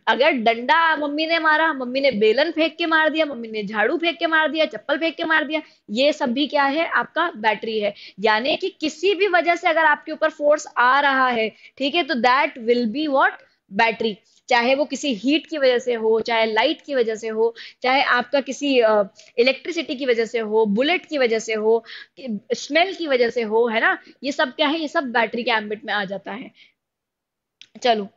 Speaker 1: अगर डंडा मम्मी ने मारा मम्मी ने बेलन फेंक के मार दिया मम्मी ने झाड़ू फेंक के मार दिया चप्पल फेंक के मार दिया ये सब भी क्या है आपका बैटरी है यानी कि किसी भी वजह से अगर आपके ऊपर फोर्स आ रहा है ठीक है तो that will be what battery चाहे वो किसी हीट की वजह से हो चाहे लाइट की वजह से हो चाहे आपका किसी इलेक्ट्रिसिटी की वजह से हो बुलेट की वजह से हो स्मेल की वजह से हो है ना ये सब क्या है ये सब बैटरी के एम्बिट में आ जाता है चलो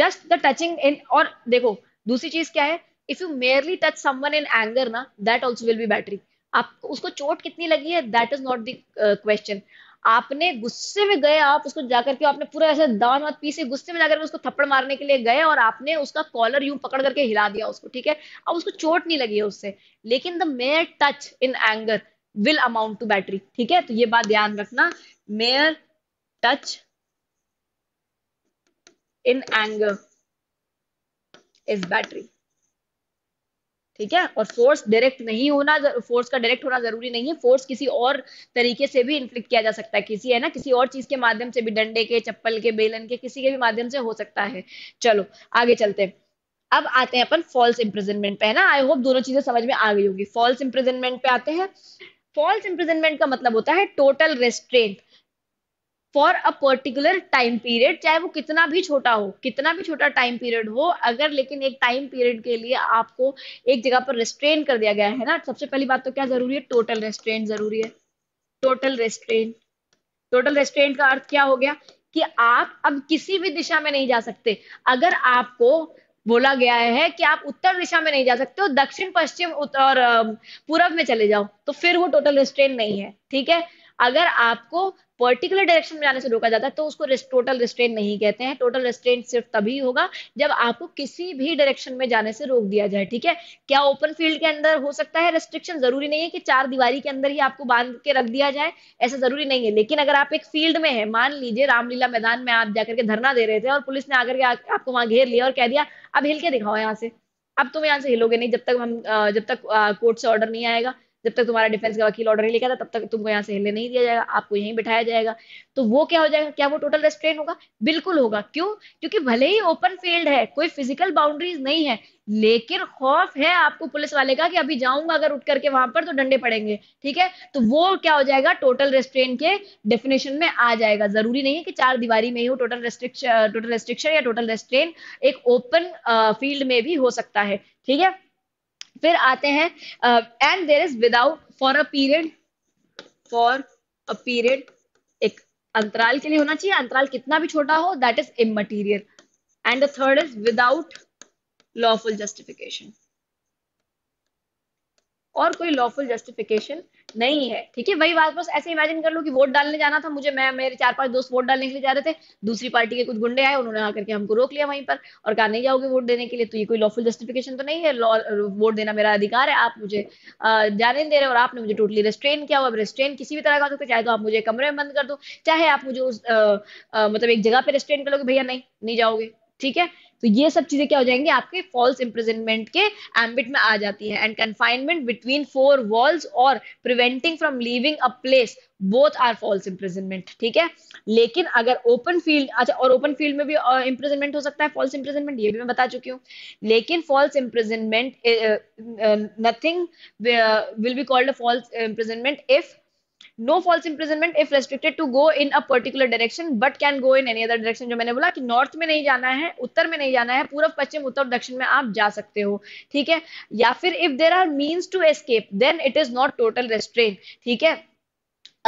Speaker 1: जस्ट द टचिंग इन और देखो दूसरी चीज क्या है if you merely touch someone in anger ना that also will be battery आप उसको चोट कितनी लगी है that is not the question आपने गुस्से में गए आप उसको जाकर के आपने पूरा ऐसे दान वाद पीसे गुस्से में जाकर उसको थप्पड़ मारने के लिए गए और आपने उसका कॉलर यूं पकड़ करके हिला दिया उसको ठीक है अब उसको चोट नहीं लगी है उससे लेकिन the mere touch in anger will amount to battery ठीक है तो ये बात ध्यान रखना mere touch in anger is battery ठीक है और फोर्स डायरेक्ट नहीं होना फोर्स का डायरेक्ट होना जरूरी नहीं है फोर्स किसी और तरीके से भी इन्फ्लिक्ट किया जा सकता है किसी है ना किसी और चीज के माध्यम से भी डंडे के चप्पल के बेलन के किसी के भी माध्यम से हो सकता है चलो आगे चलते हैं अब आते हैं अपन फॉल्स इम्प्रिजनमेंट पे है ना आई होप दोनों चीजें समझ में आ गई होगी फॉल्स इम्प्रिजनमेंट पे आते हैं फॉल्स इम्प्रिजनमेंट का मतलब होता है total restraint for a particular time period चाहे वो कितना भी छोटा हो कितना भी छोटा टाइम पीरियड हो अगर लेकिन एक टाइम पीरियड के लिए आपको एक जगह पर रेस्ट्रेन कर दिया गया है ना सबसे पहली बात तो क्या जरूरी है टोटल रेस्ट्रेन जरूरी है टोटल रेस्ट्रेन टोटल रेस्ट्रेन का अर्थ क्या हो गया कि आप अब किसी भी दिशा में नहीं जा सकते अगर आपको बोला गया है कि आप उत्तर दिशा में नहीं जा सकते हो दक्षिण पश्चिम और पूर्व में चले जाओ तो फिर वो टोटल रेस्ट्रेन नहीं है ठीक है अगर आपको पर्टिकुलर डायरेक्शन में जाने से रोका जाता है तो उसको टोटल रिस्ट्रेन नहीं कहते हैं टोटल रिस्ट्रेन सिर्फ तभी होगा जब आपको किसी भी डायरेक्शन में जाने से रोक दिया जाए ठीक है क्या ओपन फील्ड के अंदर हो सकता है रिस्ट्रिक्शन जरूरी नहीं है कि चार दीवारी के अंदर ही आपको बांध के रख दिया जाए ऐसा जरूरी नहीं है लेकिन अगर आप एक फील्ड में है मान लीजिए रामलीला मैदान में आप जाकर के धरना दे रहे थे और पुलिस ने आकर के आपको वहां घेर लिया और कह दिया अब हिल के दिखाओ यहाँ से अब तुम यहाँ से हिलोगे नहीं जब तक हम जब तक कोर्ट से ऑर्डर नहीं आएगा जब तक तुम्हारा डिफेंस का वकील ऑर्डर नहीं लिखा था तब तक तुमको यहाँ से हिलने नहीं दिया जाएगा आपको यहीं बिठाया जाएगा तो वो क्या हो जाएगा क्या वो टोटल रेस्ट्रेन होगा बिल्कुल होगा क्यों क्योंकि भले ही ओपन फील्ड है कोई फिजिकल बाउंड्रीज नहीं है लेकिन खौफ है आपको पुलिस वाले का कि अभी जाऊंगा अगर उठ करके वहां पर तो डंडे पड़ेंगे ठीक है तो वो क्या हो जाएगा टोटल रेस्ट्रेन के डेफिनेशन में आ जाएगा जरूरी नहीं है कि चार दीवारी में ही हो टोटल रेस्ट्रिक्शन टोटल रेस्ट्रिक्शन या टोटल रेस्ट्रेन एक ओपन फील्ड में भी हो सकता है ठीक है फिर आते हैं and there is without for a period for a period एक अंतराल के लिए होना चाहिए अंतराल कितना भी छोटा हो that is immaterial and the third is without lawful justification और कोई लॉफुल जस्टिफिकेशन नहीं है ठीक है वही बात बस ऐसे इमेजिन कर लो कि वोट डालने जाना था मुझे मैं मेरे चार पांच दोस्त वोट डालने के लिए जा रहे थे दूसरी पार्टी के कुछ गुंडे आए उन्होंने आकर के हमको रोक लिया वहीं पर और कहा नहीं जाओगे वोट देने के लिए तो ये कोई लॉफुल जस्टिफिकेशन तो नहीं है वोट देना मेरा अधिकार है आप मुझे जाने दे रहे और आपने मुझे टोटली रेस्ट्रेन किया हुआ रेस्ट्रेन किसी भी तरह का सकते चाहे तो आप मुझे कमरे में बंद कर दो चाहे आप मुझे उस मतलब एक जगह पे रेस्ट्रेन लो भैया नहीं नहीं जाओगे ठीक है तो ये सब चीजें क्या हो जाएंगी आपके फॉल्स इम्प्रिजनमेंट के एम्बिट में आ जाती है and confinement between four walls और preventing from leaving a place both are false imprisonment ठीक है लेकिन अगर ओपन फील्ड अच्छा और ओपन फील्ड में भी इम्प्रिजनमेंट uh, हो सकता है फॉल्स इम्प्रिजनमेंट ये भी मैं बता चुकी हूँ लेकिन false imprisonment nothing will be called false imprisonment if no false imprisonment if restricted to go in a particular direction but can go in any other direction जो मैंने बोला कि नॉर्थ में नहीं जाना है उत्तर में नहीं जाना है पूर्व पश्चिम उत्तर दक्षिण में आप जा सकते हो ठीक है या फिर if there are means to escape then it is not total restraint ठीक है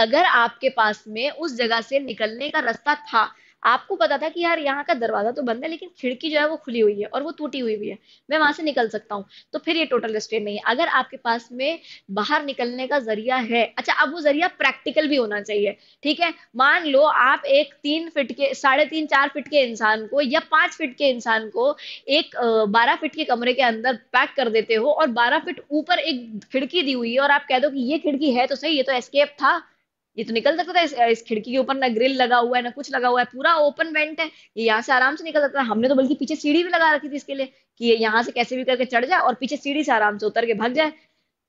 Speaker 1: अगर आपके पास में उस जगह से निकलने का रास्ता था आपको पता था कि यार यहाँ का दरवाजा तो बंद है लेकिन खिड़की जो है वो खुली हुई है और वो टूटी हुई भी है मैं वहां से निकल सकता हूँ तो फिर ये टोटल स्टेट नहीं है अगर आपके पास में बाहर निकलने का जरिया है अच्छा अब वो जरिया प्रैक्टिकल भी होना चाहिए ठीक है मान लो आप एक तीन फिट के साढ़े तीन चार फिट के इंसान को या पांच फिट के इंसान को एक बारह फिट के कमरे के अंदर पैक कर देते हो और बारह फिट ऊपर एक खिड़की दी हुई है और आप कह दो कि ये खिड़की है तो सही ये तो एस्केप था ये तो निकल सकता था इस, इस खिड़की के ऊपर ना ग्रिल लगा हुआ है ना कुछ लगा हुआ है पूरा ओपन वेंट है ये यहाँ से आराम से निकल सकता है हमने तो बल्कि पीछे सीढ़ी भी लगा रखी थी इसके लिए कि ये यहाँ से कैसे भी करके चढ़ जाए और पीछे सीढ़ी से आराम से उतर के भग जाए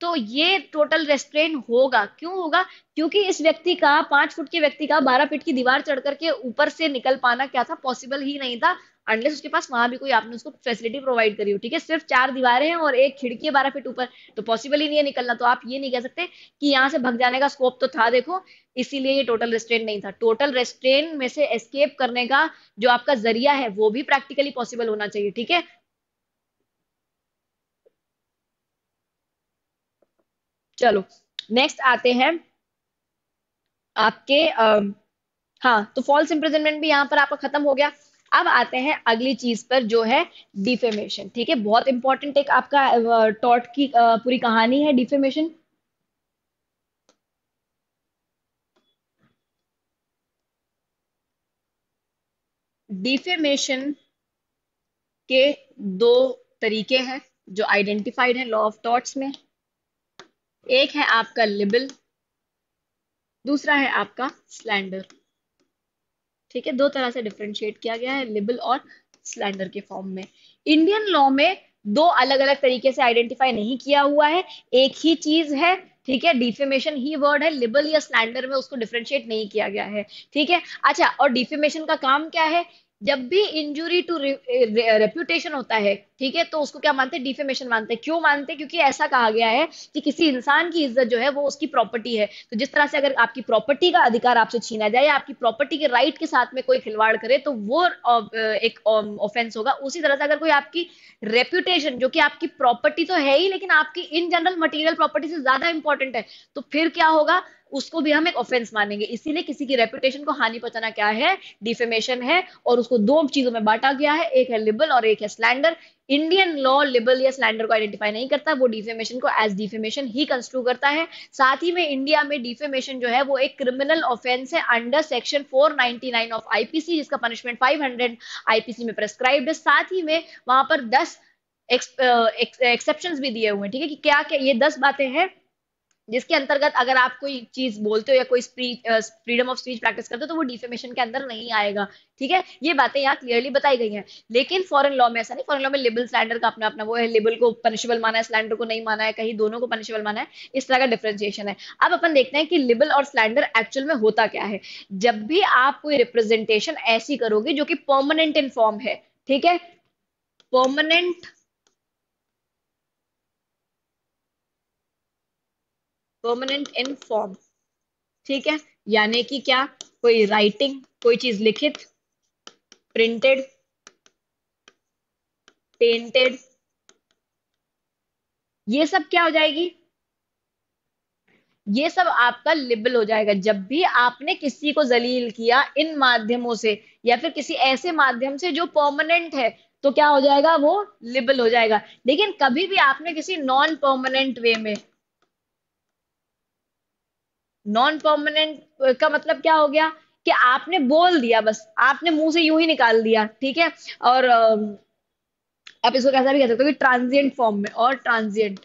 Speaker 1: तो ये टोटल रेस्ट्रेन होगा क्यों होगा क्योंकि इस व्यक्ति का पांच फुट के व्यक्ति का बारह फीट की दीवार चढ़ करके ऊपर से निकल पाना क्या था पॉसिबल ही नहीं था अनलेस उसके पास वहां भी कोई आपने उसको फैसिलिटी प्रोवाइड करी हो ठीक है सिर्फ चार दीवारें हैं और एक खिड़की है बारह फीट ऊपर तो पॉसिबल ही नहीं है निकलना तो आप ये नहीं कह सकते कि यहाँ से भग जाने का स्कोप तो था देखो इसीलिए ये टोटल रेस्ट्रेन नहीं था टोटल रेस्ट्रेन में से एस्केप करने का जो आपका जरिया है वो भी प्रैक्टिकली पॉसिबल होना चाहिए ठीक है चलो नेक्स्ट आते हैं आपके आ, हाँ तो फॉल्स इंप्रिजनमेंट भी यहाँ पर आपका खत्म हो गया अब आते हैं अगली चीज पर जो है डिफेमेशन ठीक है बहुत इंपॉर्टेंट एक आपका टॉट की पूरी कहानी है डिफेमेशन डिफेमेशन के दो तरीके हैं जो आइडेंटिफाइड है लॉ ऑफ टॉट्स में एक है आपका लिबल दूसरा है आपका स्लैंडर ठीक है दो तरह से डिफ्रेंशिएट किया गया है लिबल और स्लैंडर के फॉर्म में इंडियन लॉ में दो अलग अलग तरीके से आइडेंटिफाई नहीं किया हुआ है एक ही चीज है ठीक है डिफेमेशन ही वर्ड है लिबल या स्लैंडर में उसको डिफ्रेंशिएट नहीं किया गया है ठीक है अच्छा और डिफेमेशन का काम क्या है जब भी इंजुरी टू रेप्यूटेशन होता है ठीक है तो उसको क्या मानते हैं डिफेमेशन मानते हैं क्यों मानते हैं क्योंकि ऐसा कहा गया है कि किसी इंसान की इज्जत जो है वो उसकी प्रॉपर्टी है तो जिस तरह से अगर आपकी प्रॉपर्टी का अधिकार आपसे छीना जाए या आपकी प्रॉपर्टी के राइट के साथ में कोई खिलवाड़ करे तो वो एक ऑफेंस होगा उसी तरह से अगर कोई आपकी रेप्यूटेशन जो कि आपकी प्रॉपर्टी तो है ही लेकिन आपकी इन जनरल मटीरियल प्रॉपर्टी से ज्यादा इंपॉर्टेंट है तो फिर क्या होगा उसको भी हम एक ऑफेंस मानेंगे इसीलिए किसी की रेपुटेशन को हानि पहुंचाना क्या है डिफेमेशन है और उसको दो चीजों में बांटा गया है एक है लिबल और एक है स्लैंडर इंडियन लॉ लिबल या स्लैंडर को आइडेंटिफाई नहीं करता वो डिफेमेशन को एज डिफेमेशन ही कंस्ट्रू करता है साथ ही में इंडिया में डिफेमेशन जो है वो एक क्रिमिनल ऑफेंस है अंडर सेक्शन 499 ऑफ आईपीसी जिसका पनिशमेंट 500 आईपीसी में प्रेस्क्राइब है साथ ही में वहां पर 10 एक्सेप्शन भी दिए हुए हैं ठीक है कि क्या क्या ये दस बातें हैं जिसके अंतर्गत अगर आप कोई चीज बोलते हो या कोई फ्रीडम ऑफ स्पीच प्रैक्टिस करते हो तो वो डिफेमेशन के अंदर नहीं आएगा ठीक है ये बातें यहाँ क्लियरली बताई गई हैं लेकिन फॉरन लॉ में ऐसा नहीं फॉरेन लॉ में लेबल स्लैंडर का अपना अपना वो है लेबल को पनिशेबल माना है स्लैंडर को नहीं माना है कहीं दोनों को पनिशेबल माना है इस तरह का डिफ्रेंसिएशन है अब अपन देखते हैं कि लेबल और स्लैंडर एक्चुअल में होता क्या है जब भी आप कोई रिप्रेजेंटेशन ऐसी करोगे जो कि परमानेंट इन फॉर्म है ठीक है परमानेंट परमानेंट इन फॉर्म ठीक है यानी कि क्या कोई राइटिंग कोई चीज लिखित प्रिंटेड पेंटेड ये सब क्या हो जाएगी ये सब आपका लिबल हो जाएगा जब भी आपने किसी को जलील किया इन माध्यमों से या फिर किसी ऐसे माध्यम से जो परमानेंट है तो क्या हो जाएगा वो लिबल हो जाएगा लेकिन कभी भी आपने किसी नॉन परमानेंट वे में नॉन परमानेंट का मतलब क्या हो गया कि आपने बोल दिया बस आपने मुंह से यूं ही निकाल दिया ठीक है और आप इसको कैसा भी कह सकते हो कि ट्रांजिएंट फॉर्म में और ट्रांजिएंट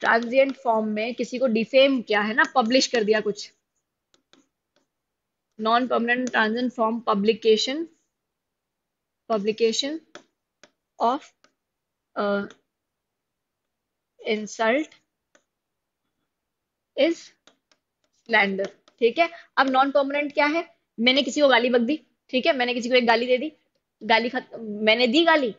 Speaker 1: ट्रांजिएंट फॉर्म में किसी को डिफेम किया है ना पब्लिश कर दिया कुछ non permanent transient form publication publication of insult is slander ठीक है अब नॉन परमानेंट क्या है मैंने किसी को गाली बक दी ठीक है मैंने किसी को एक गाली दे दी गाली खत मैंने दी गाली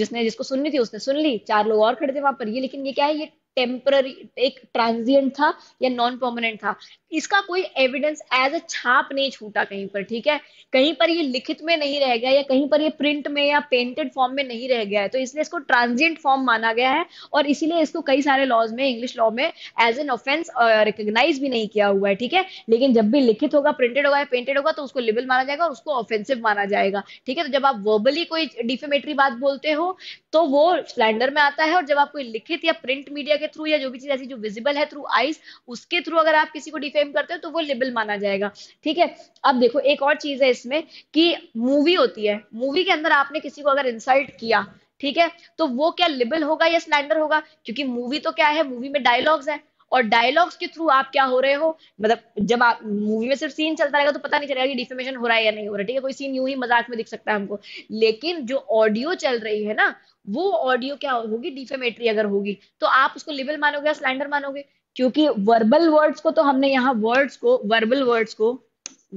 Speaker 1: जिसने जिसको सुननी थी उसने सुन ली चार लोग और खड़े थे वहां पर ये लेकिन ये क्या है ये टेम्पररी एक ट्रांजिएंट था या नॉन परमानेंट था इसका कोई एविडेंस एज अ छाप नहीं छूटा कहीं पर ठीक है कहीं पर ये लिखित में नहीं रह गया या कहीं पर ये प्रिंट में या पेंटेड फॉर्म में नहीं रह गया है तो इसलिए इसको ट्रांजिएंट फॉर्म माना गया है और इसीलिए इसको कई सारे लॉज में इंग्लिश लॉ में एज एन ऑफेंस रिकोगनाइज भी नहीं किया हुआ है ठीक है लेकिन जब भी लिखित होगा प्रिंटेड होगा या पेंटेड होगा तो उसको लिबल माना जाएगा और उसको ऑफेंसिव माना जाएगा ठीक है तो जब आप वर्बली कोई डिफेमेटरी बात बोलते हो तो वो स्लैंडर में आता है और जब आप कोई लिखित या प्रिंट मीडिया के थ्रू या जो भी चीज ऐसी जो विजिबल है थ्रू आईज उसके थ्रू अगर आप किसी को डिफेम करते हो तो वो लिबल माना जाएगा ठीक है अब देखो एक और चीज है इसमें कि मूवी होती है मूवी के अंदर आपने किसी को अगर इंसल्ट किया ठीक है तो वो क्या लिबल होगा या स्लैंडर होगा क्योंकि मूवी तो क्या है मूवी में डायलॉग्स है और डायलॉग्स के थ्रू आप क्या हो रहे हो मतलब जब आप मूवी में सिर्फ सीन चलता रहेगा तो पता नहीं चलेगा कि डिफेमेशन हो रहा है या नहीं हो रहा है ठीक है कोई सीन यूं ही मजाक में दिख सकता है हमको लेकिन जो ऑडियो चल रही है ना वो ऑडियो क्या होगी डिफेमेटरी अगर होगी तो आप उसको लिबल मानोगे या स्लैंडर मानोगे क्योंकि वर्बल वर्ड्स को तो हमने यहाँ वर्ड्स को वर्बल वर्ड्स को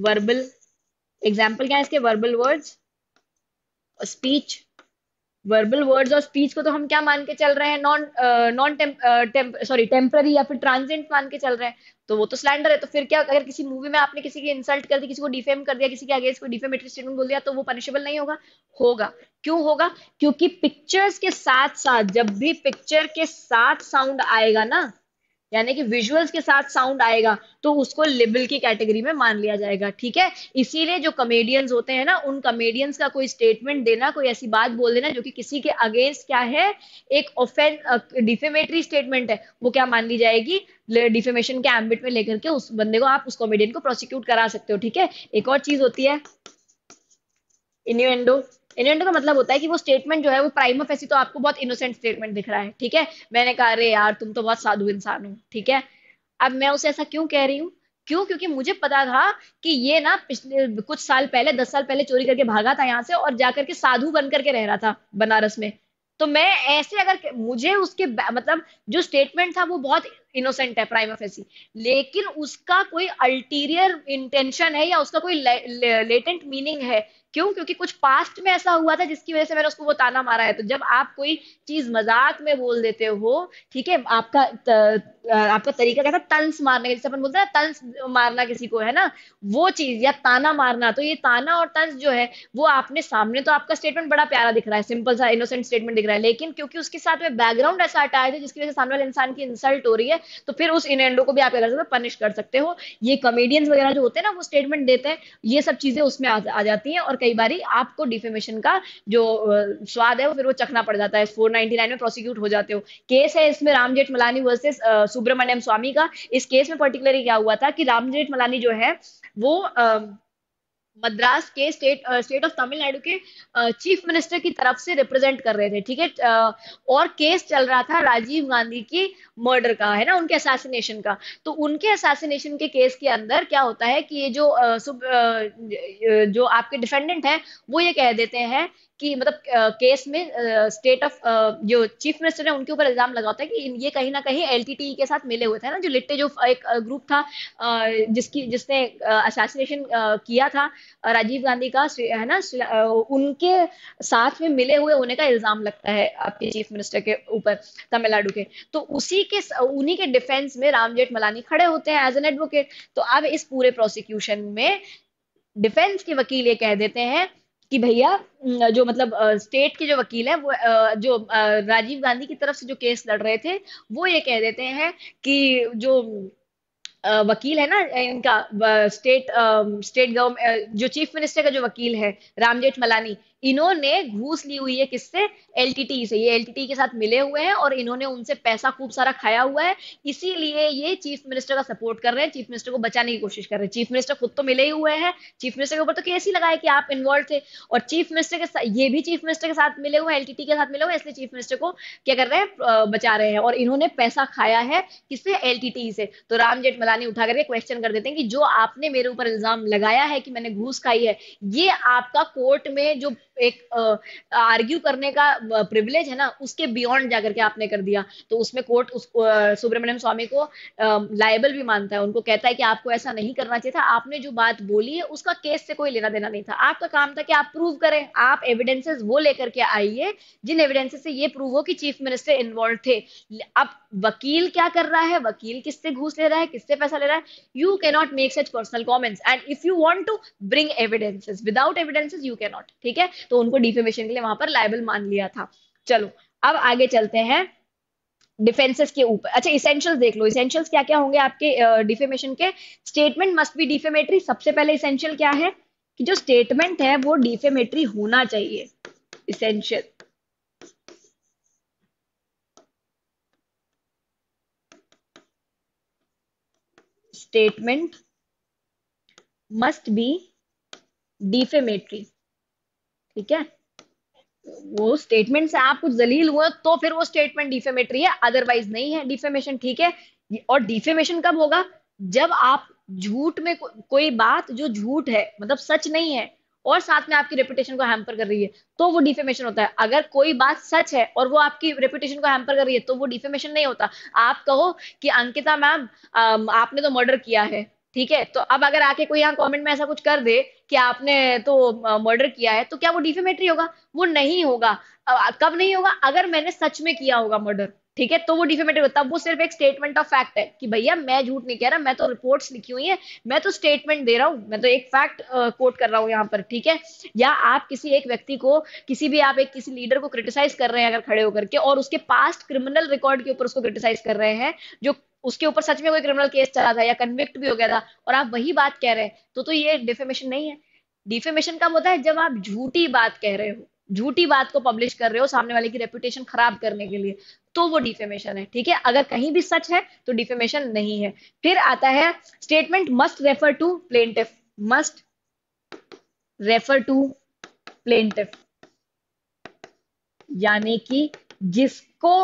Speaker 1: वर्बल एग्जाम्पल क्या है इसके verbal words speech verbal words और स्पीच को तो हम क्या मान के चल रहे हैं नॉन नॉन सॉरी टेम्पररी या फिर ट्रांजेंट मान के चल रहे हैं तो वो तो स्लैंडर है तो फिर क्या अगर किसी मूवी में आपने किसी की इंसल्ट कर दी किसी को डिफेम कर दिया किसी के अगेंस्ट कोई डिफेमेटरी स्टेटमेंट बोल दिया तो वो पनिशेबल नहीं होगा होगा क्यों होगा क्योंकि पिक्चर्स के साथ साथ जब भी पिक्चर के साथ साउंड आएगा ना यानी कि विजुअल्स के साथ साउंड आएगा तो उसको लिबल की कैटेगरी में मान लिया जाएगा ठीक है इसीलिए जो कमेडियंस होते हैं ना उन कमेडियंस का कोई स्टेटमेंट देना कोई ऐसी बात बोल देना जो कि किसी के अगेंस्ट क्या है एक ऑफेंस डिफेमेटरी स्टेटमेंट है वो क्या मान ली जाएगी डिफेमेशन के एम्बिट में लेकर के उस बंदे को आप उस कॉमेडियन को प्रोसिक्यूट करा सकते हो ठीक है एक और चीज होती है इन्यूएंडो इनोसेंट का मतलब होता है कि वो स्टेटमेंट जो है वो प्राइम ऐसी तो आपको बहुत इनोसेंट स्टेटमेंट दिख रहा है ठीक है मैंने कहा अरे यार तुम तो बहुत साधु इंसान हो ठीक है अब मैं उसे ऐसा क्यों कह रही हूँ क्यों क्योंकि मुझे पता था कि ये ना पिछले कुछ साल पहले दस साल पहले चोरी करके भागा था यहाँ से और जाकर के साधु बन करके रह रहा था बनारस में तो मैं ऐसे अगर मुझे उसके मतलब जो स्टेटमेंट था वो बहुत इनोसेंट है प्राइम फेसी लेकिन उसका कोई अल्टीरियर इंटेंशन है या उसका कोई ले, ले, लेटेंट मीनिंग है क्यों क्योंकि कुछ पास्ट में ऐसा हुआ था जिसकी वजह से मैंने उसको वो ताना मारा है तो जब आप कोई चीज मजाक में बोल देते हो ठीक है आपका त, आपका तरीका क्या था तंस मारने का जैसे अपन बोलते हैं ना तंस मारना किसी को है ना वो चीज या ताना मारना तो ये ताना और तंस जो है वो आपने सामने तो आपका स्टेटमेंट बड़ा प्यारा दिख रहा है सिंपल सा इनोसेंट स्टेटमेंट दिख रहा है लेकिन क्योंकि उसके साथ में बैकग्राउंड ऐसा अटैच है जिसकी वजह से सामने वाले इंसान की इंसल्ट हो रही है तो फिर उस इनेंडो को भी आप क्या पनिश कर सकते हो ये कॉमेडियंस वगैरह जो होते हैं ना वो स्टेटमेंट देते हैं ये सब चीजें उसमें आ, जाती है और कई बार आपको डिफेमेशन का जो स्वाद है वो फिर वो चखना पड़ जाता है फोर में प्रोसिक्यूट हो जाते हो केस है इसमें राम जेठ मलानी वर्सेज सुब्रमण्यम स्वामी का इस केस में पर्टिकुलरली क्या हुआ था कि राम जेठ मलानी जो है वो आ, मद्रास के स्टेट स्टेट ऑफ तमिलनाडु के चीफ मिनिस्टर की तरफ से रिप्रेजेंट कर रहे थे ठीक है और केस चल रहा था राजीव गांधी की मर्डर का है ना उनके असासिनेशन का तो उनके असासिनेशन के केस के अंदर क्या होता है कि ये जो जो आपके डिफेंडेंट है वो ये कह देते हैं कि मतलब केस में स्टेट ऑफ जो चीफ मिनिस्टर है उनके ऊपर इल्जाम लगा होता है कि ये कहीं ना कहीं एल के साथ मिले हुए थे ना जो लिट्टे जो एक ग्रुप था जिसकी जिसने असासिनेशन किया था राजीव गांधी का है ना उनके साथ में मिले हुए होने का इल्जाम लगता है आपके चीफ मिनिस्टर के ऊपर तमिलनाडु के तो उसी के उन्हीं के डिफेंस में राम जेठ मलानी खड़े होते हैं एज एन एडवोकेट तो अब इस पूरे प्रोसिक्यूशन में डिफेंस के वकील ये कह देते हैं कि भैया जो मतलब स्टेट के जो वकील हैं वो जो राजीव गांधी की तरफ से जो केस लड़ रहे थे वो ये कह देते हैं कि जो वकील है ना इनका स्टेट स्टेट गवर्नमेंट जो चीफ मिनिस्टर का जो वकील है राम जेठ मलानी इन्होंने घूस ली हुई है किससे एल से ये एल के साथ मिले हुए हैं और इन्होंने उनसे पैसा खूब सारा खाया हुआ है इसीलिए ये चीफ मिनिस्टर का सपोर्ट कर रहे हैं चीफ मिनिस्टर को बचाने की कोशिश कर रहे हैं चीफ मिनिस्टर खुद तो मिले ही हुए हैं चीफ मिनिस्टर के ऊपर तो केस ही लगाया कि आप इन्वॉल्व थे और चीफ मिनिस्टर के साथ ये भी चीफ मिनिस्टर के साथ मिले हुए एल के साथ मिले हुए इसलिए चीफ मिनिस्टर को क्या कर रहे हैं बचा रहे हैं और इन्होंने पैसा खाया है किससे एल से तो राम जेठमलानी उठा करके क्वेश्चन कर देते हैं कि जो आपने मेरे ऊपर इल्जाम लगाया है कि मैंने घूस खाई है ये आपका कोर्ट में जो एक आर्ग्यू करने का प्रिविलेज है ना उसके बियॉन्ड जाकर के आपने कर दिया तो उसमें कोर्ट उस सुब्रमण्यम स्वामी को लाइबल भी मानता है उनको कहता है कि आपको ऐसा नहीं करना चाहिए था आपने जो बात बोली है उसका केस से कोई लेना देना नहीं था आपका काम था कि आप प्रूव करें आप एविडेंसेस वो लेकर के आइए जिन एविडेंसेस से ये प्रूव हो कि चीफ मिनिस्टर इन्वॉल्व थे अब वकील क्या कर रहा है वकील किससे घूस ले रहा है किससे पैसा ले रहा है you cannot make such personal comments and if you want to bring evidences without evidences you cannot ठीक है तो उनको डिफेमेशन के लिए वहां पर लाइबल मान लिया था चलो अब आगे चलते हैं डिफेंसेस के ऊपर अच्छा इसेंशियल देख लो इसेंशियल क्या क्या होंगे आपके डिफेमेशन uh, के स्टेटमेंट मस्ट बी डिफेमेटरी सबसे पहले इसेंशियल क्या है कि जो स्टेटमेंट है वो डिफेमेटरी होना चाहिए essential statement must be defamatory ठीक है वो स्टेटमेंट से आप कुछ जलील हुए तो फिर वो स्टेटमेंट डिफेमेटरी है अदरवाइज नहीं है डिफेमेशन ठीक है और डिफेमेशन कब होगा जब आप झूठ में को, कोई बात जो झूठ है मतलब सच नहीं है और साथ में आपकी रेपुटेशन को हैम्पर कर रही है तो वो डिफेमेशन होता है अगर कोई बात सच है और वो आपकी रेपुटेशन को हैम्पर कर रही है तो वो डिफेमेशन नहीं होता आप कहो कि अंकिता मैम आपने तो मर्डर किया है ठीक है तो अब अगर आके कोई यहाँ कमेंट में ऐसा कुछ कर दे कि आपने तो मर्डर किया है तो क्या वो डिफेमेटरी होगा वो नहीं होगा कब नहीं होगा अगर मैंने सच में किया होगा मर्डर ठीक है तो वो डिफेमेटरी तब वो सिर्फ एक स्टेटमेंट ऑफ फैक्ट है कि भैया मैं झूठ नहीं कह रहा मैं तो रिपोर्ट्स लिखी हुई है मैं तो स्टेटमेंट दे रहा हूँ मैं तो एक फैक्ट कोट कर रहा हूँ यहाँ पर ठीक है या आप किसी एक व्यक्ति को किसी भी आप एक किसी लीडर को क्रिटिसाइज कर रहे हैं अगर खड़े होकर के और उसके पास्ट क्रिमिनल रिकॉर्ड के ऊपर उसको क्रिटिसाइज कर रहे हैं जो उसके ऊपर सच में कोई क्रिमिनल केस चला था या कन्विक्ट भी हो गया था और आप वही बात कह रहे हैं तो तो ये डिफेमेशन नहीं है डिफेमेशन कब होता है जब आप झूठी बात कह रहे हो झूठी बात को पब्लिश कर रहे हो सामने वाले की रेपुटेशन खराब करने के लिए तो वो डिफेमेशन है ठीक है अगर कहीं भी सच है तो डिफेमेशन नहीं है फिर आता है statement must refer to plaintiff must refer to plaintiff यानी कि जिसको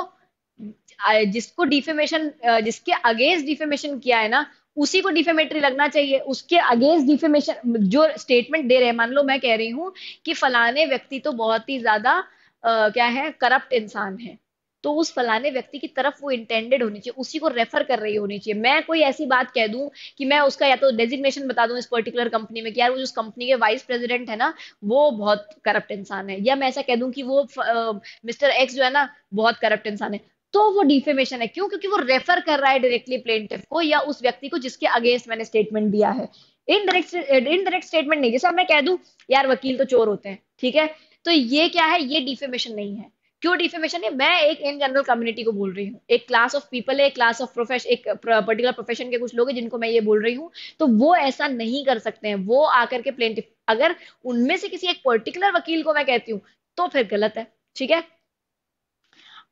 Speaker 1: जिसको डिफेमेशन जिसके अगेंस्ट डिफेमेशन किया है ना उसी को डिफेमेटरी लगना चाहिए उसके अगेंस्ट डिफेमेशन जो स्टेटमेंट दे रहे हैं मान लो मैं कह रही हूँ कि फलाने व्यक्ति तो बहुत ही ज्यादा क्या है करप्ट इंसान है तो उस फलाने व्यक्ति की तरफ वो इंटेंडेड होनी चाहिए उसी को रेफर कर रही होनी चाहिए मैं कोई ऐसी बात कह दूं कि मैं उसका या तो डेजिग्नेशन बता दूं इस पर्टिकुलर कंपनी में कि यार वो जिस कंपनी के वाइस प्रेसिडेंट है ना वो बहुत करप्ट इंसान है या मैं ऐसा कह दूं कि वो मिस्टर एक्स जो है ना बहुत करप्ट इंसान है तो वो डिफेमेशन है क्यों क्योंकि वो रेफर कर रहा है डायरेक्टली प्लेटिव को या उस व्यक्ति को जिसके अगेंस्ट मैंने स्टेटमेंट दिया है इनडायरेक्ट इनडायरेक्ट स्टेटमेंट नहीं जैसे मैं कह दू यार वकील तो चोर होते हैं ठीक है तो ये क्या है ये डिफेमेशन नहीं है क्यों डिफेमेशन है मैं एक इन जनरल कम्युनिटी को बोल रही हूँ एक क्लास ऑफ पीपल है एक क्लास ऑफ प्रोफेशन एक पर्टिकुलर प्रोफेशन के कुछ लोग हैं जिनको मैं ये बोल रही हूँ तो वो ऐसा नहीं कर सकते हैं वो आकर के प्लेटिव अगर उनमें से किसी एक पर्टिकुलर वकील को मैं कहती हूँ तो फिर गलत है ठीक है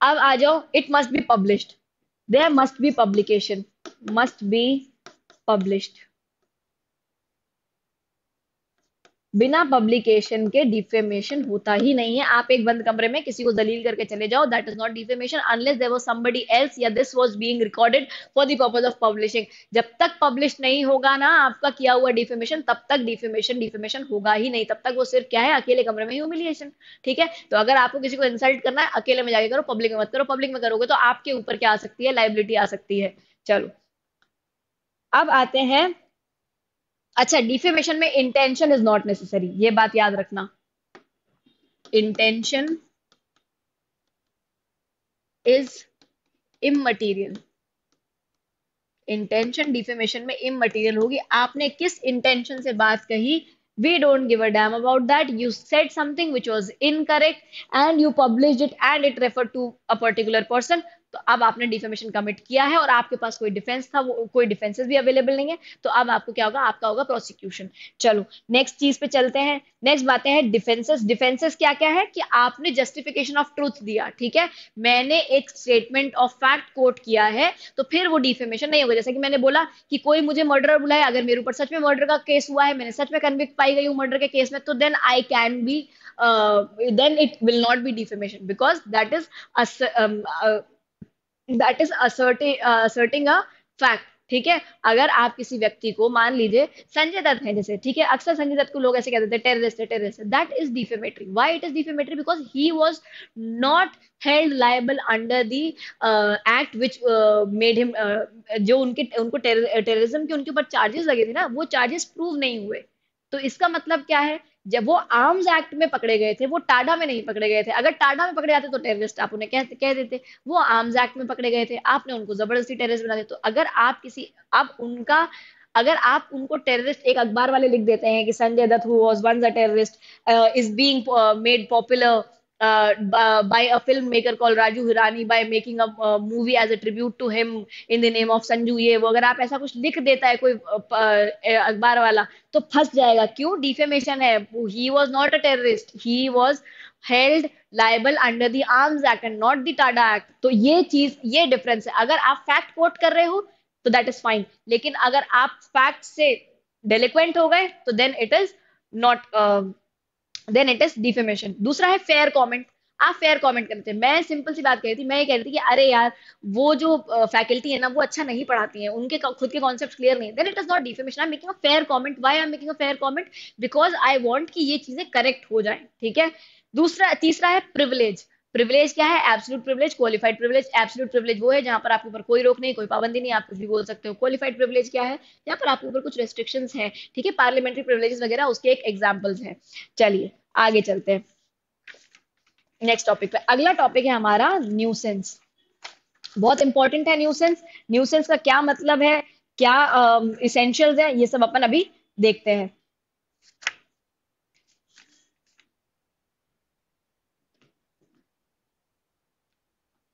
Speaker 1: अब आ जाओ it must be published there must be publication must be published बिना पब्लिकेशन के डिफेमेशन होता ही नहीं है आप एक बंद कमरे में किसी को दलील करके चले जाओ that is not defamation unless there was somebody else या this was being recorded for the purpose of publishing जब तक पब्लिश नहीं होगा ना आपका किया हुआ डिफेमेशन तब तक डिफेमेशन डिफेमेशन होगा ही नहीं तब तक वो सिर्फ क्या है अकेले कमरे में ह्यूमिलिएशन ठीक है तो अगर आपको किसी को इंसल्ट करना है अकेले में जाके करो पब्लिक में मत करो पब्लिक में करोगे तो आपके ऊपर क्या आ सकती है लाइबिलिटी आ सकती है चलो अब आते हैं अच्छा डिफेमेशन में इंटेंशन इज नॉट नेसेसरी ये बात याद रखना intention is immaterial intention defamation में इमटीरियल होगी आपने किस इंटेंशन से बात कही we don't give a damn about that you said something which was incorrect and you published it and it referred to a particular person तो अब आपने डिफेमेशन कमिट किया है और आपके पास कोई डिफेंस था वो कोई डिफेंसेस भी अवेलेबल नहीं है तो अब आपको क्या होगा आपका होगा प्रोसिक्यूशन चलो नेक्स्ट चीज पे चलते हैं नेक्स्ट बातें हैं डिफेंसेस डिफेंसेस क्या क्या है कि आपने जस्टिफिकेशन ऑफ ट्रूथ दिया ठीक है मैंने एक स्टेटमेंट ऑफ फैक्ट कोट किया है तो फिर वो डिफेमेशन नहीं होगा जैसे कि मैंने बोला कि कोई मुझे मर्डर बुलाए अगर मेरे ऊपर सच में मर्डर का केस हुआ है मैंने सच में कन्विक्ट पाई गई हूँ मर्डर के केस में तो then I can be then it will not be defamation because that is that is asserting a fact ठीक है अगर आप किसी व्यक्ति को मान लीजिए संजय दत्त है जैसे ठीक है अक्सर संजय दत्त को लोग ऐसे कहते थे टेररिस्ट है terrorist that is defamatory why it is defamatory because he was not held liable under the act which made him जो उनके उनको टेररिज्म के उनके ऊपर चार्जेस लगे थे ना वो चार्जेस प्रूव नहीं हुए तो इसका मतलब क्या है जब वो आर्म्स एक्ट में पकड़े गए थे वो टाडा में नहीं पकड़े गए थे अगर टाडा में पकड़े जाते तो टेररिस्ट आप उन्हें कह कह देते वो आर्म्स एक्ट में पकड़े गए थे आपने उनको जबरदस्ती टेररिस्ट बना दिया तो अगर आप किसी आप उनका अगर आप उनको टेररिस्ट एक अखबार वाले लिख देते हैं कि Sanjay Dutt who was once a terrorist is being made popular Uh, uh, by a filmmaker called Raju Hirani by making a, a movie as a tribute to him in the name of Sanju ये वो अगर आप ऐसा कुछ लिख देता है कोई uh, uh, अखबार वाला तो फंस जाएगा क्यों डिफेमेशन है he was not a terrorist he was held liable under the arms act and not the TADA act तो ये चीज ये डिफरेंस है अगर आप फैक्ट कोट कर रहे हो तो दैट इज फाइन लेकिन अगर आप फैक्ट से डेलिक्वेंट हो गए तो then it is not then it is defamation दूसरा है फेयर कॉमेंट आप फेयर कमेंट करते हैं मैं सिंपल सी बात कह रही थी मैं ये कह रही थी कि अरे यार वो जो फैकल्टी है ना वो अच्छा नहीं पढ़ाती है उनके खुद के कॉन्सेप्ट क्लियर नहीं then it is not defamation I making a fair comment why I am making a fair comment because I want कि ये चीजें करेक्ट हो जाए ठीक है दूसरा तीसरा है प्रिविलेज प्रिविलेज क्या है absolute privilege qualified privilege absolute privilege वो है जहां पर आपके ऊपर कोई रोक नहीं कोई पाबंदी नहीं आप कुछ भी बोल सकते हो क्वालिफाइड प्रिविलेज क्या है यहाँ पर आपके ऊपर कुछ रेस्ट्रिक्शन है ठीक है पार्लियामेंट्री प्रिविलेज वगैरह उसके एक एग्जाम्पल्स है चलिए आगे चलते हैं नेक्स्ट टॉपिक पे अगला टॉपिक है हमारा न्यूसेंस बहुत इंपॉर्टेंट है न्यूसेंस न्यूसेंस का क्या मतलब है क्या इसेंशियल uh, है ये सब अपन अभी देखते हैं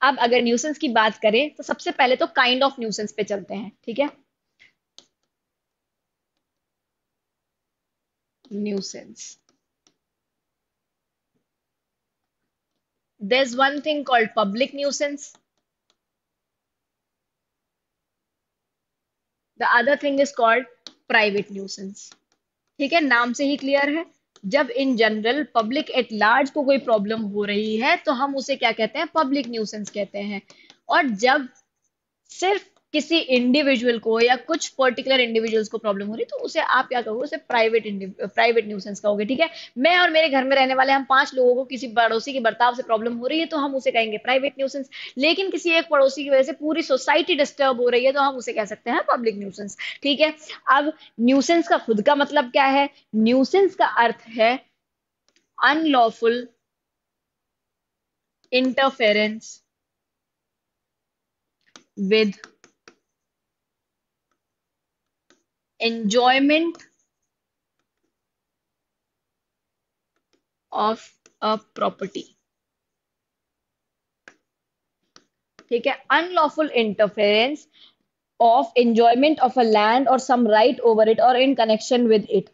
Speaker 1: अब अगर न्यूसेंस की बात करें तो सबसे पहले तो काइंड ऑफ न्यूसेंस पे चलते हैं ठीक है nuisance there is one thing called public nuisance the other thing is called private nuisance ठीक है नाम से ही क्लियर है जब in general public at large को कोई प्रॉब्लम हो रही है तो हम उसे क्या कहते हैं पब्लिक न्यूसेंस कहते हैं और जब सिर्फ किसी इंडिविजुअल को या कुछ पर्टिकुलर इंडिविजुअल्स को प्रॉब्लम हो रही तो उसे आप क्या कहोगे उसे प्राइवेट प्राइवेट न्यूसेंस कहोगे ठीक है मैं और मेरे घर में रहने वाले हम पांच लोगों को किसी पड़ोसी के बर्ताव से प्रॉब्लम हो रही है तो हम उसे कहेंगे प्राइवेट न्यूसेंस लेकिन किसी एक पड़ोसी की वजह से पूरी सोसाइटी डिस्टर्ब हो रही है तो हम उसे कह सकते हैं पब्लिक न्यूसेंस ठीक है अब न्यूसेंस का खुद का मतलब क्या है न्यूसेंस का अर्थ है unlawful interference with enjoyment of a property ठीक है unlawful interference of enjoyment of a land और सम राइट ओवर इट और इन कनेक्शन विद इट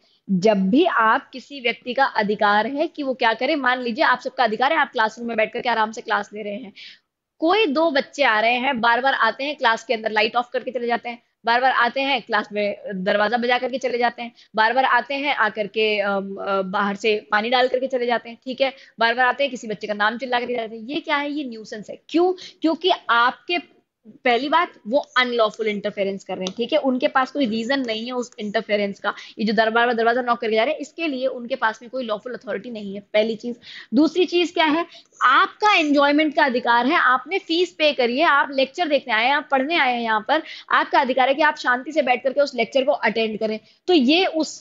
Speaker 1: जब भी आप किसी व्यक्ति का अधिकार है कि वो क्या करे मान लीजिए आप सबका अधिकार है आप क्लासरूम में बैठ करके आराम से क्लास ले रहे हैं कोई दो बच्चे आ रहे हैं बार बार आते हैं क्लास के अंदर लाइट ऑफ करके चले जाते हैं बार बार आते हैं क्लास में दरवाजा बजा करके चले जाते हैं बार बार आते हैं आकर के बाहर से पानी डाल करके चले जाते हैं ठीक है बार बार आते हैं किसी बच्चे का नाम चिल्ला करके जाते हैं ये क्या है ये न्यूसेंस है क्यों क्योंकि आपके पहली बात वो अनलॉफुल इंटरफेरेंस कर रहे हैं ठीक है उनके पास कोई रीजन नहीं है उस इंटरफेरेंस का ये जो दरबार दरवाजा नॉक करके जा रहे हैं इसके लिए उनके पास में कोई लॉफुल अथॉरिटी नहीं है पहली चीज दूसरी चीज क्या है आपका एंजॉयमेंट का अधिकार है आपने फीस पे करिए आप लेक्चर देखने आए हैं आप पढ़ने आए हैं यहाँ पर आपका अधिकार है कि आप शांति से बैठ करके उस लेक्चर को अटेंड करें तो ये उस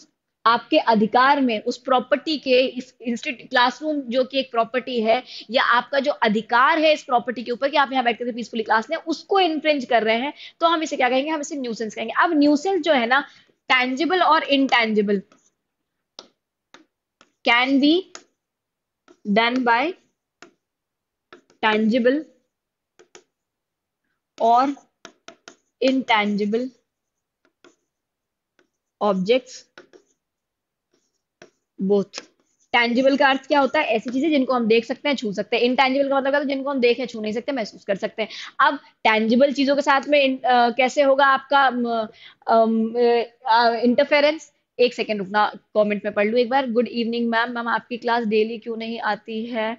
Speaker 1: आपके अधिकार में उस प्रॉपर्टी के इस क्लासरूम जो कि एक प्रॉपर्टी है या आपका जो अधिकार है इस प्रॉपर्टी के ऊपर कि आप यहाँ बैठ करके पीसफुली क्लास लें उसको इन्फ्रिंज कर रहे हैं तो हम इसे क्या कहेंगे हम इसे न्यूसेंस कहेंगे अब न्यूसेंस जो है ना टैंजिबल और intangible can be done by tangible और इनटैंजिबल ऑब्जेक्ट्स बोथ टैंजिबल का अर्थ क्या होता है ऐसी चीजें जिनको हम देख सकते हैं छू सकते हैं इनटैंजिबल का मतलब है जिनको हम देख छू नहीं सकते महसूस कर सकते हैं अब टैंजिबल चीजों के साथ में आ, कैसे होगा आपका इंटरफेरेंस एक सेकेंड रुकना कमेंट में पढ़ लू एक बार गुड इवनिंग मैम मैम आपकी क्लास डेली क्यों नहीं आती है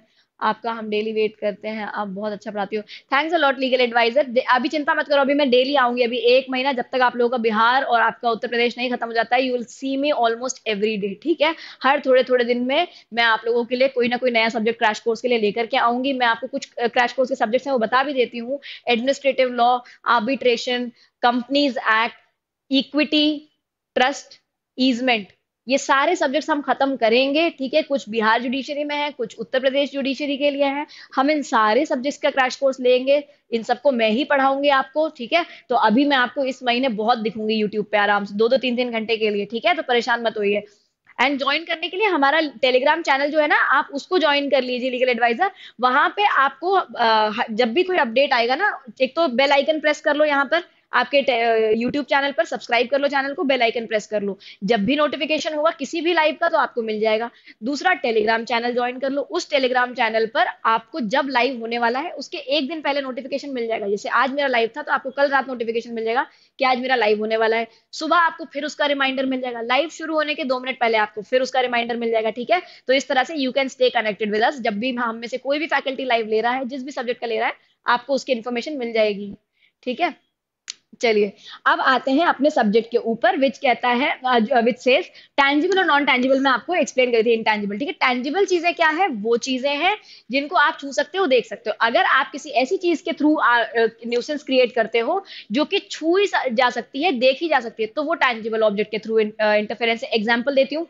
Speaker 1: आपका हम डेली वेट करते हैं आप बहुत अच्छा पढ़ाती हो थैंक्स अलॉट लीगल एडवाइजर अभी चिंता मत करो अभी मैं डेली आऊंगी अभी एक महीना जब तक आप लोगों का बिहार और आपका उत्तर प्रदेश नहीं खत्म हो जाता है you will see me almost every day ठीक है हर थोड़े थोड़े दिन में मैं आप लोगों के लिए कोई ना कोई नया सब्जेक्ट क्रैश कोर्स के लिए लेकर के आऊंगी मैं आपको कुछ क्रैश कोर्स के सब्जेक्ट्स हैं वो बता भी देती हूँ administrative law arbitration companies act equity trust easement ये सारे सब्जेक्ट्स हम खत्म करेंगे ठीक है कुछ बिहार जुडिशरी में है कुछ उत्तर प्रदेश जुडिशरी के लिए है हम इन सारे सब्जेक्ट्स का क्रैश कोर्स लेंगे इन सबको मैं ही पढ़ाऊंगी आपको ठीक है तो अभी मैं आपको इस महीने बहुत दिखूंगी यूट्यूब पे आराम से दो दो तीन तीन घंटे के लिए ठीक है तो परेशान मत होइए एंड ज्वाइन करने के लिए हमारा टेलीग्राम चैनल जो है ना आप उसको ज्वाइन कर लीजिए लीगल एडवाइजर वहां पे आपको जब भी कोई अपडेट आएगा ना एक तो बेल आइकन प्रेस कर लो यहाँ पर आपके यूट्यूब चैनल पर सब्सक्राइब कर लो चैनल को बेल आइकन प्रेस कर लो जब भी नोटिफिकेशन होगा किसी भी लाइव का तो आपको मिल जाएगा दूसरा टेलीग्राम चैनल ज्वाइन कर लो उस टेलीग्राम चैनल पर आपको जब लाइव होने वाला है उसके एक दिन पहले नोटिफिकेशन मिल जाएगा जैसे आज मेरा लाइव था तो आपको कल रात नोटिफिकेशन मिल जाएगा कि आज मेरा लाइव होने वाला है सुबह आपको फिर उसका रिमाइंडर मिल जाएगा लाइव शुरू होने के दो मिनट पहले आपको फिर उसका रिमाइंडर मिल जाएगा ठीक है तो इस तरह से you can stay connected with us जब भी हम में से कोई भी फैकल्टी लाइव ले रहा है जिस भी सब्जेक्ट का ले रहा है आपको उसकी इन्फॉर्मेशन मिल जाएगी ठीक है चलिए अब आते हैं अपने सब्जेक्ट के ऊपर विच कहता है विच सेज टैंजिबल और नॉन टैंजिबल में आपको एक्सप्लेन करी थी इनटैंजिबल ठीक है टैंजिबल चीजें क्या है वो चीजें हैं जिनको आप छू सकते हो देख सकते हो अगर आप किसी ऐसी चीज के थ्रू न्यूसेंस क्रिएट करते हो जो कि छू ही जा सकती है देखी जा सकती है तो वो टैंजिबल ऑब्जेक्ट के थ्रू इंटरफेरेंस एग्जाम्पल देती हूँ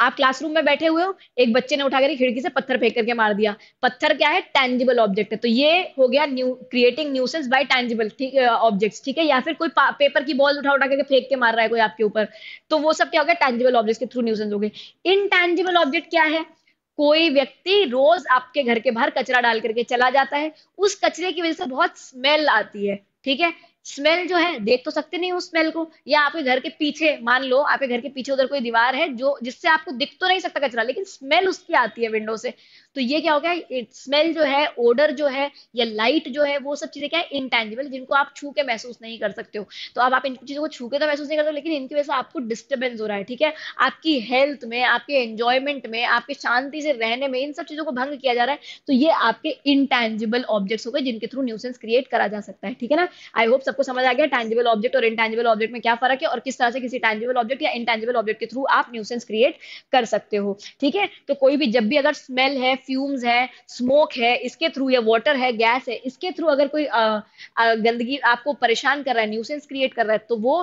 Speaker 1: आप क्लासरूम में बैठे हुए हो एक बच्चे ने उठा कर खिड़की से पत्थर फेंक करके मार दिया पत्थर क्या है टेंजिबल ऑब्जेक्ट है तो ये हो गया new creating nuisance by tangible ठीक ऑब्जेक्ट्स ठीक है या फिर कोई पेपर की बॉल उठा उठा करके फेंक के मार रहा है कोई आपके ऊपर तो वो सब क्या हो गया टेंजिबल ऑब्जेक्ट के थ्रू न्यूसेंस हो गए टेंजिबल ऑब्जेक्ट क्या है कोई व्यक्ति रोज आपके घर के बाहर कचरा डाल करके चला जाता है उस कचरे की वजह से बहुत स्मेल आती है ठीक है स्मेल जो है देख तो सकते नहीं उस स्मेल को या आपके घर के पीछे मान लो आपके घर के पीछे उधर कोई दीवार है जो जिससे आपको दिख तो नहीं सकता कचरा लेकिन स्मेल उसकी आती है विंडो से तो ये क्या हो गया स्मेल जो है ओडर जो है या लाइट जो है वो सब चीजें क्या है इंटेंजिबल जिनको आप छू के महसूस नहीं कर सकते हो तो अब आप इन चीजों को छू के तो महसूस नहीं कर सकते लेकिन इनकी वजह से आपको डिस्टर्बेंस हो रहा है ठीक है आपकी हेल्थ में आपके एंजॉयमेंट में आपके शांति से रहने में इन सब चीजों को भंग किया जा रहा है तो ये आपके इंटेंजिबल ऑब्जेक्ट्स हो गए जिनके थ्रू न्यूसेंस क्रिएट करा जा सकता है ठीक है ना आई होप सबको समझ आ गया टैंजिबल ऑब्जेक्ट और इंटैंजिबल ऑब्जेक्ट में क्या फर्क है और किस तरह से किसी टैंजिबल ऑब्जेक्ट या इंटैंजिबल ऑब्जेक्ट के थ्रू आप न्यूसेंस क्रिएट कर सकते हो ठीक है तो कोई भी जब भी अगर स्मेल है फ्यूम्स है स्मोक है इसके थ्रू या वाटर है गैस है इसके थ्रू अगर कोई गंदगी आपको परेशान कर रहा है न्यूसेंस क्रिएट कर रहा है तो वो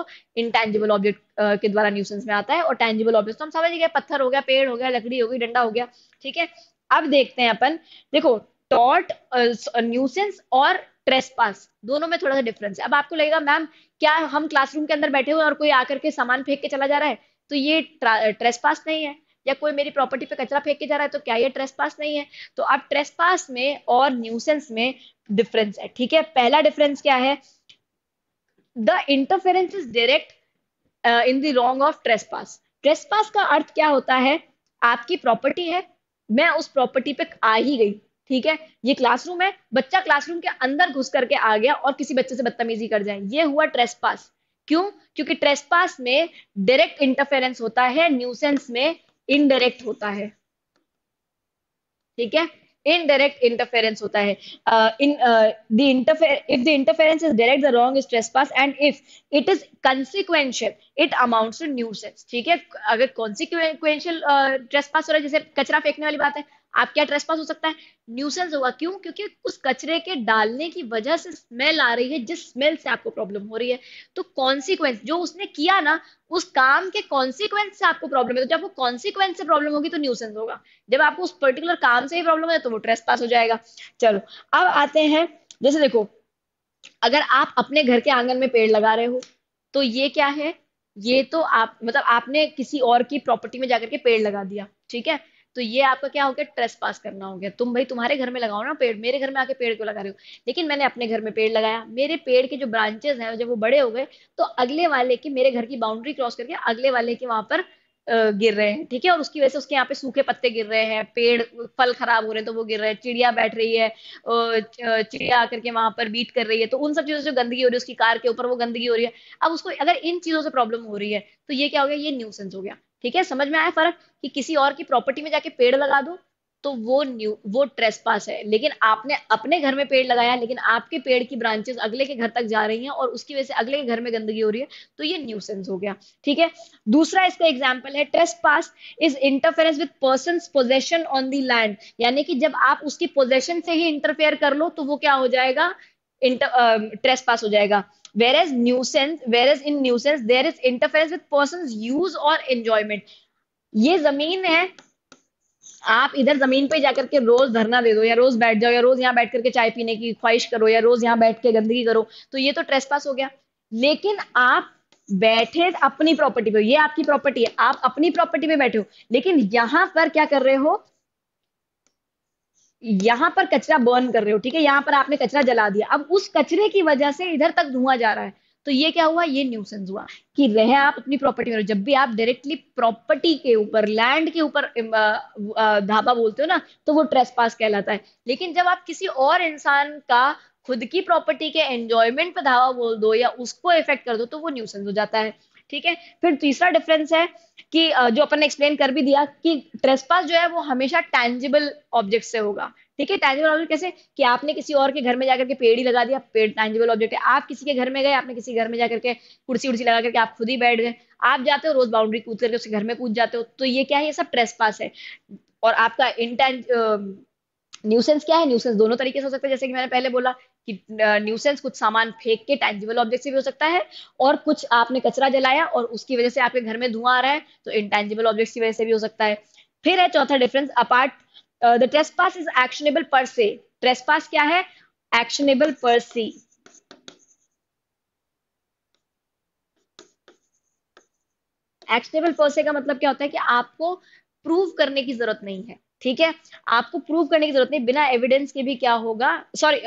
Speaker 1: इंटैंजिबल ऑब्जेक्ट के द्वारा न्यूसेंस में आता है और टैंजिबल ऑब्जेक्ट तो हम समझ गए पत्थर हो गया पेड़ हो गया लकड़ी हो गई डंडा हो गया ठीक है अब देखते हैं अपन देखो टॉट न्यूसेंस और ट्रेसपास दोनों में थोड़ा सा डिफरेंस है अब आपको लगेगा मैम क्या हम क्लासरूम के अंदर बैठे हुए और कोई आकर के सामान फेंक के चला जा रहा है तो ये ट्रेसपास नहीं है या कोई मेरी प्रॉपर्टी पे कचरा फेंक के जा रहा है तो क्या ये ट्रेसपास नहीं है तो अब ट्रेसपास में और न्यूसेंस में डिफरेंस है ठीक है पहला डिफरेंस क्या है the interference is direct in the wrong of trespass trespass का अर्थ क्या होता है आपकी प्रॉपर्टी है मैं उस प्रॉपर्टी पे आ ही गई ठीक है ये क्लासरूम है बच्चा क्लासरूम के अंदर घुस करके आ गया और किसी बच्चे से बदतमीजी कर जाए ये हुआ ट्रेस पास क्यों क्योंकि ट्रेस पास में डायरेक्ट इंटरफेरेंस होता है न्यूसेंस में इनडायरेक्ट होता है ठीक है इनडायरेक्ट इंटरफेरेंस होता है in interfere if the interference is direct the wrong is trespass and if it is consequential it amounts to nuisance ठीक है अगर कॉन्सिक्वेंशियल ट्रेस पास हो रहा है जैसे कचरा फेंकने वाली बात है आप क्या ट्रेसपास हो सकता है न्यूसेंस होगा क्यों क्योंकि उस कचरे के डालने की वजह से स्मेल आ रही है जिस स्मेल से आपको प्रॉब्लम हो रही है तो कॉन्सिक्वेंस जो उसने किया ना उस काम के कॉन्सिक्वेंस से आपको प्रॉब्लम है तो जब आपको कॉन्सिक्वेंस से प्रॉब्लम होगी तो न्यूसेंस होगा जब आपको उस पर्टिकुलर काम से ही प्रॉब्लम है तो वो ट्रेस पास हो जाएगा चलो अब आते हैं जैसे देखो अगर आप अपने घर के आंगन में पेड़ लगा रहे हो तो ये क्या है ये तो आप मतलब आपने किसी और की प्रॉपर्टी में जाकर के पेड़ लगा दिया ठीक है तो ये आपका क्या हो गया ट्रेस पास करना हो गया तुम भाई तुम्हारे घर में लगाओ ना पेड़ मेरे घर में आके पेड़ क्यों लगा रहे हो लेकिन मैंने अपने घर में पेड़ लगाया मेरे पेड़ के जो ब्रांचेस हैं जब वो बड़े हो गए तो अगले वाले की मेरे घर की बाउंड्री क्रॉस करके अगले वाले के वहां पर गिर रहे हैं ठीक है और उसकी वजह से उसके यहाँ पे सूखे पत्ते गिर रहे हैं पेड़ फल खराब हो रहे हैं तो वो गिर रहे हैं चिड़िया बैठ रही है चिड़िया आकर के वहां पर बीट कर रही है तो उन सब चीजों से गंदगी हो रही है उसकी कार के ऊपर वो गंदगी हो रही है अब उसको अगर इन चीजों से प्रॉब्लम हो रही है तो ये क्या हो गया ये न्यूसेंस हो गया ठीक है समझ में आया फर्क कि किसी और की प्रॉपर्टी में जाके पेड़ लगा दो तो वो न्यू वो ट्रेस पास है लेकिन आपने अपने घर में पेड़ लगाया लेकिन आपके पेड़ की ब्रांचेस अगले के घर तक जा रही हैं और उसकी वजह से अगले के घर में गंदगी हो रही है तो ये न्यूसेंस हो गया ठीक है दूसरा इसका एग्जाम्पल है trespass is interference with person possession on the land यानी कि जब आप उसकी पोजेशन से ही इंटरफेयर कर लो तो वो क्या हो जाएगा ट्रेस पास um, हो जाएगा whereas nuisance whereas in nuisance there is interfere with person use और एंजॉयमेंट ये जमीन है आप इधर जमीन पे जाकर के रोज धरना दे दो या रोज बैठ जाओ या रोज यहाँ बैठ करके चाय पीने की ख्वाहिश करो या रोज यहाँ बैठ के गंदगी करो तो ये तो ट्रेस पास हो गया लेकिन आप बैठे अपनी प्रॉपर्टी पे ये आपकी प्रॉपर्टी है आप अपनी प्रॉपर्टी पे बैठे हो लेकिन यहाँ पर क्या कर रहे हो यहां पर कचरा बर्न कर रहे हो ठीक है यहां पर आपने कचरा जला दिया अब उस कचरे की वजह से इधर तक धुआं जा रहा है तो ये क्या हुआ ये न्यूसेंस हुआ कि रहे आप अपनी प्रॉपर्टी में जब भी आप डायरेक्टली प्रॉपर्टी के ऊपर लैंड के ऊपर धाबा बोलते हो ना तो वो ट्रेस पास कहलाता है लेकिन जब आप किसी और इंसान का खुद की प्रॉपर्टी के एंजॉयमेंट पर धावा बोल दो या उसको इफेक्ट कर दो तो वो न्यूसेंस हो जाता है ठीक है फिर तीसरा डिफरेंस है कि जो अपन ने एक्सप्लेन कर भी दिया कि ट्रेसपास जो है वो हमेशा टैंजिबल ऑब्जेक्ट से होगा ठीक है टैंजिबल ऑब्जेक्ट कैसे कि आपने किसी और के घर में जाकर के पेड़ ही लगा दिया पेड़ टैंजिबल ऑब्जेक्ट है आप किसी के घर में गए आपने किसी घर में जाकर के कुर्सी उर्सी लगा करके आप खुद ही बैठ गए आप जाते हो रोज बाउंड्री कूद करके उसके घर में कूद जाते हो तो ये क्या है ये सब पास है और आपका इंटैंज न्यूसेंस क्या है न्यूसेंस दोनों तरीके से हो सकता है जैसे कि मैंने पहले बोला कि न्यूसेंस कुछ सामान फेंक के टेंजिबल ऑब्जेक्ट से भी हो सकता है और कुछ आपने कचरा जलाया और उसकी वजह से आपके घर में धुआं आ रहा है तो टेंजिबल ऑब्जेक्ट की वजह से भी हो सकता है फिर है चौथा difference apart the trespass is actionable per se trace पास क्या है एक्शनेबल पर से एक्शनेबल पर से का मतलब क्या होता है कि आपको प्रूव करने की जरूरत नहीं है ठीक है आपको प्रूव करने की जरूरत नहीं बिना एविडेंस के भी क्या होगा सॉरी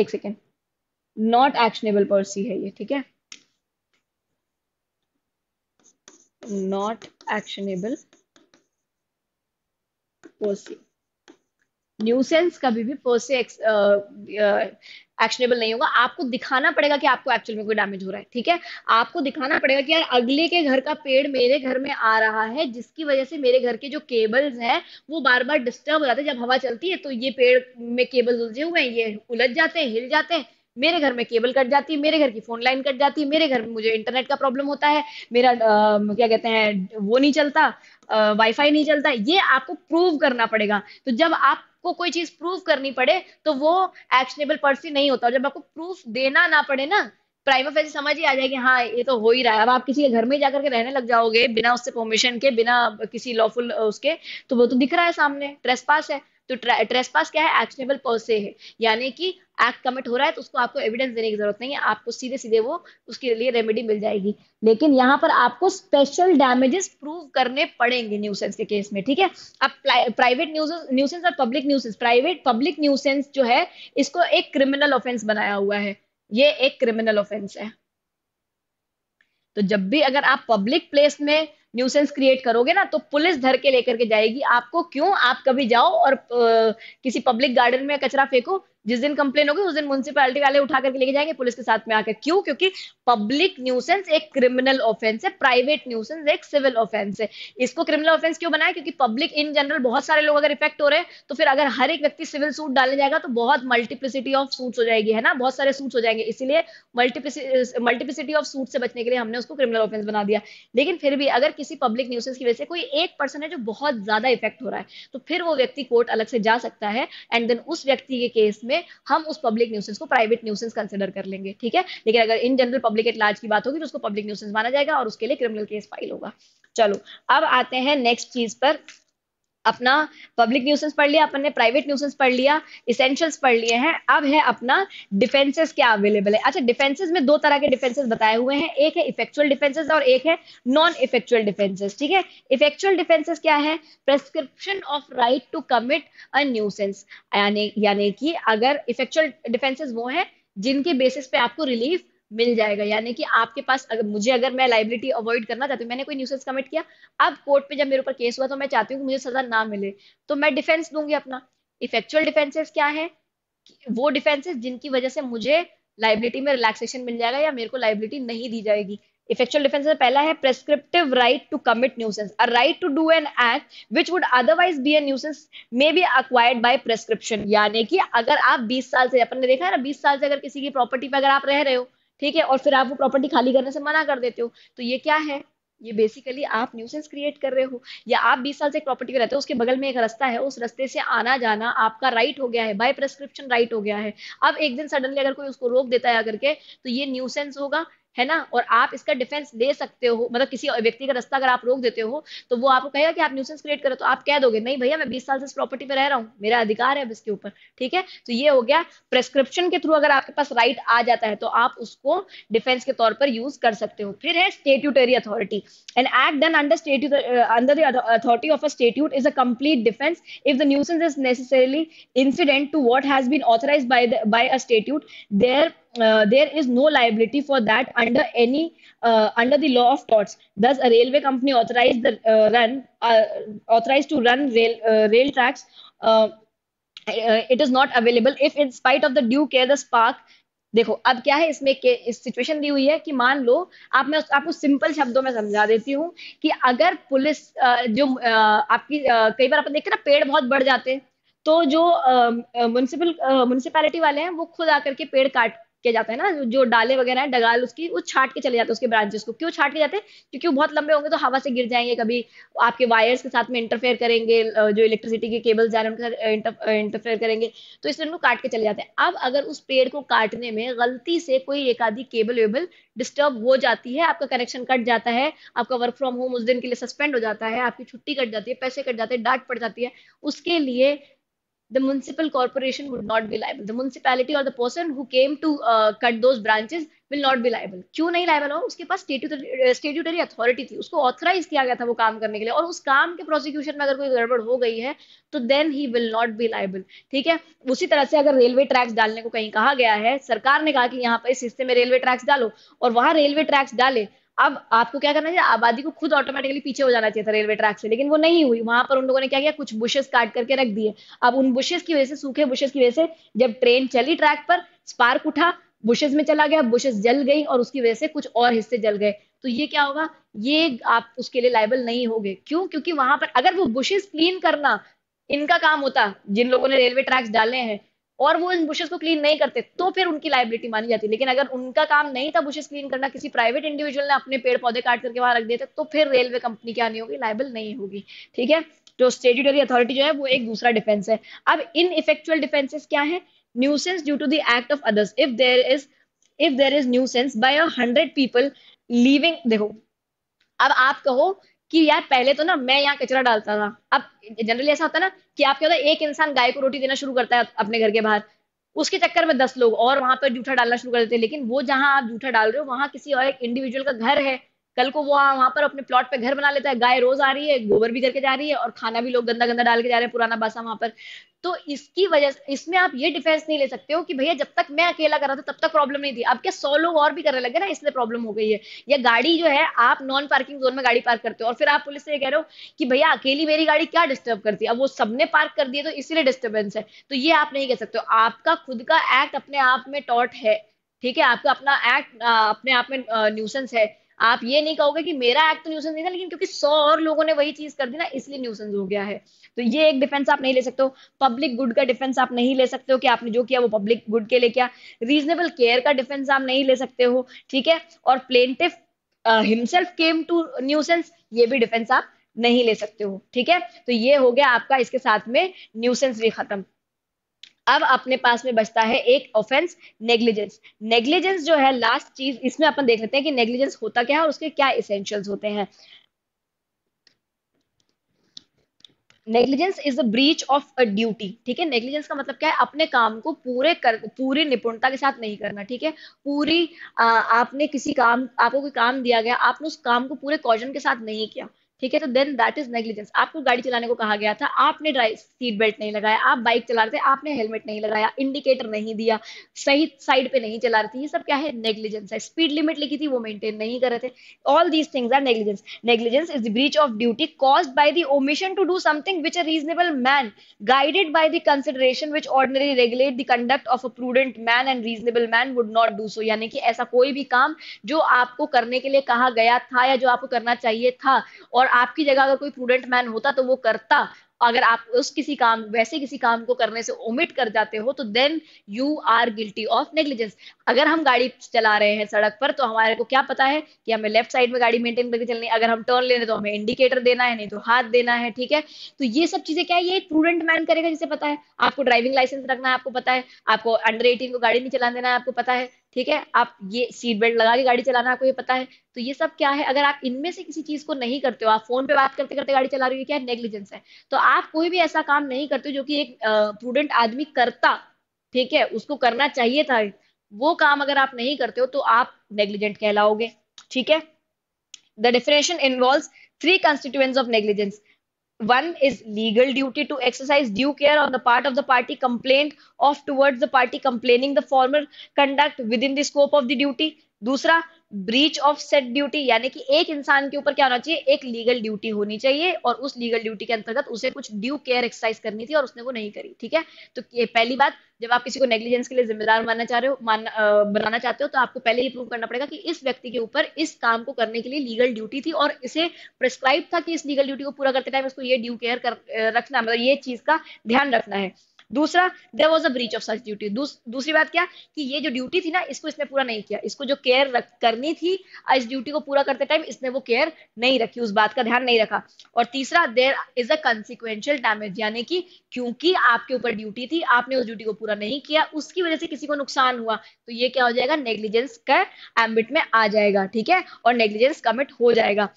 Speaker 1: एक सेकेंड नॉट एक्शनेबल पॉलिसी है ये ठीक है नॉट एक्शनेबल पॉलिसी न्यूसेंस कभी भी पर्सी एक्शनेबल नहीं होगा आपको दिखाना पड़ेगा कि आपको एक्चुअल में कोई डैमेज हो रहा है ठीक है आपको दिखाना पड़ेगा कि यार अगले के घर का पेड़ मेरे घर में आ रहा है जिसकी वजह से मेरे घर के जो केबल्स हैं वो बार बार डिस्टर्ब हो जाते हैं जब हवा चलती है तो ये पेड़ में केबल्स उलझे हुए हैं ये उलझ जाते हैं हिल जाते हैं मेरे घर में केबल कट जाती है मेरे घर की फोन लाइन कट जाती है मेरे घर में मुझे इंटरनेट का प्रॉब्लम होता है मेरा आ, क्या कहते हैं वो नहीं चलता वाईफाई नहीं चलता ये आपको प्रूव करना पड़ेगा तो जब आप आपको कोई चीज प्रूव करनी पड़े तो वो एक्शनेबल पर्सन नहीं होता और जब आपको प्रूफ देना ना पड़े ना प्राइम ऑफ समझ ही आ जाएगी हाँ ये तो हो ही रहा है अब आप किसी के घर में जाकर के रहने लग जाओगे बिना उससे परमिशन के बिना किसी लॉफुल उसके तो वो तो दिख रहा है सामने ट्रेस पास है तो ट्रेस पास क्या है एक्शनेबल पर्से है यानी कि एक्ट कमिट हो रहा है तो उसको आपको एविडेंस देने की जरूरत नहीं है आपको सीधे सीधे वो उसके लिए रेमेडी मिल जाएगी लेकिन यहाँ पर आपको स्पेशल डैमेजेस प्रूव करने पड़ेंगे न्यूसेंस के केस में ठीक है अब प्राइवेट न्यूसेंस और public nuisance private public nuisance जो है इसको एक क्रिमिनल ऑफेंस बनाया हुआ है ये एक क्रिमिनल ऑफेंस है तो जब भी अगर आप पब्लिक प्लेस में न्यूसेंस क्रिएट करोगे ना तो पुलिस धर के लेकर के जाएगी आपको क्यों आप कभी जाओ और आ, किसी पब्लिक गार्डन में कचरा फेंको जिस दिन कंप्लेन होगी उस दिन म्यूनसिपैलिटी वाले उठा करके लेके जाएंगे पुलिस के साथ में आकर क्यों क्योंकि पब्लिक न्यूसेंस एक क्रिमिनल ऑफेंस है प्राइवेट न्यूसेंस एक सिविल ऑफेंस है इसको क्रिमिनल ऑफेंस क्यों बनाया क्योंकि पब्लिक इन जनरल बहुत सारे लोग अगर इफेक्ट हो रहे हैं तो फिर अगर हर एक व्यक्ति सिविल सूट डालने जाएगा तो बहुत मल्टीप्लिसिटी ऑफ सूट हो जाएगी है ना बहुत सारे सूट हो जाएंगे इसीलिए मल्टीप्लिसिटी ऑफ सूट से बचने के लिए हमने उसको क्रिमिनल ऑफेंस बना दिया लेकिन फिर भी अगर किसी पब्लिक न्यूसेंस की वजह से कोई एक पर्सन है जो बहुत ज्यादा इफेक्ट हो रहा है तो फिर वो व्यक्ति कोर्ट अलग से जा सकता है एंड देन उस व्यक्ति के केस में में हम उस पब्लिक न्यूसेंस को प्राइवेट न्यूसेंस कंसिडर कर लेंगे ठीक है लेकिन अगर in general public at large की बात होगी तो उसको पब्लिक न्यूसेंस माना जाएगा और उसके लिए क्रिमिनल केस फाइल होगा चलो अब आते हैं नेक्स्ट चीज पर अपना पब्लिक न्यूसेंस पढ़ लिया अपन ने प्राइवेट न्यूसेंस पढ़ लिया इसेंशियल्स पढ़ लिए हैं अब है अपना डिफेंसेस क्या अवेलेबल है अच्छा डिफेंसेस में दो तरह के डिफेंसेस बताए हुए हैं एक है इफेक्चुअल डिफेंसेस और एक है नॉन इफेक्चुअल डिफेंसेस ठीक है इफेक्चुअल डिफेंसेस क्या है prescription of right to commit a nuisance यानी यानी कि अगर इफेक्चुअल डिफेंसेस वो है जिनके बेसिस पे आपको रिलीफ मिल जाएगा यानी कि आपके पास अगर मुझे अगर मैं लाइबिलिटी अवॉइड करना चाहती हूँ मैंने कोई न्यूसेंस कमिट किया अब कोर्ट में जब मेरे ऊपर केस हुआ तो मैं चाहती हूँ कि मुझे सजा ना मिले तो मैं डिफेंस दूंगी अपना इफेक्चुअल डिफेंसेस क्या है वो डिफेंसेस जिनकी वजह से मुझे लाइबिलिटी में रिलैक्सेशन मिल जाएगा या मेरे को लाइबिलिटी नहीं दी जाएगी इफेक्चुअल डिफेंस में पहला है prescriptive right to commit nuisance a right to do an act which would otherwise be a nuisance may be acquired by prescription यानी कि अगर आप 20 साल से अपन ने देखा है ना 20 साल से अगर किसी की प्रॉपर्टी पे अगर आप रह रहे हो ठीक है और फिर आप वो प्रॉपर्टी खाली करने से मना कर देते हो तो ये क्या है ये बेसिकली आप न्यूसेंस क्रिएट कर रहे हो या आप 20 साल से एक प्रॉपर्टी में रहते हो उसके बगल में एक रास्ता है उस रास्ते से आना जाना आपका राइट हो गया है बाय प्रेस्क्रिप्शन राइट हो गया है अब एक दिन सडनली अगर कोई उसको रोक देता है के तो ये न्यूसेंस होगा है ना और आप इसका डिफेंस दे सकते हो मतलब किसी व्यक्ति का रास्ता अगर आप रोक देते हो तो वो आपको कहेगा कि आप न्यूसेंस क्रिएट करो तो आप कह दोगे नहीं भैया मैं बीस साल से इस प्रॉपर्टी में रह रहा हूँ मेरा अधिकार है इसके ऊपर ठीक है तो ये हो गया प्रेस्क्रिप्शन के थ्रू अगर आपके पास राइट आ जाता है तो आप उसको डिफेंस के तौर पर यूज कर सकते हो फिर है statutory authority an act done under statute under the authority of a statute is a complete defence if the nuisance is necessarily incident to what has been authorise by by a statute there uh, there is no liability for that under any uh, under the law of torts does a railway company authorized the uh, run uh, authorized to run rail uh, rail tracks uh, it is not available if in spite of the due care the spark देखो अब क्या है इसमें के इस situation दी हुई है कि मान लो आप मैं आपको सिंपल शब्दों में समझा देती हूँ कि अगर पुलिस जो आपकी कई बार अपन देखते ना पेड़ बहुत बढ़ जाते हैं तो जो म्यूनसिपल म्यूनसिपैलिटी वाले हैं वो खुद आकर के पेड़ काट किया जाता है ना जो डाले वगैरह है डगाल उसकी वो छाट के चले जाते हैं उसके ब्रांचेस को क्यों छाट के जाते हैं क्योंकि वो बहुत लंबे होंगे तो हवा से गिर जाएंगे कभी आपके वायर्स के साथ में इंटरफेयर करेंगे जो इलेक्ट्रिसिटी के केबल्स जा रहे हैं उनके साथ इंटरफेयर करेंगे तो इसलिए उनको काट के चले जाते हैं अब अगर उस पेड़ को काटने में गलती से कोई एक आधी केबल वेबल डिस्टर्ब हो जाती है आपका कनेक्शन कट जाता है आपका वर्क फ्रॉम होम उस दिन के लिए सस्पेंड हो जाता है आपकी छुट्टी कट जाती है पैसे कट जाते हैं डांट पड़ जाती है उसके लिए the municipal corporation would not be liable. The municipality or the person who came to uh, cut those branches will not be liable. kyun nahi liable ho uske paas statutory statutory authority thi usko authorize kiya gaya tha wo kaam karne ke liye aur us kaam ke prosecution mein agar koi gadbad ho gayi hai to then he will not be liable. theek hai usi tarah se agar railway tracks dalne ko kahin kaha gaya hai sarkar ne kaha ki yahan pe is hisse mein railway tracks dalo aur wahan railway tracks dale अब आपको क्या करना चाहिए आबादी को खुद automatically पीछे हो जाना चाहिए था रेलवे ट्रैक से लेकिन वो नहीं हुई वहां पर उन लोगों ने क्या किया कुछ बुशेस काट करके रख दिए अब उन बुशेस की वजह से सूखे बुशेस की वजह से जब ट्रेन चली ट्रैक पर स्पार्क उठा बुशेस में चला गया बुशेस जल गई और उसकी वजह से कुछ और हिस्से जल गए तो ये क्या होगा ये आप उसके लिए लाइबल नहीं होगे क्यों क्योंकि वहां पर अगर वो बुशेस क्लीन करना इनका काम होता जिन लोगों ने रेलवे ट्रैक्स डाले हैं और वो इन बुशेस को क्लीन नहीं करते तो फिर उनकी लाइबिलिटी मानी जाती लेकिन अगर उनका काम नहीं था बुशेस क्लीन करना किसी प्राइवेट इंडिविजुअल ने अपने पेड़ पौधे काट करके वहां रख दिए थे तो फिर रेलवे कंपनी क्या नहीं होगी लाइबल नहीं होगी ठीक है जो स्टेट्यूटरी अथॉरिटी जो है वो एक दूसरा डिफेंस है अब इन इफेक्चुअल डिफेंसेस क्या है nuisance due to the act of others if there is if there is nuisance by hundred people living देखो अब आप कहो कि यार पहले तो ना मैं यहाँ कचरा डालता था अब जनरली ऐसा होता है ना कि आप क्या होता है एक इंसान गाय को रोटी देना शुरू करता है अपने घर के बाहर उसके चक्कर में दस लोग और वहां पर जूठा डालना शुरू कर देते हैं लेकिन वो जहां आप जूठा डाल रहे हो वहां किसी और एक इंडिविजुअल का घर है कल को वो वहां पर अपने प्लॉट पे घर बना लेता है गाय रोज आ रही है गोबर भी करके जा रही है और खाना भी लोग गंदा गंदा डाल के जा रहे हैं पुराना बासा वहां पर तो इसकी वजह से इसमें आप ये डिफेंस नहीं ले सकते हो कि भैया जब तक मैं अकेला कर रहा था तब तक प्रॉब्लम नहीं थी अब क्या सौ लोग और भी करने लगे ना इसलिए प्रॉब्लम हो गई है या गाड़ी जो है आप नॉन पार्किंग जोन में गाड़ी पार्क करते हो और फिर आप पुलिस से ये कह रहे हो कि भैया अकेली मेरी गाड़ी क्या डिस्टर्ब करती है अब वो सबने पार्क कर दिए तो इसीलिए डिस्टर्बेंस है तो ये आप नहीं कह सकते हो आपका खुद का एक्ट अपने आप में टॉट है ठीक है आपका अपना एक्ट अपने आप में न्यूसेंस है आप ये नहीं कहोगे कि मेरा एक्ट तो न्यूसेंस नहीं था लेकिन क्योंकि सौ और लोगों ने वही चीज कर दी ना इसलिए न्यूसेंस हो गया है तो ये एक डिफेंस आप नहीं ले सकते हो पब्लिक गुड का डिफेंस आप नहीं ले सकते हो कि आपने जो किया वो पब्लिक गुड के लिए किया रीजनेबल केयर का डिफेंस आप नहीं ले सकते हो ठीक है और plaintiff himself came to nuisance ये भी डिफेंस आप नहीं ले सकते हो ठीक है तो ये हो गया आपका इसके साथ में न्यूसेंस भी खत्म अब अपने पास में बचता है एक ऑफेंस नेग्लिजेंस नेग्लिजेंस जो है लास्ट चीज इसमें अपन देख लेते हैं कि नेग्लिजेंस होता क्या है और उसके क्या इसेंशियल्स होते हैं negligence is a breach of a duty ठीक है नेग्लिजेंस का मतलब क्या है अपने काम को पूरे कर पूरी निपुणता के साथ नहीं करना ठीक है पूरी आ, आपने किसी काम आपको कोई काम दिया गया आपने उस काम को पूरे कॉजन के साथ नहीं किया ठीक है तो देन दैट इज नेग्लिजेंस आपको गाड़ी चलाने को कहा गया था आपने ड्राइव सीट बेल्ट नहीं लगाया आप बाइक चला रहे थे आपने हेलमेट नहीं लगाया इंडिकेटर नहीं दिया सही साइड पे नहीं चला रहे थे ये सब क्या है नेग्लिजेंस है स्पीड लिमिट लिखी थी वो मेंटेन नहीं कर रहे थे all these things are negligence negligence is the breach of duty cause by the omission to do something which a reasonable man guided by the consideration which ordinary regulate the conduct of a prudent man and reasonable man would not do so यानी कि ऐसा कोई भी काम जो आपको करने के लिए कहा गया था या जो आपको करना चाहिए था और और आपकी जगह अगर कोई प्रूडेंट मैन होता तो वो करता अगर आप उस किसी काम वैसे किसी काम को करने से ओमिट कर जाते हो तो then you are guilty of negligence अगर हम गाड़ी चला रहे हैं सड़क पर तो हमारे को क्या पता है कि हमें लेफ्ट साइड में गाड़ी मेंटेन करके चलनी अगर हम टर्न लेने तो हमें इंडिकेटर देना है नहीं तो हाथ देना है ठीक है तो ये सब चीजें क्या है ये एक प्रूडेंट मैन करेगा जिसे पता है आपको ड्राइविंग लाइसेंस रखना है आपको पता है आपको अंडर एटीन को गाड़ी नहीं चला देना है आपको पता है ठीक है आप ये सीट बेल्ट लगा के गाड़ी चलाना आपको ये पता है तो ये सब क्या है अगर आप इनमें से किसी चीज को नहीं करते हो आप फोन पे बात करते करते गाड़ी चला रही हो क्या नेग्लिजेंस है तो आप कोई भी ऐसा काम नहीं करते जो कि एक प्रूडेंट आदमी करता ठीक है उसको करना चाहिए था वो काम अगर आप नहीं करते हो तो आप नेग्लिजेंट कहलाओगे ठीक है the definition involve three constituents of negligence one is legal duty to exercise due care on the part of the party complained of towards the party complaining the former conduct within the scope of the duty दूसरा breach of set duty यानी कि एक इंसान के ऊपर क्या होना चाहिए एक लीगल ड्यूटी होनी चाहिए और उस लीगल ड्यूटी के अंतर्गत उसे कुछ ड्यू केयर एक्सरसाइज करनी थी और उसने वो नहीं करी ठीक है तो ये पहली बात जब आप किसी को नेग्लिजेंस के लिए जिम्मेदार मानना चाह रहे हो मान बनाना चाहते हो तो आपको पहले ये प्रूव करना पड़ेगा कि इस व्यक्ति के ऊपर इस काम को करने के लिए लीगल ड्यूटी थी और इसे प्रिस्क्राइब था कि इस लीगल ड्यूटी को पूरा करते टाइम इसको ये ड्यू केयर रखना मतलब ये चीज का ध्यान रखना है दूसरा there was a breach of such duty दूसरी बात क्या कि ये जो ड्यूटी थी ना इसको इसने पूरा नहीं किया इसको जो केयर करनी थी इस ड्यूटी को पूरा करते टाइम इसने वो केयर नहीं रखी उस बात का ध्यान नहीं रखा और तीसरा देर इज अ कंसिक्वेंशियल डैमेज यानी कि क्योंकि आपके ऊपर ड्यूटी थी आपने उस ड्यूटी को पूरा नहीं किया उसकी वजह से किसी को नुकसान हुआ तो ये क्या हो जाएगा नेग्लिजेंस का एम्बिट में आ जाएगा ठीक है और नेग्लिजेंस कमिट हो जाएगा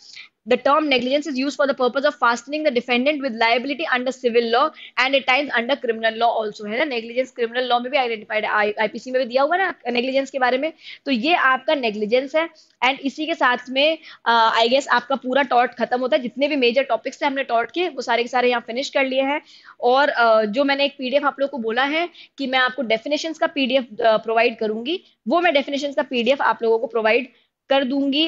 Speaker 1: the term negligence is used for the purpose of fastening the defendant with liability under civil law and at times under criminal law also hai na negligence criminal law mein bhi identified है IPC में भी दिया हुआ na negligence ke bare mein to ye aapka negligence hai and isi ke sath mein uh, i guess aapka pura tort khatam hota hai jitne bhi major topics the humne tort ke wo sare ke sare yahan finish kar liye hain aur uh, jo maine ek pdf aap logo ko bola hai ki main aapko definitions ka pdf uh, provide karungi wo main definitions ka pdf aap logo ko provide कर दूंगी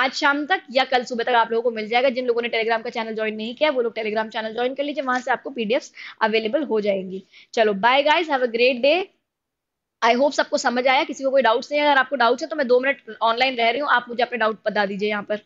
Speaker 1: आज शाम तक या कल सुबह तक आप लोगों को मिल जाएगा जिन लोगों ने टेलीग्राम का चैनल ज्वाइन नहीं किया वो लोग टेलीग्राम चैनल ज्वाइन कर लीजिए वहां से आपको पीडीएफ अवेलेबल हो जाएंगी चलो bye guys have a great day I hope सबको समझ आया किसी को कोई डाउट्स नहीं है अगर आपको डाउट्स है तो मैं दो मिनट ऑनलाइन रह रही हूँ आप मुझे अपने डाउट बता दीजिए यहाँ पर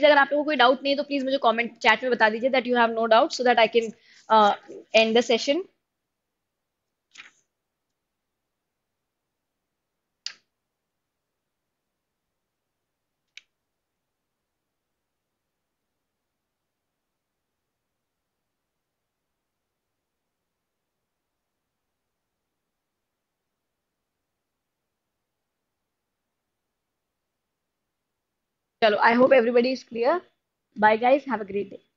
Speaker 1: प्लीज अगर आप लोगों को कोई डाउट नहीं है तो प्लीज मुझे कमेंट चैट में बता दीजिए that you have no doubt so that I can end the session I hope everybody is clear. Bye guys. Have a great day.